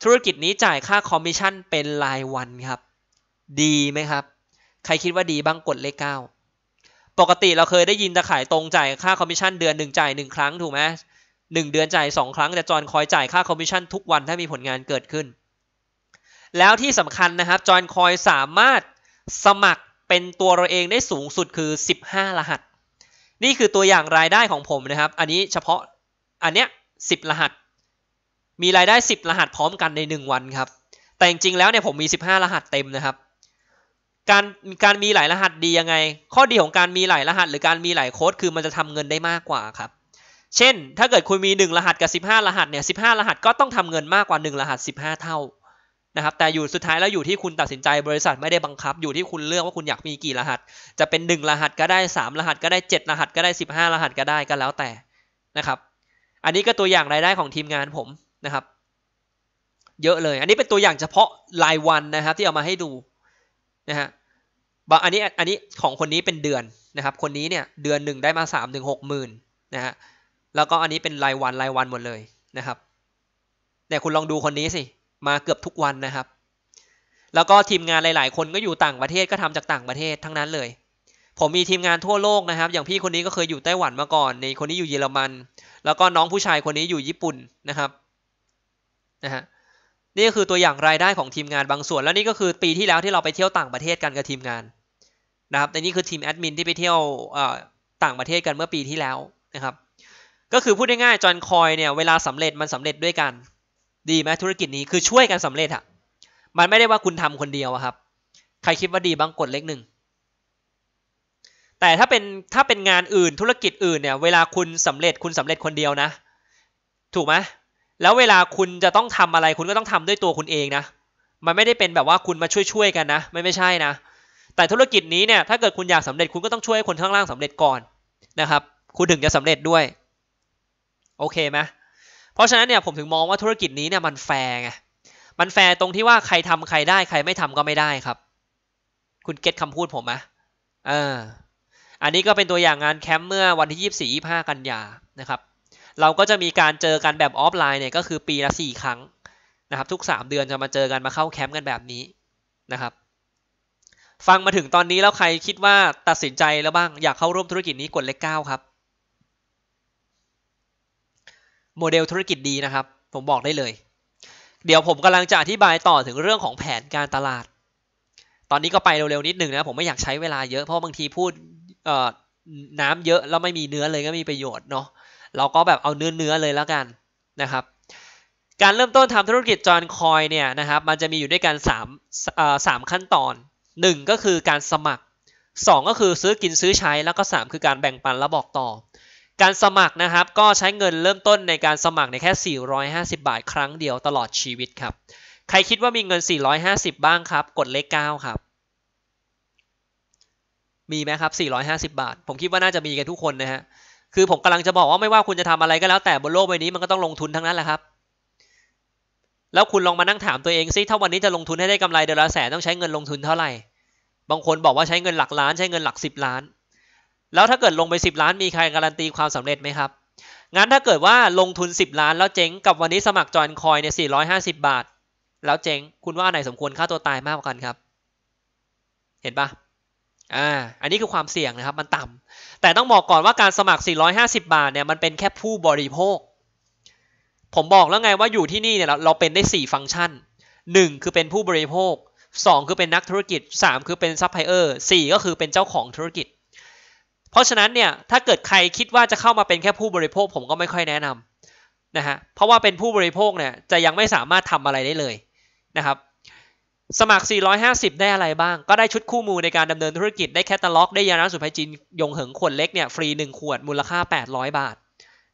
ธุรกิจนี้จ่ายค่าคอมมิชชั่นเป็นรายวันครับ ดีไหมครับ ใครคิดว่าดีบ้างกดเลขเก้าปกติเราเคยได้ยินตะขายตรงจ่ายค่าคอมมิชชั่นเดือนหนึ่งจ่ายหนึ่งครั้งถูกไหมหนึ่งเดือนจ่ายสองครั้งแต่จอนคอยจ่ายค่าคอมมิชชั่นทุกวันถ้ามีผลงานเกิดขึ้น แล้วที่สำคัญนะครับจอนคอยสามารถสมัครเป็นตัวเราเองได้สูงสุดคือ 15 รหัส นี่คือตัวอย่างรายได้ของผมนะครับ อันนี้เฉพาะอันเนี้ยสิบรหัส มีรายได้สิบรหัสพร้อมกันในหนึ่งวันครับ แต่จริงๆแล้วเนี่ยผมมีสิบห้ารหัสเต็มนะครับการการมีหลายรหัสดียังไง ข้อดีของการมีหลายรหัสหรือการมีหลายโค้ดคือมันจะทำเงินได้มากกว่าครับ เช่นถ้าเกิดคุณมี 1 รหัสกับ 15 รหัสเนี่ย15 รหัสก็ต้องทำเงินมากกว่า 1 รหัส 15 เท่านะครับ แต่อยู่สุดท้ายแล้วอยู่ที่คุณตัดสินใจบริษัทไม่ได้บังคับ อยู่ที่คุณเลือกว่าคุณอยากมีกี่รหัส จะเป็น 1 รหัสก็ได้ 3 รหัสก็ได้ 7 รหัสก็ได้ 15 รหัสก็ได้ก็แล้วแต่นะครับอันนี้ก็ตัวอย่างรายได้ของทีมงานผมนะครับ เยอะเลย อันนี้เป็นตัวอย่างเฉพาะรายวันนะครับที่เอามาให้ดู นะฮะบางอันนี้อันนี้ของคนนี้เป็นเดือนนะครับ คนนี้เนี่ยเดือนหนึ่งได้มา3ามถึงหกหมื่นนะฮะ แล้วก็อันนี้เป็นรายวันรายวัน หมดเลยนะครับเนี่ยคุณลองดูคนนี้สิมาเกือบทุกวันนะครับ แล้วก็ทีมงานหลาย ๆ คนก็อยู่ต่างประเทศก็ทำจากต่างประเทศทั้งนั้นเลยผมมีทีมงานทั่วโลกนะครับ อย่างพี่คนนี้ก็เคยอยู่ไต้หวันมาก่อน ในคนนี้อยู่เยอรมัน แล้วก็น้องผู้ชายคนนี้อยู่ญี่ปุ่นนะครับนะฮะนี่ก็คือตัวอย่างรายได้ของทีมงานบางส่วน แล้วนี่ก็คือปีที่แล้วที่เราไปเที่ยวต่างประเทศกันกับทีมงานนะครับแต่นี่คือทีมแอดมินที่ไปเที่ยวต่างประเทศกันเมื่อปีที่แล้วนะครับ ก็คือพูดง่ายๆจอนคอยเนี่ยเวลาสำเร็จมันสำเร็จด้วยกัน ดีไหมธุรกิจนี้ คือช่วยกันสำเร็จอะมันไม่ได้ว่าคุณทำคนเดียวครับ ใครคิดว่าดีบ้างกดเลขหนึ่งแต่ถ้าเป็นถ้าเป็นงานอื่นธุรกิจอื่นเนี่ย เวลาคุณสำเร็จคุณสำเร็จคนเดียวนะ ถูกไหมแล้วเวลาคุณจะต้องทำอะไร คุณก็ต้องทำด้วยตัวคุณเองนะมันไม่ได้เป็นแบบว่าคุณมาช่วยช่วยกันนะไม่ไม่ใช่นะแต่ธุรกิจนี้เนี่ยถ้าเกิดคุณอยากสำเร็จ คุณก็ต้องช่วยคนข้างล่างสำเร็จก่อนนะครับ คุณถึงจะสำเร็จด้วย โอเคไหมเพราะฉะนั้นเนี่ย ผมถึงมองว่าธุรกิจนี้เนี่ยมันแฟร์ไงมันแฟร์ตรงที่ว่าใครทำใครได้ ใครไม่ทำก็ไม่ได้ครับ คุณเก็ตคำพูดผมไหมเอออันนี้ก็เป็นตัวอย่างงานแคมป์เมื่อวันที่ 24 25กันยานะครับ เราก็จะมีการเจอกันแบบออฟไลน์เนี่ยก็คือปีละ 4 ครั้งนะครับทุก 3 เดือนจะมาเจอกันมาเข้าแคมป์กันแบบนี้นะครับ ฟังมาถึงตอนนี้แล้วใครคิดว่าตัดสินใจแล้วบ้างอยากเข้าร่วมธุรกิจนี้กดเลขเก้าครับ โมเดลธุรกิจดีนะครับผมบอกได้เลย เดี๋ยวผมกำลังจะอธิบายต่อถึงเรื่องของแผนการตลาด ตอนนี้ก็ไปเร็วๆนิดหนึ่งนะผมไม่อยากใช้เวลาเยอะเพราะบางทีพูดน้ำเยอะแล้วไม่มีเนื้อเลยก็มีประโยชน์เนาะเราก็แบบเอาเนื้อเนื้อเลยแล้วกันนะครับ การเริ่มต้นทำธุรกิจจอนคอยเนี่ยนะครับมันจะมีอยู่ด้วยกัน3ามสามขั้นตอน 1 ก็คือการสมัคร 2 ก็คือซื้อกินซื้อใช้แล้วก็ 3 คือการแบ่งปันและบอกต่อ การสมัครนะครับก็ใช้เงินเริ่มต้นในการสมัครในแค่ 450 บาทครั้งเดียวตลอดชีวิตครับ ใครคิดว่ามีเงิน 450 บ้างครับ กดเลข 9 ครับมีไหมครับ 450 บาท ผมคิดว่าน่าจะมีกันทุกคนนะฮะ คือผมกำลังจะบอกว่าไม่ว่าคุณจะทำอะไรก็แล้วแต่บนโลกใบนี้มันก็ต้องลงทุนทั้งนั้นแหละครับ แล้วคุณลองมานั่งถามตัวเองซิถ้าวันนี้จะลงทุนให้ได้กำไรเดือนละแสนต้องใช้เงินลงทุนเท่าไหร่ บางคนบอกว่าใช้เงินหลักล้าน ใช้เงินหลักสิบล้าน แล้วถ้าเกิดลงไปสิบล้านมีใครการันตีความสำเร็จไหมครับ งั้นถ้าเกิดว่าลงทุน 10 ล้าน แล้วเจ๊งกับวันนี้สมัครจอยคอยเนี่ย 450 บาท แล้วเจ๊งคุณว่าไหนสมควรค่าตัวตายมากกว่ากันครับ เห็นปะอ่าอันนี้คือความเสี่ยงนะครับมันต่ำ แต่ต้องบอกก่อนว่าการสมัคร 450 บาทเนี่ยมันเป็นแค่ผู้บริโภค ผมบอกแล้วไงว่าอยู่ที่นี่เนี่ยเราเราเป็นได้ 4 ฟังก์ชัน 1 คือเป็นผู้บริโภค 2 คือเป็นนักธุรกิจ 3 คือเป็นซัพพลายเออร์4ก็คือเป็นเจ้าของธุรกิจ เพราะฉะนั้นเนี่ยถ้าเกิดใครคิดว่าจะเข้ามาเป็นแค่ผู้บริโภคผมก็ไม่ค่อยแนะนำนะฮะเพราะว่าเป็นผู้บริโภคเนี่ยจะยังไม่สามารถทำอะไรได้เลยนะครับสมัคร 450 ได้อะไรบ้าง ก็ได้ชุดคู่มือในการดำเนินธุรกิจ ได้แคตตาล็อก ได้ยาน้ำสุภาจินยงเหิงขวดเล็กเนี่ยฟรี 1 ขวด มูลค่า 800 บาท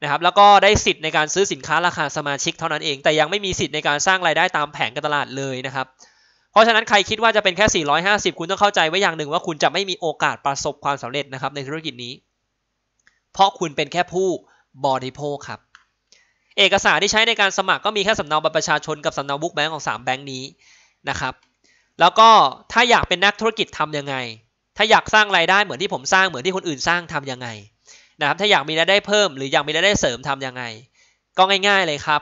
นะครับ แล้วก็ได้สิทธิ์ในการซื้อสินค้าราคาสมาชิกเท่านั้นเอง แต่ยังไม่มีสิทธิ์ในการสร้างรายได้ตามแผนการตลาดเลยนะครับ เพราะฉะนั้นใครคิดว่าจะเป็นแค่ 450 คุณต้องเข้าใจไว้อย่างหนึ่งว่าคุณจะไม่มีโอกาสประสบความสำเร็จนะครับในธุรกิจนี้ เพราะคุณเป็นแค่ผู้บริโภคครับเอกสารที่ใช้ในการสมัครก็มีแค่สำเนาบัตรประชาชนกับสำเนาบุ๊กแบงก์ของ3แบงก์นี้นะครับแล้วก็ถ้าอยากเป็นนักธุรกิจทํำยังไง ถ้าอยากสร้างรายได้เหมือนที่ผมสร้างเหมือนที่คนอื่นสร้างทํำยังไงนะครับ ถ้าอยากมีรายได้เพิ่ม หรืออยากมีรายได้เสริมทํำยังไง ก็ง่ายๆเลยครับ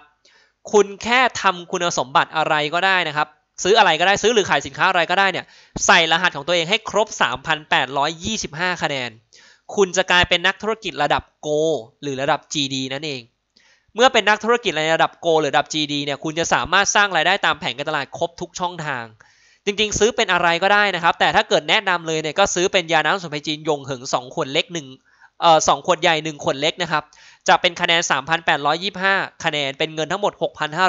คุณแค่ทำคุณสมบัติอะไรก็ได้นะครับซื้ออะไรก็ได้ซื้อหรือขายสินค้าอะไรก็ได้เนี่ยใส่รหัสของตัวเองให้ครบ3,825คะแนน คุณจะกลายเป็นนักธุรกิจระดับโกหรือระดับ GD นั่นเอง เมื่อเป็นนักธุรกิจในระดับโกหรือระดับ GD เนี่ยคุณจะสามารถสร้างรายได้ตามแผนการตลาดครบทุกช่องทางจริงๆซื้อเป็นอะไรก็ได้นะครับ แต่ถ้าเกิดแนะนำเลยเนี่ยก็ซื้อเป็นยาน้ำสมุนไพรจีนยงหึงสองขวดเล็กหนึ่งเอ่อสองขวดใหญ่หนึ่งขวดเล็กนะครับ จะเป็นคะแนน 3,825คะแนน เป็นเงินทั้งหมด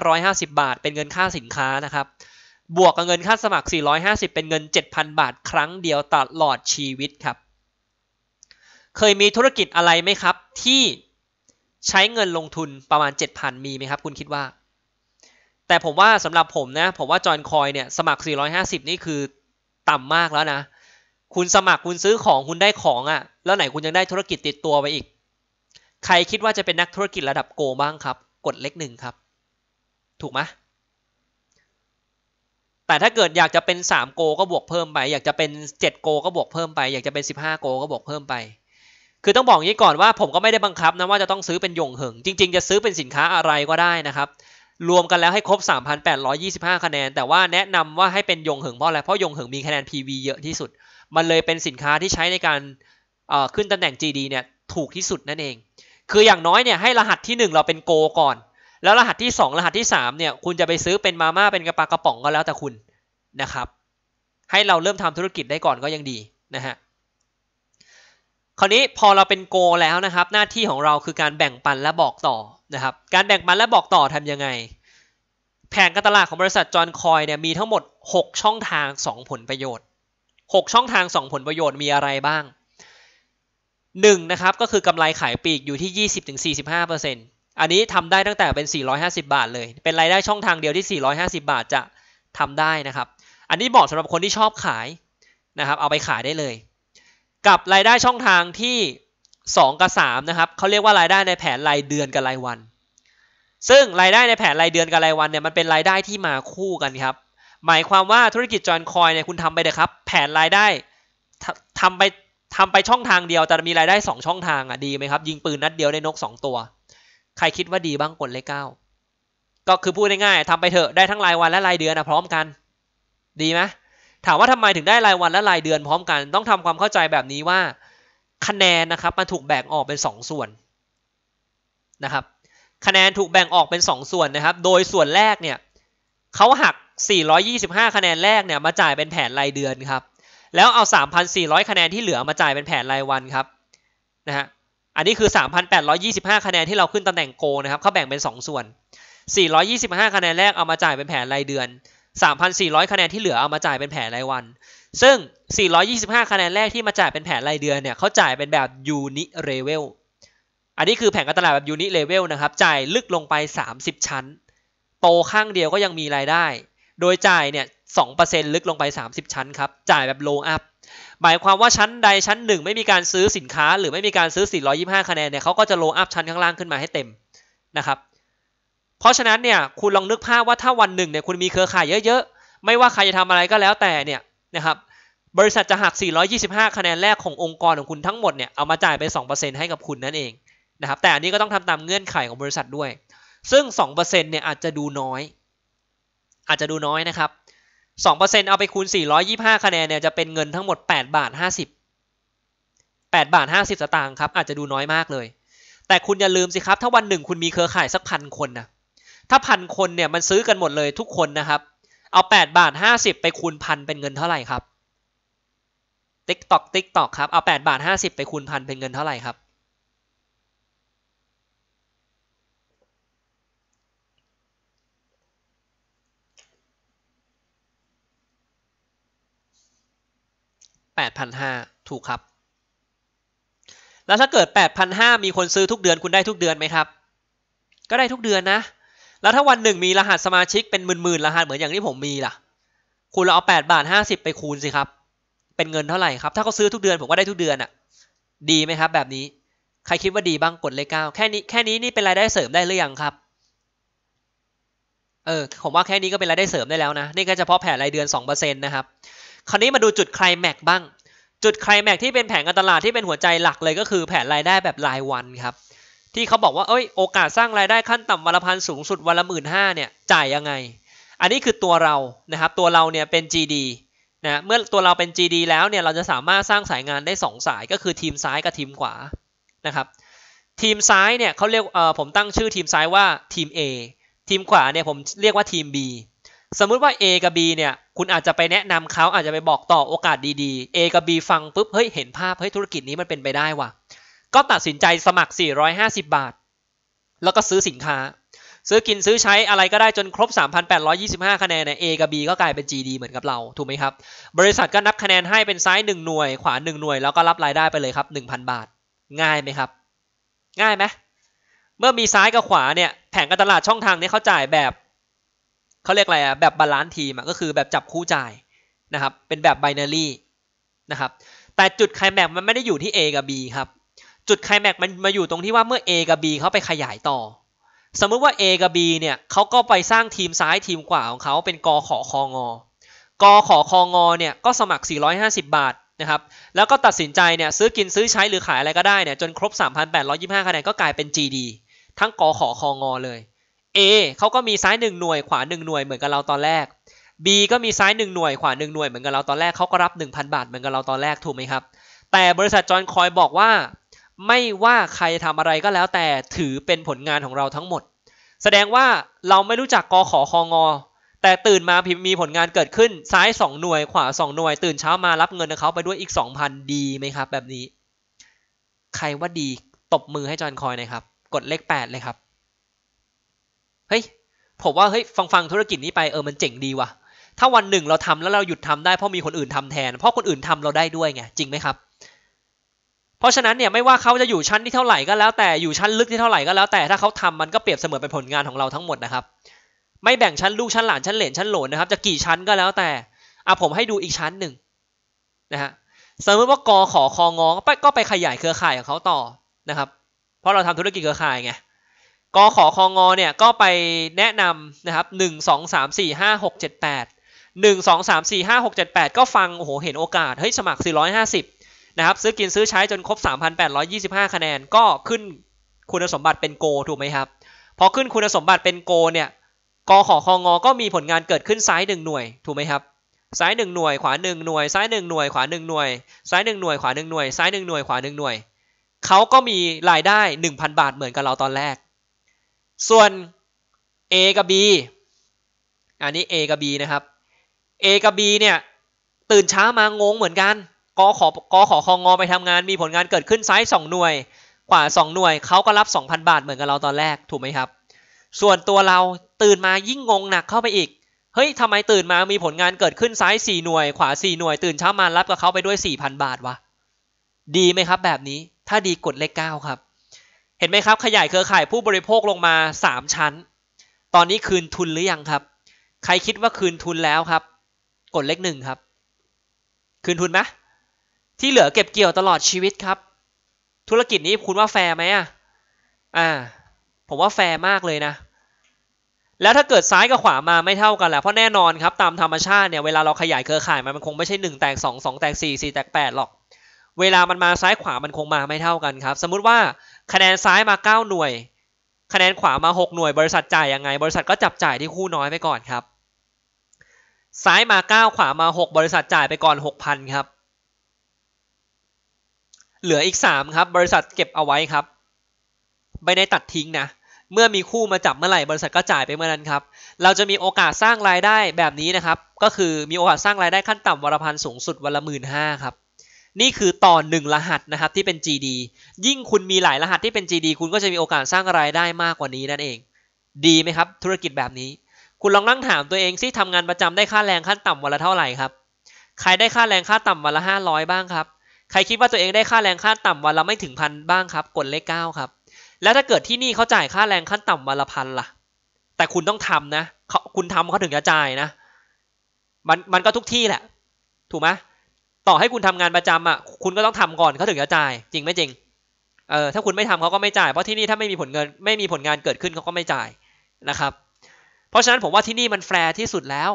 6,550 บาทเป็นเงินค่าสินค้านะครับ บวกกับเงินค่าสมัคร 450 เป็นเงิน 7,000 บาทครั้งเดียวตลอดชีวิตครับ เคยมีธุรกิจอะไรไหมครับที่ใช้เงินลงทุนประมาณ7,000มีไหมครับคุณคิดว่าแต่ผมว่าสำหรับผมนะผมว่าจอนคอยเนี่ยสมัคร 450 นี่คือต่ำมากแล้วนะ คุณสมัครคุณซื้อของคุณได้ของอะ่ะ แล้วไหนคุณยังได้ธุรกิจติดตัวไปอีก ใครคิดว่าจะเป็นนักธุรกิจระดับโก บ้างครับ กดเลขหนึ่งครับถูกไหมแต่ถ้าเกิดอยากจะเป็น3โกก็บวกเพิ่มไป อยากจะเป็น7โกก็บวกเพิ่มไปอยากจะเป็น 15โกก็บวกเพิ่มไป คือต้องบอกงี้ก่อนว่าผมก็ไม่ได้บังคับนะว่าจะต้องซื้อเป็นยงเหิงจริง ๆ จะซื้อเป็นสินค้าอะไรก็ได้นะครับรวมกันแล้วให้ครบ 3,825 คะแนน แต่ว่าแนะนำว่าให้เป็นยงเหิงเพราะอะไรเพราะยงเหิงมีคะแนน PV เยอะที่สุด มันเลยเป็นสินค้าที่ใช้ในการขึ้นตำแหน่ง GD เนี่ยถูกที่สุดนั่นเอง คืออย่างน้อยเนี่ยให้รหัสที่ 1 เราเป็นโก ก่อน แล้วรหัสที่ 2 รหัสที่3เนี่ยคุณจะไปซื้อเป็นมาม่าเป็นกระปากระป๋องก็แล้วแต่คุณนะครับ ให้เราเริ่มทำธุรกิจได้ก่อนก็ยังดีนะฮะ คราวนี้พอเราเป็นโก แล้วนะครับหน้าที่ของเราคือการแบ่งปันและบอกต่อนะครับการแบ่งปันและบอกต่อทำยังไง แผนการตลาดของบริษัทจอห์นคอยเนี่ยมีทั้งหมด 6 ช่องทาง 2 ผลประโยชน์ 6 ช่องทาง 2 ผลประโยชน์ มีอะไรบ้าง 1. นะครับ ก็คือกำไรขายปีกอยู่ที่ 20-45%อันนี้ทำได้ตั้งแต่เป็น 450 บาทเลย เป็นรายได้ช่องทางเดียวที่ 450 บาทจะทำได้นะครับ อันนี้เหมาะสำหรับคนที่ชอบขายนะครับ เอาไปขายได้เลย กับรายได้ช่องทางที่2กับ3นะครับ เขาเรียกว่ารายได้ในแผนรายเดือนกับรายวัน ซึ่งรายได้ในแผนรายเดือนกับรายวันเนี่ยมันเป็นรายได้ที่มาคู่กันครับ หมายความว่าธุรกิจจอนคอยเนี่ยคุณทำไปเถอะครับ แผนรายได้ทำไปทำไปช่องทางเดียวแต่มีรายได้2ช่องทางอ่ะดีไหมครับยิงปืนนัดเดียวได้นก2 ตัว ใครคิดว่าดีบ้างกดเลขเก้าก็คือพูดง่ายๆทำไปเถอะได้ทั้งรายวันและรายเดือนนะพร้อมกัน ดีไหมถามว่าทำไมถึงได้รายวันและรายเดือนพร้อมกันต้องทำความเข้าใจแบบนี้ว่าคะแนนนะครับมันถูกแบ่งออกเป็น 2 ส่วนนะครับคะแนนถูกแบ่งออกเป็น 2 ส่วนนะครับโดยส่วนแรกเนี่ยเขาหัก 425 คะแนนแรกเนี่ยมาจ่ายเป็นแผนรายเดือนครับแล้วเอา 3,400 คะแนนที่เหลือมาจ่ายเป็นแผนรายวันครับนะฮะอันนี้คือ 3,825 คะแนนที่เราขึ้นตำแหน่งโกนะครับเขาแบ่งเป็น 2 ส่วน 425 คะแนนแรกเอามาจ่ายเป็นแผนรายเดือน 3,400 คะแนนที่เหลือเอามาจ่ายเป็นแผนรายวันซึ่ง 425 คะแนน แรกที่มาจ่ายเป็นแผนรายเดือนเนี่ยเขาจ่ายเป็นแบบยูนิเลเวลอันนี้คือแผนการตลาดแบบยูนิเลเวลนะครับ จ่ายลึกลงไป 30 ชั้น โตข้างเดียวก็ยังมีรายได้ โดยจ่ายเนี่ย 2%ลึกลงไป 30 ชั้นครับ จ่ายแบบโลอัพ หมายความว่าชั้นใดชั้นหนึ่งไม่มีการซื้อสินค้าหรือไม่มีการซื้อ 425 คะแนนเนี่ยเขาก็จะโลอัพชั้นข้างล่างขึ้นมาให้เต็มนะครับ เพราะฉะนั้นเนี่ย คุณลองนึกภาพว่าถ้าวันหนึ่งเนี่ย คุณมีเครือข่ายเยอะ ๆ ไม่ว่าใครจะทำอะไรก็แล้วแต่เนี่ยนะครับบริษัทจะหัก 425 คะแนนแรกขององค์กรของคุณทั้งหมด เนี่ย เอามาจ่ายไป 2%ให้กับคุณนั่นเอง นะครับ แต่อันนี้ก็ต้องทำตามเงื่อนไขของบริษัทด้วย ซึ่ง 2%เนี่ย อาจจะดูน้อย อาจจะดูน้อยนะครับ 2%เอาไปคูณ 425 คะแนน เนี่ย จะเป็นเงินทั้งหมด 8 บาท 50 8 บาท 50 สตางค์ครับ อาจจะดูน้อยมากเลย แต่คุณอย่าลืมสิครับ ถ้าวันหนึ่งคุณมีเครือข่ายสักพันคนนะ ถ้าพันคน เนี่ย มันซื้อกันหมดเลยทุกคนนะครับเอา8บาท50 ไปคูณพันเป็นเงินเท่าไหร่ครับติ๊กตอกติ๊กตอกครับ เอา8บาท50ไปคูณพันเป็นเงินเท่าไหร่ครับแปดพันห้าถูกครับ แล้วถ้าเกิดแปดพันห้ามีคนซื้อทุกเดือนคุณได้ทุกเดือนไหมครับ ก็ได้ทุกเดือนนะแล้วถ้าวันหนึ่งมีรหัสสมาชิกเป็นหมื่นๆรหัสเหมือนอย่างที่ผมมีล่ะคุณเราเอาแปดบาทห้าสิบไปคูณสิครับ เป็นเงินเท่าไหร่ครับถ้าเขาซื้อทุกเดือนผมก็ได้ทุกเดือนอะ่ะ ดีไหมครับ แบบนี้ใครคิดว่าดีบ้างกดเลขเก้าแค่นี้แค่นี้นี่เป็นรายได้เสริมได้หรือยังครับ เออผมว่าแค่นี้ก็เป็นรายได้เสริมได้แล้วนะนี่ก็เฉพาะแผนรายเดือนสองเปอร์เซ็นตนะครับคราวนี้มาดูจุดใคลแม็กบ้าง จุดใคลแม็กที่เป็นแผงการตลาดที่เป็นหัวใจหลักเลยก็คือ แผนรายได้แบบรายวันครับที่เขาบอกว่าเอ้ยโอกาสสร้างรายได้ขั้นต่ำวันละพันสูงสุดวันละหมื่นห้าเนี่ย จ่ายยังไง อันนี้คือตัวเรานะครับตัวเราเนี่ยเป็น GD นะเมื่อตัวเราเป็น GD แล้วเนี่ยเราจะสามารถสร้างสายงานได้2สายก็คือทีมซ้ายกับทีมขวานะครับทีมซ้ายเนี่ยเขาเรียกเออผมตั้งชื่อทีมซ้ายว่าทีม A ทีมขวาเนี่ยผมเรียกว่าทีม B สมมุติว่า A กับ B เนี่ยคุณอาจจะไปแนะนำเขาอาจจะไปบอกต่อโอกาสดีๆ A กับ B ฟังปุ๊บเฮ้ยเห็นภาพเฮ้ยธุรกิจนี้มันเป็นไปได้ว่ะก็ตัดสินใจสมัคร 450 บาท แล้วก็ซื้อสินค้า ซื้อกินซื้อใช้อะไรก็ได้จนครบ 3,825 คะแนนเนี่ย A กับ B ก็กลายเป็น GD เหมือนกับเรา ถูกไหมครับ บริษัทก็นับคะแนนให้เป็นซ้าย1หน่วย ขวา 1 หน่วย แล้วก็รับรายได้ไปเลยครับ 1,000 บาท ง่ายไหมครับ ง่ายไหม เมื่อมีซ้ายกับขวาเนี่ย แผงการตลาดช่องทางนี้เขาจ่ายแบบ เขาเรียกอะไรอะแบบบาลานซ์ทีมก็คือแบบจับคู่จ่ายนะครับ เป็นแบบไบนารีนะครับ แต่จุดไคลแม็กมันไม่ได้อยู่ที่ A กับ B ครับจุดไคลแม็กมันมาอยู่ตรงที่ว่าเมื่อ A กับ B เขาไปขยายต่อ สมมุติว่า A กับ B เนี่ยเขาก็ไปสร้างทีมซ้ายทีมขวาของเขาเป็นกอขอคองอกอขอคองอเนี่ยก็สมัคร 450 บาทนะครับ แล้วก็ตัดสินใจเนี่ยซื้อกินซื้อใช้หรือขายอะไรก็ได้เนี่ยจนครบ 3,825 คะแนนก็กลายเป็น GD ทั้งกอขอคองอเลย A เขาก็มีซ้าย1หน่วยขวา1หน่วยเหมือนกับเราตอนแรก B ก็มีซ้าย1หน่วยขวา1หน่วยเหมือนกับเราตอนแรกเขาก็รับ 1,000 บาท เหมือนกับเราตอนแรกถูกไหมครับ แต่บริษัทจอนคอยบอกว่าไม่ว่าใครทำอะไรก็แล้วแต่ถือเป็นผลงานของเราทั้งหมด แสดงว่าเราไม่รู้จักกอขอคองอแต่ตื่นมาพิมมีผลงานเกิดขึ้นซ้าย2หน่วย ขวา2หน่วย ตื่นเช้ามารับเงินเขาไปด้วยอีก 2,000 ดีไหมครับแบบนี้ ใครว่าดีตบมือให้จอนคอยนะครับ กดเลข8 เลยครับ เฮ้ย ผมว่าเฮ้ยฟังฟังธุรกิจนี้ไปเออมันเจ๋งดีว่ะถ้าวันหนึ่งเราทำแล้วเราหยุดทำได้เพราะมีคนอื่นทำแทนเพราะคนอื่นทำเราได้ด้วยไงจริงไหมครับเพราะฉะนั้นเนี่ยไม่ว่าเขาจะอยู่ชั้นที่เท่าไหร่ก็แล้วแต่อยู่ชั้นลึกที่เท่าไหร่ก็แล้วแต่ถ้าเขาทำมันก็เปรียบเสมือนเป็นผลงานของเราทั้งหมดนะครับไม่แบ่งชั้นลูกชั้นหลาน ชั้นเหลนชั้นโหลนนะครับจะกี่ชั้นก็แล้วแต่อ่ะผมให้ดูอีกชั้นหนึ่งนะฮะสมมติว่ากอขอคองงก็ไปขยายเครือข่ายของเขาต่อนะครับเพราะเราทำธุรกิจเครือข่ายไงกอขอคองงเนี่ยก็ไปแนะนำนะครับหนึ่งสองสามสี่ห้าหกเจ็ดแปดหนึ่งสองสามสี่ห้าหกเจ็ดแปดก็ฟังโอ้โหเห็นโอกาสเฮ้ยสมัครสี่ร้อยห้าสิบนะครับซื้อกินซื้อใช้จนครบ 3,825 คะแนนก็ขึ้นคุณสมบัติเป็นโกถูกไหมครับ พอขึ้นคุณสมบัติเป็นโกเนี่ยกขอคองอก็มีผลงานเกิดขึ้นซ้ายหนึ่งหน่วยถูกไหมครับซ้ายหนึ่งหน่วยขวาหนึ่งหน่วย ซ้ายหนึ่งหน่วยขวาหนึ่งหน่วยซ้ายหนึ่งหน่วยขวาหนึ่งหน่วยซ้ายหนึ่งหน่วยขวาหนึ่งหน่วยเขาก็มีรายได้ 1,000 บาทเหมือนกับเราตอนแรก ส่วน A กับ B อันนี้ A กับ B นะครับ A กับ B เนี่ยตื่นเช้ามางงเหมือนกันกอขอกอขอคองอไปทำงาน มีผลงานเกิดขึ้นซ้าย 2 หน่วย ขวา2 หน่วย เขาก็รับ 2,000 บาท เหมือนกับเราตอนแรก ถูกไหมครับ ส่วนตัวเราตื่นมา ยิ่งงงหนักเข้าไปอีก เฮ้ยทำไมตื่นมามีผลงานเกิดขึ้นซ้าย4หน่วย ขวา4หน่วย ตื่นเช้ามารับกับเขาไปด้วย4,000บาทวะ ดีไหมครับ แบบนี้ ถ้าดีกดเลข9ครับ เห็นไหมครับขยายเครือข่ายผู้บริโภคลงมา 3 ชั้น ตอนนี้คืนทุนหรือยังครับ ใครคิดว่าคืนทุนแล้วครับ กดเลขหนึ่งครับ คืนทุนไหมที่เหลือเก็บเกี่ยวตลอดชีวิตครับ ธุรกิจนี้คุณว่าแฟร์ไหมอ่ะอ่า ผมว่าแฟร์มากเลยนะ แล้วถ้าเกิดซ้ายกับขวามาไม่เท่ากันแหละเพราะแน่นอนครับตามธรรมชาติเนี่ยเวลาเราขยายเครือข่ายมันมันคงไม่ใช่1แตก2 2แตก4 4แตก8หรอก เวลามันมาซ้ายขวา มันคงมาไม่เท่ากันครับ สมมุติว่าคะแนนซ้ายมา 9 หน่วย คะแนนขวามา6หน่วย บริษัทจ่ายยังไง บริษัทก็จับจ่ายที่คู่น้อยไปก่อนครับ ซ้ายมา 9 ขวามา 6 บริษัทจ่ายไปก่อน 6,000ครับเหลืออีก3ครับบริษัทเก็บเอาไว้ครับไม่ได้ตัดทิ้งนะเมื่อมีคู่มาจับเมื่อไหร่บริษัทก็จ่ายไปเมื่อนั้นครับเราจะมีโอกาสสร้างรายได้แบบนี้นะครับก็คือมีโอกาสสร้างรายได้ขั้นต่ำวรพันสูงสุดวันละหมื่นห้าครับนี่คือต่อหนึ่งรหัสนะครับที่เป็น GD ยิ่งคุณมีหลายรหัสที่เป็น GD คุณก็จะมีโอกาสสร้างรายได้มากกว่านี้นั่นเอง ดีไหมครับธุรกิจแบบนี้คุณลองนั่งถามตัวเองซิทำงานประจำได้ค่าแรงขั้นต่ำวันละเท่าไหร่ครับใครได้ค่าแรงค่าต่ำวันละห้าร้อยบ้างครับใครคิดว่าตัวเองได้ค่าแรงขั้นต่ำวันละไม่ถึงพันบ้างครับ กดเลขเก้าครับ แล้วถ้าเกิดที่นี่เขาจ่ายค่าแรงขั้นต่ำวันละพันล่ะแต่คุณต้องทำนะเขาคุณทำเขาถึงจะจ่ายนะมันมันก็ทุกที่แหละถูกไหมต่อให้คุณทำงานประจำอ่ะคุณก็ต้องทำก่อนเขาถึงจะจ่าย จริงไม่จริงเออถ้าคุณไม่ทำเขาก็ไม่จ่ายเพราะที่นี่ถ้าไม่มีผลเงินไม่มีผลงานเกิดขึ้นเขาก็ไม่จ่ายนะครับ เพราะฉะนั้นผมว่าที่นี่มันแฟร์ที่สุดแล้ว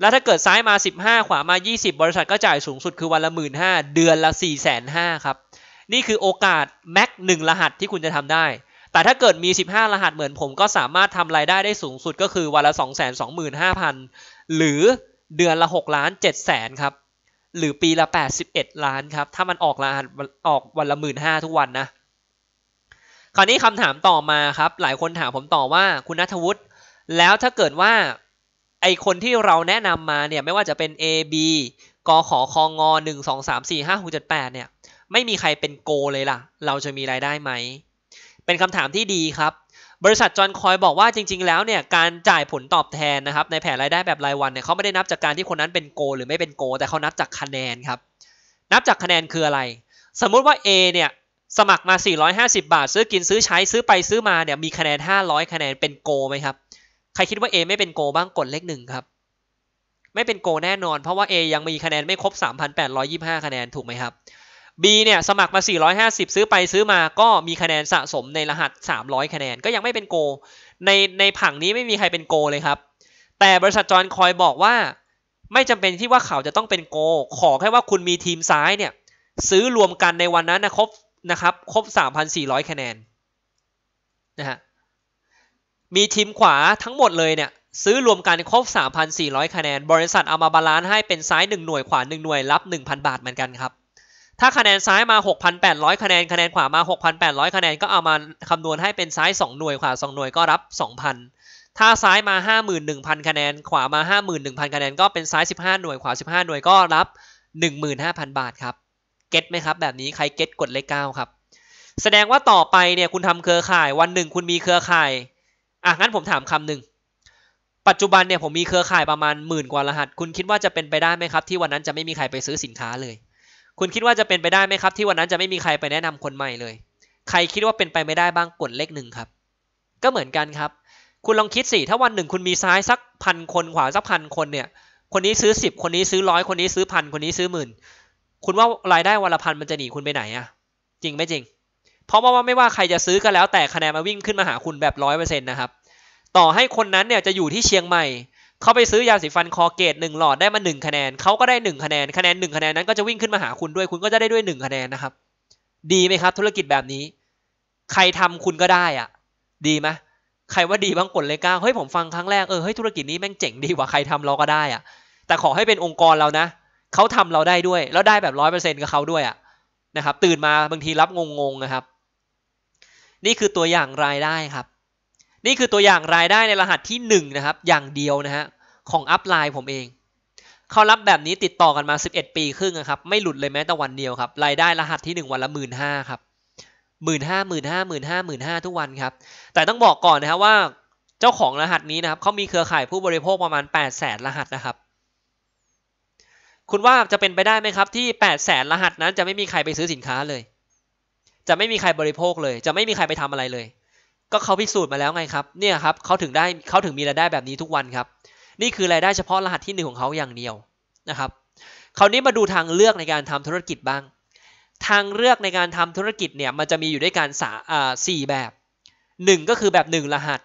แล้วถ้าเกิดซ้ายมา 15 ขวามา 20 บริษัทก็จ่ายสูงสุดคือวันละ1 5ื่นเดือนละ4่แสนครับ นี่คือโอกาสแม็กหนึ่งรหัสที่คุณจะทำได้ แต่ถ้าเกิดมี 15 รหัสเหมือนผม ก็สามารถทำรายได้ได้สูงสุดก็คือวันละ 2 2 5 0 0 0 หรือเดือนละ6ล้าน7แสนครับ หรือปีละ 81 ล้านครับ ถ้ามันออกรหัสออกวันละ 1 5ื่นทุกวันนะ คราวนี้คำถามต่อมาครับ หลายคนถามผมต่อว่าคุณนัทวุฒิ แล้วถ้าเกิดว่าไอคนที่เราแนะนำมาเนี่ยไม่ว่าจะเป็น A B กขอคองอหนึ่งสองสามสี่ห้าหกเจ็ดแปดเนี่ยไม่มีใครเป็นโก เลยล่ะ เราจะมีรายได้ไหม เป็นคำถามที่ดีครับ บริษัทจอนคอยบอกว่าจริง ๆ แล้วเนี่ยการจ่ายผลตอบแทนนะครับในแผนรายได้แบบรายวันเนี่ยเขาไม่ได้นับจากการที่คนนั้นเป็นโก หรือไม่เป็นโก แต่เขานับจากคะแนนครับนับจากคะแนนคืออะไร สมมุติว่า A เนี่ยสมัครมา450 บาท ซื้อกินซื้อใช้ซื้อไปซื้อมาเนี่ยมีคะแนน500 คะแนนเป็นโกไหมครับใครคิดว่า A ไม่เป็นโก บ้างกดเลขหนึ่งครับ ไม่เป็นโก แน่นอนเพราะว่า A ยังมีคะแนนไม่ครบ 3,825 คะแนนถูกไหมครับ B เนี่ย สมัครมา450ซื้อไปซื้อมาก็มีคะแนนสะสมในรหัส300คะแนนก็ยังไม่เป็นโกในในผังนี้ไม่มีใครเป็นโก เลยครับ แต่บริษัทจอนคอยบอกว่า ไม่จำเป็นที่ว่าเขาจะต้องเป็นโก ขอแค่ว่าคุณมีทีมซ้ายเนี่ย ซื้อรวมกันในวันนั้นนะครบนะครับ ครบ3,400คะแนนนะฮะมีทีมขวาทั้งหมดเลยเนี่ย ซื้อรวมกันครบ 3,400 คะแนนบริษัทเอามาบาลานซ์ให้เป็นซ้าย1หน่วยขวา1หน่วยรับ1,000 บาทเหมือนกันครับ ถ้าคะแนนซ้ายมา 6,800 คะแนนคะแนนขวามา6,800 คะแนนก็เอามาคำนวณให้เป็นซ้าย2หน่วยขวา2หน่วยก็รับ2,000 ถ้าซ้ายมา 51,000 คะแนนขวามา 51,000 คะแนนก็เป็นซ้าย 15 หน่วยขวา15หน่วยก็รับ15,000 บาทครับเก็ตไหมครับ แบบนี้ใครเก็ตกดเลขเก้าครับแสดงว่าต่อไปเนี่ยคุณทำเครือข่ายวันหนึ่งคุณมีเครือข่ายอ่ะงั้นผมถามคำหนึ่งปัจจุบันเนี่ยผมมีเครือข่ายประมาณหมื่นกว่ารหัส คุณคิดว่าจะเป็นไปได้ไหมครับที่วันนั้นจะไม่มีใครไปซื้อสินค้าเลย คุณคิดว่าจะเป็นไปได้ไหมครับที่วันนั้นจะไม่มีใครไปแนะนำคนใหม่เลย ใครคิดว่าเป็นไปไม่ได้บ้างกดเลขหนึ่งครับ ก็เหมือนกันครับ คุณลองคิดสิถ้าวันหนึ่ง คุณมีซ้ายสักพันคนขวาสักพันคนเนี่ย คนนี้ซื้อสิบคนนี้ซื้อร้อยคนนี้ซื้อพันคนนี้ซื้อหมื่น คุณว่ารายได้วันละพันมันจะหนีคุณไปไหนอะจริงไหมจริงเพราะว่าไม่ว่าใครจะซื้อก็แล้วแต่คะแนนมาวิ่งขึ้นมาหาคุณแบบร้อยเปอร์เซ็นต์นะครับ ต่อให้คนนั้นเนี่ยจะอยู่ที่เชียงใหม่ เขาไปซื้อยาสีฟันคอเกตหนึ่งหลอดได้มาหนึ่งคะแนน เขาก็ได้หนึ่งคะแนน คะแนนหนึ่งคะแนนนั้นก็จะวิ่งขึ้นมาหาคุณด้วย คุณก็จะได้ด้วยหนึ่งคะแนนนะครับ ดีไหมครับ ธุรกิจแบบนี้ ใครทำคุณก็ได้อ่ะ ดีไหมใครว่าดีบ้างกนเลยก้าเฮ้ยผมฟังครั้งแรก เออเฮ้ยธุรกิจนี้แม่งเจ๋งดีกว่าใครทำเราก็ได้อ่ะ แต่ขอให้เป็นองค์กรเรานะ เขาทำเราได้ด้วยแล้วได้แบบร้อยเปอร์เซ็นต์กับเขาด้วยอ่ะนะครับ ตื่นมาบางทีรับงงๆนะครับนี่คือตัวอย่างรายได้ครับ นี่คือตัวอย่างรายได้ในรหัสที่ 1 นะครับ อย่างเดียวนะฮะ ของอัพไลน์ผมเองเขารับแบบนี้ติดต่อกันมา 11 ปีครึ่งครับ ไม่หลุดเลยแม้แต่วันเดียวครับ รายได้รหัสที่ 1 วันละหมื่นห้าครับหมื่นห้าหมื่นห้าหมื่นห้าหมื่นห้าทุกวันครับ แต่ต้องบอกก่อนนะครับว่า เจ้าของรหัสนี้นะครับ เขามีเครือข่ายผู้บริโภคประมาณ 8 0 0แสนรหัสนะครับ คุณว่าจะเป็นไปได้ไหมครับที่ 8 0 0แสนรหัสนั้นจะไม่มีใครไปซื้อสินค้าเลยจะไม่มีใครบริโภคเลย จะไม่มีใครไปทำอะไรเลย ก็เขาพิสูจน์มาแล้วไงครับ เนี่ยครับเขาถึงได้เขาถึงมีรายได้แบบนี้ทุกวันครับ นี่คือรายได้เฉพาะรหัสที่หนึ่งของเขาอย่างเดียวนะครับ คราวนี้มาดูทางเลือกในการทำธุรกิจบ้าง ทางเลือกในการทำธุรกิจเนี่ย มันจะมีอยู่ด้วยกันสสี่แบบ 1 ก็คือแบบ 1 รหัส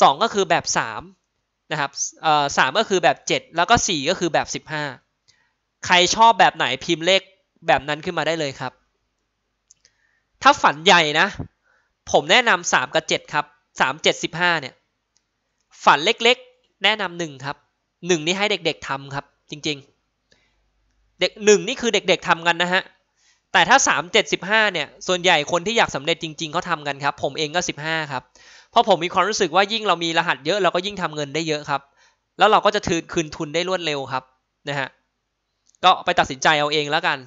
2 ก็คือแบบ3นะครับสามก็คือแบบ 7 แล้วก็ 4 ก็คือแบบ 15 ใครชอบแบบไหนพิมพ์เลขแบบนั้นขึ้นมาได้เลยครับถ้าฝันใหญ่นะผมแนะนำสามกับเจ็ดครับสามเจ็ดสิบห้าเนี่ย ฝันเล็กๆ แนะนำหนึ่งครับหนึ่งนี่ให้เด็ก ๆทำครับจริงๆ เด็กหนึ่งนี่คือเด็ก ๆทำกันนะฮะแต่ถ้าสามเจ็ดสิบห้าเนี่ยส่วนใหญ่คนที่อยากสำเร็จจริงๆเขาทำกันครับ ผมเองก็สิบห้าครับเพราะผมมีความรู้สึกว่ายิ่งเรามีรหัสเยอะ เราก็ยิ่งทำเงินได้เยอะครับ แล้วเราก็จะถือคืนทุนได้รวดเร็วครับนะฮะก็ไปตัดสินใจเอาเองแล้วกัน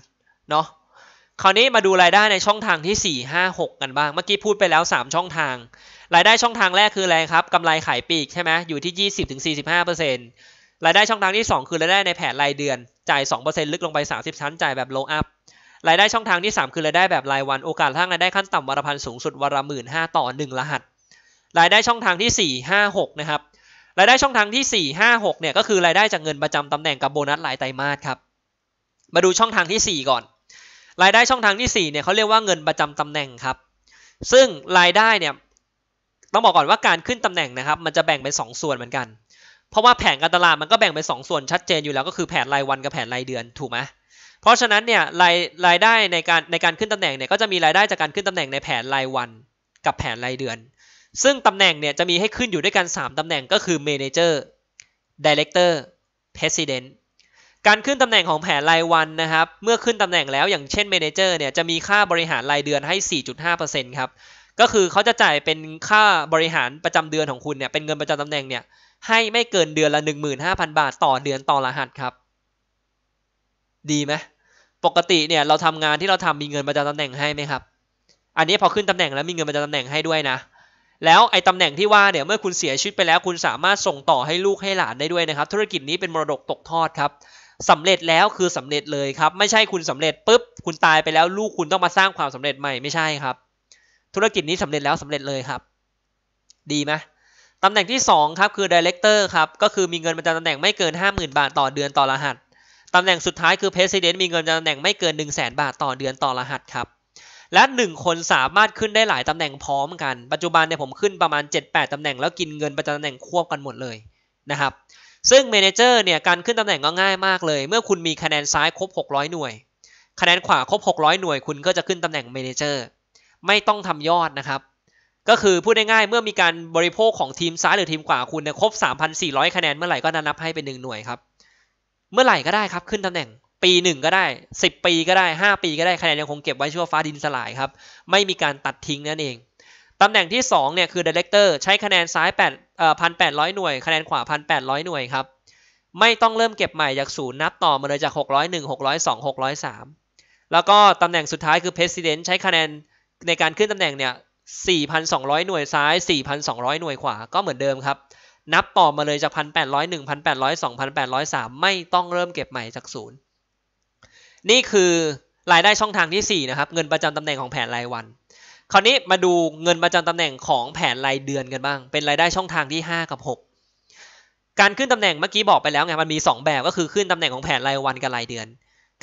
เนาะคราวนี้มาดูรายได้ในช่องทางที่ 4 5 6 กันบ้าง เมื่อกี้พูดไปแล้ว 3 ช่องทาง รายได้ช่องทางแรกคืออะไรครับกำไรขายปีกใช่ไหมอยู่ที่ 20-45%รายได้ช่องทางที่ 2 คือรายได้ในแผนรายเดือน จ่าย 2%ลึก ลงไป 30 ชั้น จ่ายแบบ low up รายได้ช่องทางที่ 3 คือรายได้แบบรายวัน โอกาสทั้งรายได้ขั้นต่ำวรรพันสูงสุดวรรละหมื่นห้าต่อ1รหัสรายได้ช่องทางที่ 4 5 6 นะครับ รายได้ช่องทางที่ 4 5 6 เนี่ยก็คือรายได้จากเงินประจำตำแหน่งกับโบนัสรายไตรมาสครับ มาดูช่องทางที่ 4 ก่อนรายได้ช่องทางที่ 4เนี่ยเขาเรียกว่าเงินประจำตำแหน่งครับซึ่งรายได้เนี่ยต้องบอกก่อนว่าการขึ้นตำแหน่งนะครับมันจะแบ่งเป็น2ส่วนเหมือนกัน เพราะว่าแผนการตลาดมันก็แบ่งเป็น2ส่วนชัดเจนอยู่แล้วก็คือแผนรายวันกับแผนรายเดือนถูกไหมเพราะฉะนั้นเนี่ยรายรายได้ในการในการขึ้นตำแหน่งเนี่ยก็จะมีรายได้จากการขึ้นตำแหน่งในแผนรายวัน กับแผนรายเดือน ซึ่งตำแหน่งเนี่ยจะมีให้ขึ้นอยู่ด้วยกัน 3 ตำแหน่งก็คือเมนเจอร์ดีเลกเตอร์เพรสิดเนต์การขึ้นตำแหน่งของแผนรายวันนะครับ เมื่อขึ้นตำแหน่งแล้วอย่างเช่นเมนเจอร์เนี่ยจะมีค่าบริหารรายเดือนให้ 4.5%ครับก็คือเขาจะจ่ายเป็นค่าบริหารประจำเดือนของคุณเนี่ยเป็นเงินประจำตำแหน่งเนี่ยให้ไม่เกินเดือนละ 15,000 บาทต่อเดือนต่อรหัสครับ ดีไหมปกติเนี่ยเราทำงานที่เราทำมีเงินประจำตำแหน่งให้ไหมครับ อันนี้พอขึ้นตำแหน่งแล้วมีเงินประจำตำแหน่งให้ด้วยนะ แล้วไอ้ตำแหน่งที่ว่าเนี่ยเมื่อคุณเสียชีวิตไปแล้ว คุณสามารถส่งต่อให้ลูกให้หลานได้ด้วยนะครับธุรกิจนี้เป็นมรดกตกทอดครับสำเร็จแล้วคือสำเร็จเลยครับไม่ใช่คุณสำเร็จปุ๊บคุณตายไปแล้วลูกคุณต้องมาสร้างความสำเร็จใหม่ ไม่ใช่ครับ ธุรกิจนี้สำเร็จแล้วสำเร็จเลยครับ ดีไหมตำแหน่งที่ 2ครับคือเลกเตอร์ครับก็คือมีเงินประจำตำแหน่งไม่เกิน 50,000 บาทต่อเดือนต่อรหัสตำแหน่งสุดท้ายคือ President มีเงินประจำตำแหน่งไม่เกิน1 0 0 0 0แบาท ต่อเดือนต่อรหัสครับและ 1 คนสามารถขึ้นได้หลายตำแหน่งพร้อมกันปัจจุบันเนี่ยผมขึ้นประมาณ 7-8ตำแหน่งแล้วกินเงินประจำตำแหน่งควบกันหมดเลยนะครับซึ่งเมนเจอร์เนี่ยการขึ้นตำแหน่งก็ง่ายมากเลยเมื่อคุณมีคะแนนซ้ายครบ 600 หน่วย คะแนนขวาครบ 600 หน่วยคุณก็จะขึ้นตำแหน่งเมนเจอร์ไม่ต้องทำยอดนะครับ ก็คือพูดง่ายๆเมื่อมีการบริโภคของทีมซ้ายหรือทีมขวาคุณเนี่ยครบ 3,400 คะแนนเมื่อไหร่ก็นับให้เป็น1หน่วยครับเมื่อไหร่ก็ได้ครับขึ้นตำแหน่งปีหนึ่งก็ได้ 10 ปีก็ได้ 5 ปีก็ได้คะแนนยังคงเก็บไว้ชั่วฟ้าดินสลายครับไม่มีการตัดทิ้งนั่นเองตำแหน่งที่2เนี่ยคือ director ใช้คะแนนซ้าย8 1,800 หน่วย คะแนนขวา 1,800 หน่วยครับ ไม่ต้องเริ่มเก็บใหม่จากศูนย์นับต่อมาเลยจาก 601 602 603 แล้วก็ตำแหน่งสุดท้ายคือ president ใช้คะแนนในการขึ้นตำแหน่งเนี่ย 4,200 หน่วยซ้าย 4,200 หน่วยขวาก็เหมือนเดิมครับนับต่อมาเลยจาก 1,801 1,800 2,800 3 ไม่ต้องเริ่มเก็บใหม่จากศูนย์นี่คือรายได้ช่องทางที่4นะครับเงินประจำตำแหน่งของแผนรายวันคราวนี้มาดูเงินประจำตำแหน่งของแผนรายเดือนกันบ้าง เป็นรายได้ช่องทางที่ 5 กับ 6 การขึ้นตำแหน่งเมื่อกี้บอกไปแล้วไง มันมี 2 แบบ ก็คือขึ้นตำแหน่งของแผนรายวันกับรายเดือน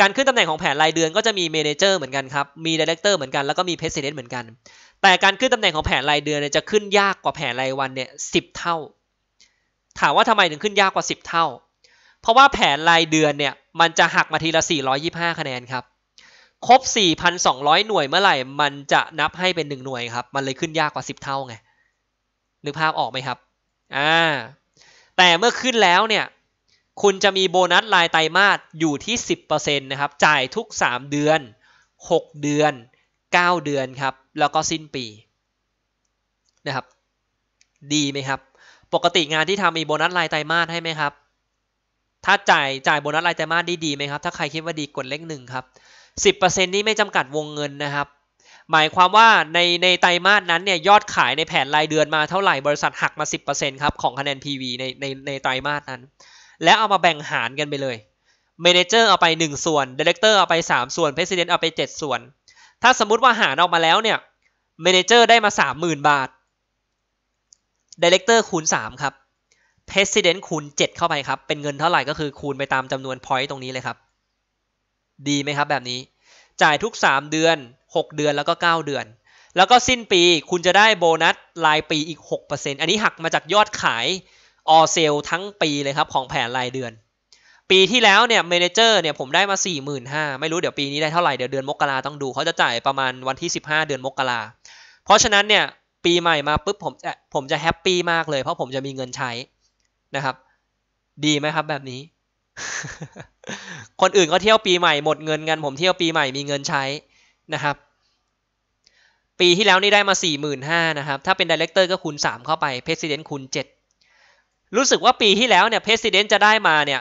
การขึ้นตำแหน่งของแผนรายเดือนก็จะมีเมนเจอร์เหมือนกันครับ มีดีเลกเตอร์เหมือนกัน แล้วก็มีเพสเซนต์เหมือนกัน แต่การขึ้นตำแหน่งของแผนรายเดือนจะขึ้นยากกว่าแผนรายวันเนี่ยสิเท่า ถามว่าทำไมถึงขึ้นยากกว่า 10 เท่า เพราะว่าแผนรายเดือนเนี่ย มันจะหักมาทีละ 425 คะแนนครับครบ4,200 หน่วยเมื่อไหร่ มันจะนับให้เป็น 1 หน่วย ครับ มันเลยขึ้นยากกว่า 10 เท่า ไง นึกภาพออกไหมครับ อ่า แต่เมื่อขึ้นแล้ว เนี่ย คุณจะมีโบนัสรายไตรมาสอยู่ที่ 10%นะครับ จ่ายทุก 3 เดือน 6 เดือน 9 เดือน ครับ แล้วก็สิ้นปี นะครับ ดีไหมครับ ปกติงานที่ทำมีโบนัสรายไตรมาสให้ไหมครับ ถ้าจ่าย จ่ายโบนัสรายไตรมาสดีดีไหมครับ ถ้าใครคิดว่าดี กดเลขหนึ่งครับ10%นี้ไม่จำกัดวงเงินนะครับ หมายความว่าในในไตรมาสนั้นเนี่ย ยอดขายในแผนรายเดือนมาเท่าไหร่บริษัทหักมา 10%ครับ ของคะแนน PV ในในในไตรมาสนั้น แล้วเอามาแบ่งหารกันไปเลยเมนเจอร์เอาไป 1 ส่วนดีเลกเตอร์เอาไป 3 ส่วนเพรสิ d เ n นต์เอาไป 7 ส่วน ถ้าสมมติว่าหารออกมาแล้วเนี่ยเมนเจอร์ได้มา 30,000 บาทดีเลกเตอร์คูณ3 ครับเพรสิ d เ n นต์คูณ 7 เข้าไปครับเป็นเงินเท่าไหร่ก็คือคูณไปตามจำนวนพอยต์ตรงนี้เลยครับดีไหมครับแบบนี้จ่ายทุก 3 เดือน 6 เดือนแล้วก็ 9 เดือน แล้วก็สิ้นปีคุณจะได้โบนัสรายปีอีก 6%อันนี้หักมาจากยอดขาย ออเซลทั้งปีเลยครับ ของแผนรายเดือน ปีที่แล้วเนี่ยเมนเจอร์เนี่ยผมได้มา 4 5 0 0 0 ไม่รู้ เดี๋ยวปีนี้ได้เท่าไหร่ เดี๋ยวเดือนมกราต้องดูเขาจะจ่ายประมาณวันที่ 15 เดือนมกราเพราะฉะนั้นเนี่ย ปีใหม่มาปุ๊บผมผมจะแฮปปี้มากเลยเพราะผมจะมีเงินใช้นะครับดีไหมครับแบบนี้คนอื่นก็เที่ยวปีใหม่หมดเงินกันผมเที่ยวปีใหม่มีเงินใช้นะครับ ปีที่แล้วนี่ได้มา 45,000นะครับ ถ้าเป็นดีเลกเตอร์ก็คูณ 3 เข้าไปเพสิ s เน e n คูณ7 รู้สึกว่าปีที่แล้วเนี่ยเพสิ s เน e n จะได้มาเนี่ย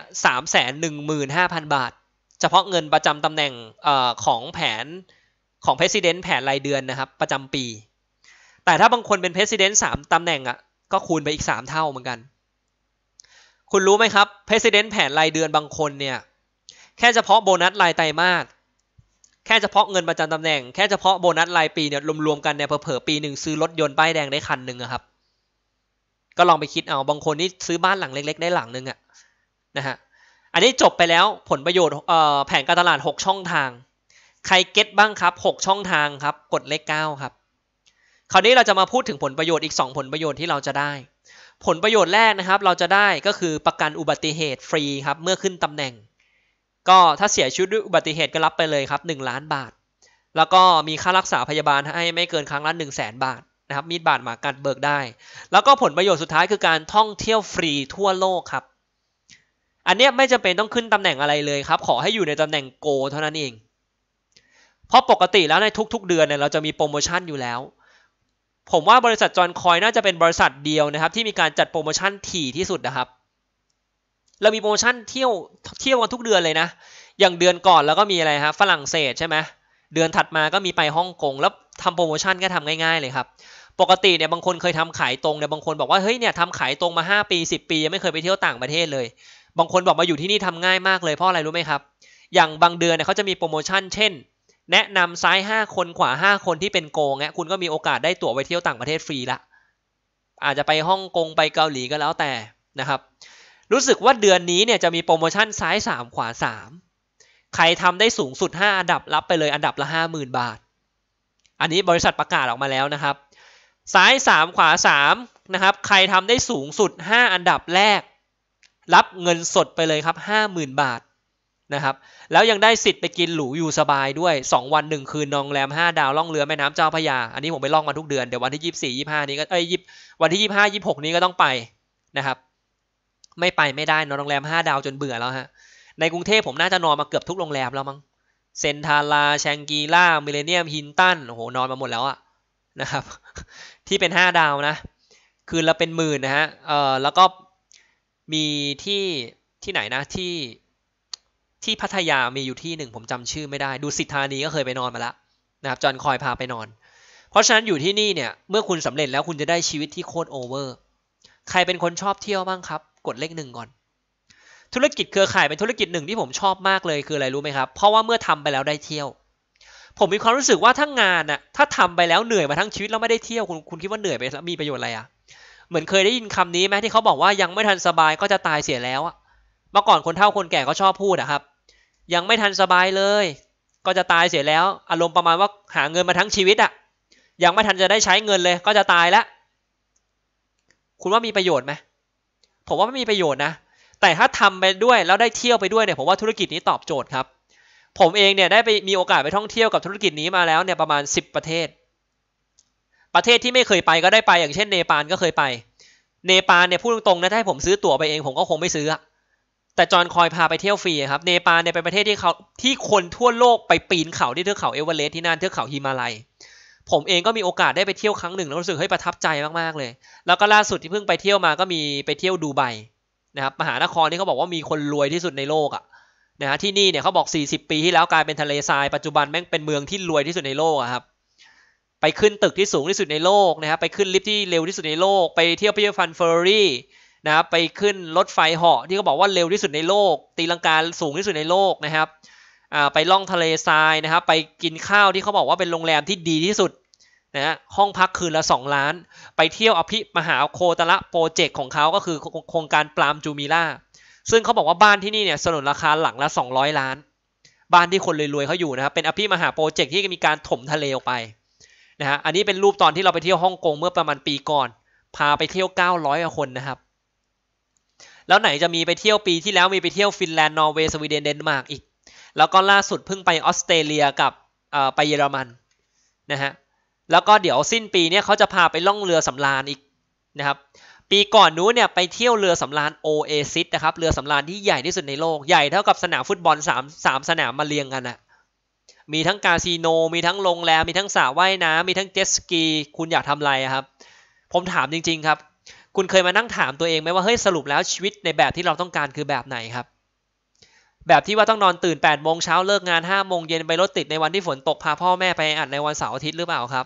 315,000 บาท เฉพาะเงินประจำตำแหน่งอของแผนของเพสิ s เน e n แผนรายเดือนนะครับ ประจำปี แต่ถ้าบางคนเป็นเพสิ s เน e n 3ตำแหน่งอะ่ะก็คูณไปอีก 3 เท่าเหมือนกันคุณรู้ไหมครับ President แผนรายเดือนบางคนเนี่ย แค่เฉพาะโบนัสรายไตรมาสแค่เฉพาะเงินประจำตำแหน่ง แค่เฉพาะโบนัสรายปีเนี่ยรวมๆกันเนี่ยเผ่อๆปีหนึ่งซื้อรถยนต์ป้ายแดงได้คันหนึ่งครับก็ลองไปคิดเอาบางคนนี่ซื้อบ้านหลังเล็กๆได้หลังหนึ่งอะนะฮะอันนี้จบไปแล้วผลประโยชน์แผนการตลาด 6 ช่องทางใครเก็ตบ้างครับ6ช่องทางครับกดเลข 9 ครับคราวนี้เราจะมาพูดถึงผลประโยชน์อีก2ผลประโยชน์ที่เราจะได้ผลประโยชน์แรกนะครับ เราจะได้ก็คือประกันอุบัติเหตุฟรีครับเมื่อขึ้นตำแหน่ง ก็ถ้าเสียชีวิตด้วยอุบัติเหตุก็รับไปเลยครับ1ล้านบาท แล้วก็มีค่ารักษาพยาบาลให้ไม่เกินครั้งละ 1 0 0 0 0แสนบาทนะครับมีดบาดหมากัดเบิกได้ แล้วก็ผลประโยชน์สุดท้ายคือการท่องเที่ยวฟรีทั่วโลกครับ อันนี้ไม่จำเป็นต้องขึ้นตำแหน่งอะไรเลยครับขอให้อยู่ในตำแหน่งโกเท่านั้นเอง เพราะปกติแล้วในทุก ๆ เดือนเนี่ยเราจะมีโปรโมชั่นอยู่แล้วผมว่าบริษัทจอนคอยน่าจะเป็นบริษัทเดียวนะครับที่มีการจัดโปรโมชั่นถี่ที่สุดนะครับเรามีโปรโมชั่นเที่ยวเที่ยวกันทุกเดือนเลยนะอย่างเดือนก่อนแล้วก็มีอะไรครับฝรั่งเศสใช่ไหมเดือนถัดมาก็มีไปฮ่องกงแล้วทำโปรโมชั่นก็ทำง่าย ๆเลยครับปกติเนี่ยบางคนเคยทำขายตรงเนี่ยบางคนบอกว่าเฮ้ยเนี่ยทำขายตรงมา 5 ปี 10 ปี ยังไม่เคยไปเที่ยวต่างประเทศเลย บางคนบอกมาอยู่ที่นี่ทำง่ายมากเลยเพราะอะไรรู้ไหมครับ อย่างบางเดือนเนี่ยเขาจะมีโปรโมชั่นเช่นแนะนำซ้าย 5 คนขวา 5 คนที่เป็นโกงเนี่ยคุณก็มีโอกาสได้ตั๋วไปเที่ยวต่างประเทศฟรีละอาจจะไปฮ่องกงไปเกาหลีก็แล้วแต่นะครับ รู้สึกว่าเดือนนี้เนี่ยจะมีโปรโมชั่นซ้าย 3 ขวา 3 ใครทำได้สูงสุด 5 อันดับรับไปเลยอันดับละ 50,000 บาท อันนี้บริษัทประกาศออกมาแล้วนะครับ ซ้าย 3 ขวา3นะครับใครทำได้สูงสุด 5 อันดับแรก รับเงินสดไปเลยครับ 50,000 บาทนะครับแล้วยังได้สิทธิ์ไปกินหรูอยู่สบายด้วย 2 วันหนึ่งคืนนองแรม 5 ดาวล่องเรือแม่น้ำเจ้าพยา อันนี้ผมไปล่องมาทุกเดือนเดี๋ยววันที่ 24 25 นี้ก็เอ้ยยี่วันที่25 26นี้ก็ต้องไปนะครับ ไม่ไปไม่ได้นอนโรงแรม 5 ดาวจนเบื่อแล้วฮะในกรุงเทพผมน่าจะนอนมาเกือบทุกโรงแรมแล้วมั้งเซนทาราแชงกีล่ามิเลเนียมฮินตันโอ้โหนอนมาหมดแล้วอะนะครับ ที่เป็น 5 ดาวนะ คืนละเป็นหมื่นนะฮะเออแล้วก็มีที่ที่ไหนนะที่ที่พัทยามีอยู่ที่หนึ่งผมจำชื่อไม่ได้ ดูสิทธานีก็เคยไปนอนมาแล้วนะครับจอนคอยพาไปนอน เพราะฉะนั้นอยู่ที่นี่เนี่ยเมื่อคุณสำเร็จแล้วคุณจะได้ชีวิตที่โคตรโอเวอร์ ใครเป็นคนชอบเที่ยวบ้างครับ กดเลขหนึ่งก่อน ธุรกิจเครือข่ายเป็นธุรกิจหนึ่งที่ผมชอบมากเลยคืออะไรรู้ไหมครับ เพราะว่าเมื่อทำไปแล้วได้เที่ยว ผมมีความรู้สึกว่าทั้งงานอะถ้าทำไปแล้วเหนื่อยมาทั้งชีวิตแล้วไม่ได้เที่ยวคุณคุณคิดว่าเหนื่อยไปแล้วมีประโยชน์อะไรอะเหมือนเคยได้ยินคำนี้ไหมที่เขาบอกว่ายังไม่ทันสบายก็จะตายเสียแล้วอะเมื่อก่อนคนเฒ่าคนแก่ก็ชอบพูดอะครับยังไม่ทันสบายเลย ก็จะตายเสียแล้วอารมณ์ประมาณว่าหาเงินมาทั้งชีวิตอะยังไม่ทันจะได้ใช้เงินเลย ก็จะตายแล้วคุณว่ามีประโยชน์ไหมผมว่าไม่มีประโยชน์นะแต่ถ้าทำไปด้วยแล้วได้เที่ยวไปด้วยเนี่ยผมว่าธุรกิจนี้ตอบโจทย์ครับ ผมเองเนี่ยได้ไปมีโอกาสไปท่องเที่ยวกับธุรกิจนี้มาแล้วเนี่ยประมาณ 10 ประเทศ ประเทศที่ไม่เคยไปก็ได้ไป อย่างเช่นเนปาลก็เคยไปเนปาลเนี่ยพูดตรงๆนะถ้าผมซื้อตั๋วไปเองผมก็คงไม่ซื้อแต่จอนคอยพาไปเที่ยวฟรีครับเนปาลเนี่ยเป็นประเทศที่เขาที่คนทั่วโลกไปปีนเขาที่เทือกเขาเอเวอเรสต์ที่นั่นเทือกเขาฮิมาลัย ผมเองก็มีโอกาสได้ไปเที่ยวครั้งหนึ่งแล้วรู้สึกเฮ้ยประทับใจมากๆเลย แล้วก็ล่าสุดที่เพิ่งไปเที่ยวมาก็มีไปเที่ยวดูไบนะครับมหานครที่เขาบอกว่ามีคนรวยที่สุดในโลกอะ่ะนะฮะที่นี่เนี่ยเขาบอก 40 ปีที่แล้วกลายเป็นทะเลทรายปัจจุบันแม่งเป็นเมืองที่รวยที่สุดในโลกครับไปขึ้นตึกที่สูงที่สุดในโลกนะครับไปขึ้นลิฟ์ที่เร็วที่สุดในโลก ไปเที่ยวพิพิธภัณฑ์เฟอร์รี่นะครับไปขึ้น รถไฟเหาะที่เขาบอกว่าเร็วที่สุดในโลก ตีลังกาสูงที่สุดในโลกนะครับไปล่องทะเลทรายนะครับ ไปกินข้าวที่เขาบอกว่าเป็นโรงแรมที่ดีที่สุดนะฮะห้องพักคืนละ 2 ล้านไปเที่ยวอภิมหาโคตระโปรเจกต์ของเขาก็คือโครงการปรามจูมิล่าซึ่งเขาบอกว่าบ้านที่นี่เนี่ยสนุนราคาหลังละ 200 ล้าน บ้านที่คนรวยๆเขาอยู่นะครับ เป็นอภิมหาโปรเจกต์ที่มีการถมทะเลออกไปนะฮะอันนี้เป็นรูปตอนที่เราไปเที่ยวฮ่องกงเมื่อประมาณปีก่อนพาไปเที่ยว900คนนะครับแล้วไหนจะมีไปเที่ยวปีที่แล้วมีไปเที่ยวฟินแลนด์นอร์เวย์สวีเดนเดนมาร์กอีก แล้วก็ล่าสุดเพิ่งไปออสเตรเลียกับไปเยอรมันนะฮะแล้วก็เดี๋ยวสิ้นปีเนี่ยเขาจะพาไปล่องเรือสำราญอีกนะครับปีก่อนนู้นเนี่ยไปเที่ยวเรือสำราญโอเอซิสนะครับเรือสำราญที่ใหญ่ที่สุดในโลกใหญ่เท่ากับสนามฟุตบอลสามสามสนามมาเรียงกันอะมีทั้งคาสิโน มีทั้งโรงแรมมีทั้งสระว่ายน้ำมีทั้งเจ็ตสกี คุณอยากทำอะไรครับ ผมถามจริง ๆครับคุณเคยมานั่งถามตัวเองไหมว่าเฮ้ยสรุปแล้วชีวิตในแบบที่เราต้องการคือแบบไหนครับ แบบที่ว่าต้องนอนตื่น8ปดโมงเช้าเลิกงาน5้าโมงเย็นไปรถติดในวันที่ฝนตก พาพ่อแม่ไปอัดในวันเสาร์อาทิตย์หรือเปล่าครับ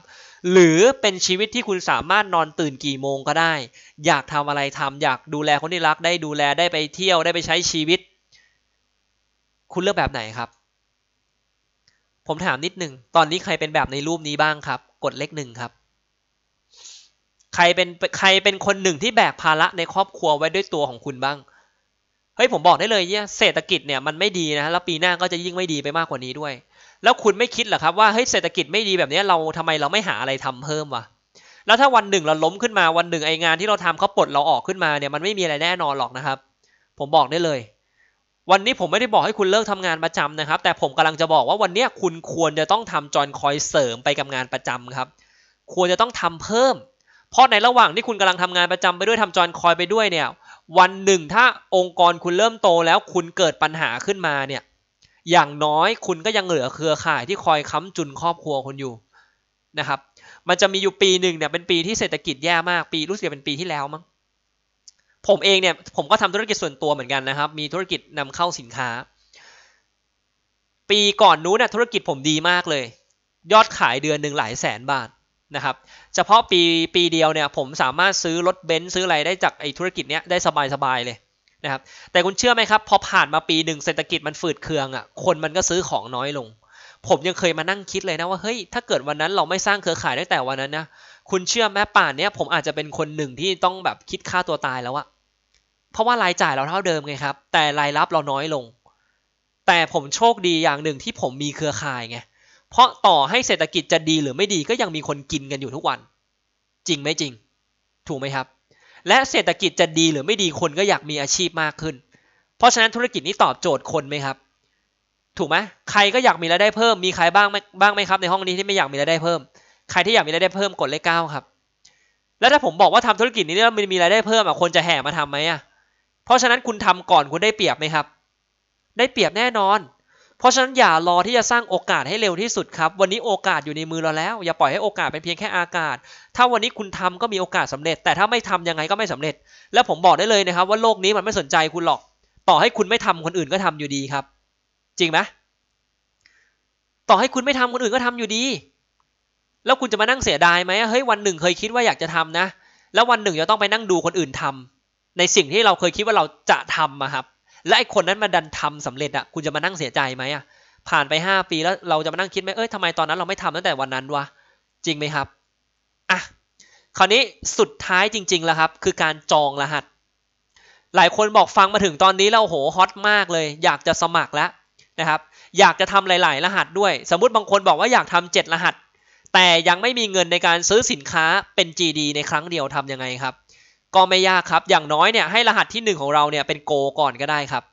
หรือเป็นชีวิตที่คุณสามารถนอนตื่นกี่โมงก็ได้ อยากทำอะไรทำ อยากดูแลคนที่รักได้ดูแลได้ไปเที่ยวได้ไปใช้ชีวิต คุณเลือกแบบไหนครับ ผมถามนิดหนึ่งตอนนี้ใครเป็นแบบในรูปนี้บ้างครับ กดเลขหนึ่งครับใครเป็นใครเป็นคนหนึ่งที่แบกภาระในครอบครัวไว้ด้วยตัวของคุณบ้าง เฮ้ยผมบอกได้เลยเนี่ยเศรษฐกิจเนี่ยมันไม่ดีนะ แล้วปีหน้าก็จะยิ่งไม่ดีไปมากกว่านี้ด้วย แล้วคุณไม่คิดหรอครับว่าเฮ้ยเศรษฐกิจไม่ดีแบบนี้เราทำไมเราไม่หาอะไรทำเพิ่มวะแล้วถ้าวันหนึ่งเราล้มขึ้นมาวันหนึ่งไองานที่เราทำเขาปลดเราออกขึ้นมาเนี่ยมันไม่มีอะไรแน่นอนหรอกนะครับ ผมบอกได้เลย วันนี้ผมไม่ได้บอกให้คุณเลิกทำงานประจำนะครับ แต่ผมกำลังจะบอกว่าวันนี้คุณควรจะต้องทำจอนคอยเสริมไปกับงานประจำครับ ควรจะต้องทำเพิ่มเพราะในระหว่างที่คุณกำลังทำงานประจำไปด้วยทำจอนคอยไปด้วยเนี่ย วันหนึ่งถ้าองค์กรคุณเริ่มโตแล้วคุณเกิดปัญหาขึ้นมาเนี่ยอย่างน้อยคุณก็ยังเหลือเครือข่ายที่คอยค้ำจุนครอบครัวคุณอยู่นะครับ มันจะมีอยู่ปีหนึ่งเนี่ยเป็นปีที่เศรษฐกิจแย่มาก ปีรู้สึกเป็นปีที่แล้วมั้งผมเองเนี่ยผมก็ทำธุรกิจส่วนตัวเหมือนกันนะครับ มีธุรกิจนำเข้าสินค้า ปีก่อนนู้นน่ยธุรกิจผมดีมากเลยยอดขายเดือนหนึ่งหลายแสนบาทนะครับเฉพาะปีปีเดียวเนี่ย ผมสามารถซื้อรถเบนซ์ซื้ออะไรได้จากไอ้ธุรกิจเนี้ยได้สบายๆเลยนะครับแต่คุณเชื่อไหมครับ พอผ่านมาปีหนึ่งเศรษฐกิจมันฝืดเคืองอะ่ะคนมันก็ซื้อของน้อยลง ผมยังเคยมานั่งคิดเลยนะว่าเฮ้ยถ้าเกิดวันนั้นเราไม่สร้างเครือข่ายตั้งแต่วันนั้นนะคุณเชื่อไหมป่านเนี้ยผมอาจจะเป็นคนหนึ่งที่ต้องแบบคิดฆ่าตัวตายแล้วอะเพราะว่ารายจ่ายเราเท่าเดิมไงครับแต่รายรับเราน้อยลง แต่ผมโชคดีอย่างหนึ่งที่ผมมีเครือข่ายไงเพราะต่อให้เศรษฐกิจจะดีหรือไม่ดีก็ยังมีคนกินกันอยู่ทุกวัน จริงไหมจริง ถูกไหมครับ และเศรษฐกิจจะดีหรือไม่ดีคนก็อยากมีอาชีพมากขึ้น เพราะฉะนั้นธุรกิจนี้ตอบโจทย์คนไหมครับ ถูกไหมใครก็อยากมีรายได้เพิ่มมีใครบ้างบ้างไหมครับ ในห้องนี้ที่ไม่อยากมีรายได้เพิ่มใครที่อยากมีรายได้เพิ่มกดเลขเก้าครับ แล้วถ้าผมบอกว่าทำธุรกิจนี้แล้วมันมีรายได้เพิ่มอ่ะคนจะแห่มาทํำไหมอ่ะเพราะฉะนั้นคุณทำก่อนคุณได้เปรียบไหมครับ ได้เปรียบแน่นอนเพราะฉะนั้นอย่ารอที่จะสร้างโอกาสให้เร็วที่สุดครับ วันนี้โอกาสอยู่ในมือเราแล้ว อย่าปล่อยให้โอกาสเป็นเพียงแค่อากาศ ถ้าวันนี้คุณทำก็มีโอกาสสาเร็จแต่ถ้าไม่ทำยังไงก็ไม่สำเร็จ และผมบอกได้เลยนะครับ ว่าโลกนี้มันไม่สนใจคุณหรอก ต่อให้คุณไม่ทำคนอื่นก็ทำอยู่ดีครับ จริงไหมต่อให้คุณไม่ทำคนอื่นก็ทำอยู่ดี แล้วคุณจะมานั่งเสียดายไหมเฮ้ยวันหนึ่งเคยคิดว่าอยากจะทำนะแล้ววันหนึ่งจะต้องไปนั่งดูคนอื่นทำ ในสิ่งที่เราเคยคิดว่าเราจะทำอะครับและไอ้คนนั้นมาดันทำสำเร็จอะคุณจะมานั่งเสียใจไหมอะผ่านไปห้าปีแล้วเราจะมานั่งคิดไหมเอ้ยทำไมตอนนั้น เราไม่ทำตั้งแต่วันนั้นวะจริงไหมครับอ่ะคราวนี้สุดท้ายจริงๆแล้วครับ คือการจองรหัส หลายคนบอกฟังมาถึงตอนนี้เราโหฮอตมากเลย อยากจะสมัครแล้วนะครับ อยากจะทำหลาย ๆ รหัสด้วย สมมุติบางคนบอกว่า อยากทำ 7 รหัส แต่ยังไม่มีเงินในการซื้อสินค้าเป็น GD ในครั้งเดียวทํำยังไงครับก็ไม่ยากครับ อย่างน้อยเนี่ยให้รหัสที่ 1 ของเราเนี่ยเป็นโกก่อนก็ได้ครับ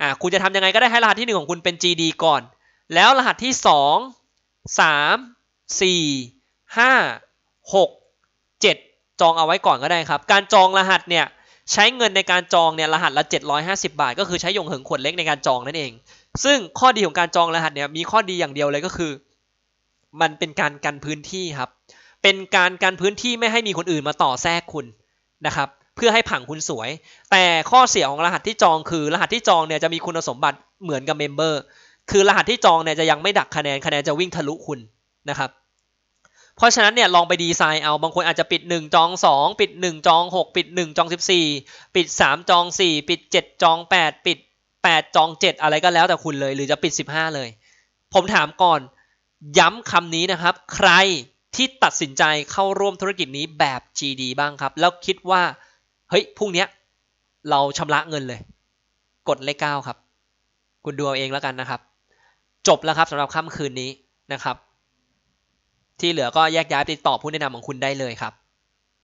อ่าคุณจะทำยังไงก็ได้ให้รหัสที่ 1 ของคุณเป็น GD ก่อน แล้วรหัสที่ 2 3 4 5 6 7 จองเอาไว้ก่อนก็ได้ครับ การจองรหัสเนี่ยใช้เงินในการจองเนี่ยรหัสละ 750บาทก็คือใช้ยงเหิงขวดเล็กในการจองนั่นเอง ซึ่งข้อดีของการจองรหัสเนี่ยมีข้อดีอย่างเดียวเลยก็คือ มันเป็นการกันพื้นที่ครับ เป็นการกันพื้นที่ไม่ให้มีคนอื่นมาต่อแทรกคุณนะครับ เพื่อให้ผังคุณสวย แต่ข้อเสียของรหัสที่จองคือรหัสที่จองเนี่ยจะมีคุณสมบัติเหมือนกับเมมเบอร์ คือรหัสที่จองเนี่ยจะยังไม่ดักคะแนนคะแนนจะวิ่งทะลุคุณนะครับ เพราะฉะนั้นเนี่ยลองไปดีไซน์เอาบางคนอาจจะปิด 1 จอง 2 ปิด1จอง6 ปิด1จอง 14 ปิด 3 จอง 4 ปิด 7 จอง 8 ปิด8จอง 7 อะไรก็แล้วแต่คุณเลย หรือจะปิด 15 เลย ผมถามก่อนย้ำคำนี้นะครับ ใครที่ตัดสินใจเข้าร่วมธุรกิจนี้แบบ GD บ้างครับ แล้วคิดว่า เฮ้ยพรุ่งนี้เราชำระเงินเลย กดเลขเก้าครับ คุณดูเอาเองแล้วกันนะครับ จบแล้วครับสำหรับค่ำคืนนี้นะครับ ที่เหลือก็แยกย้ายติดต่อผู้แนะนำของคุณได้เลยครับ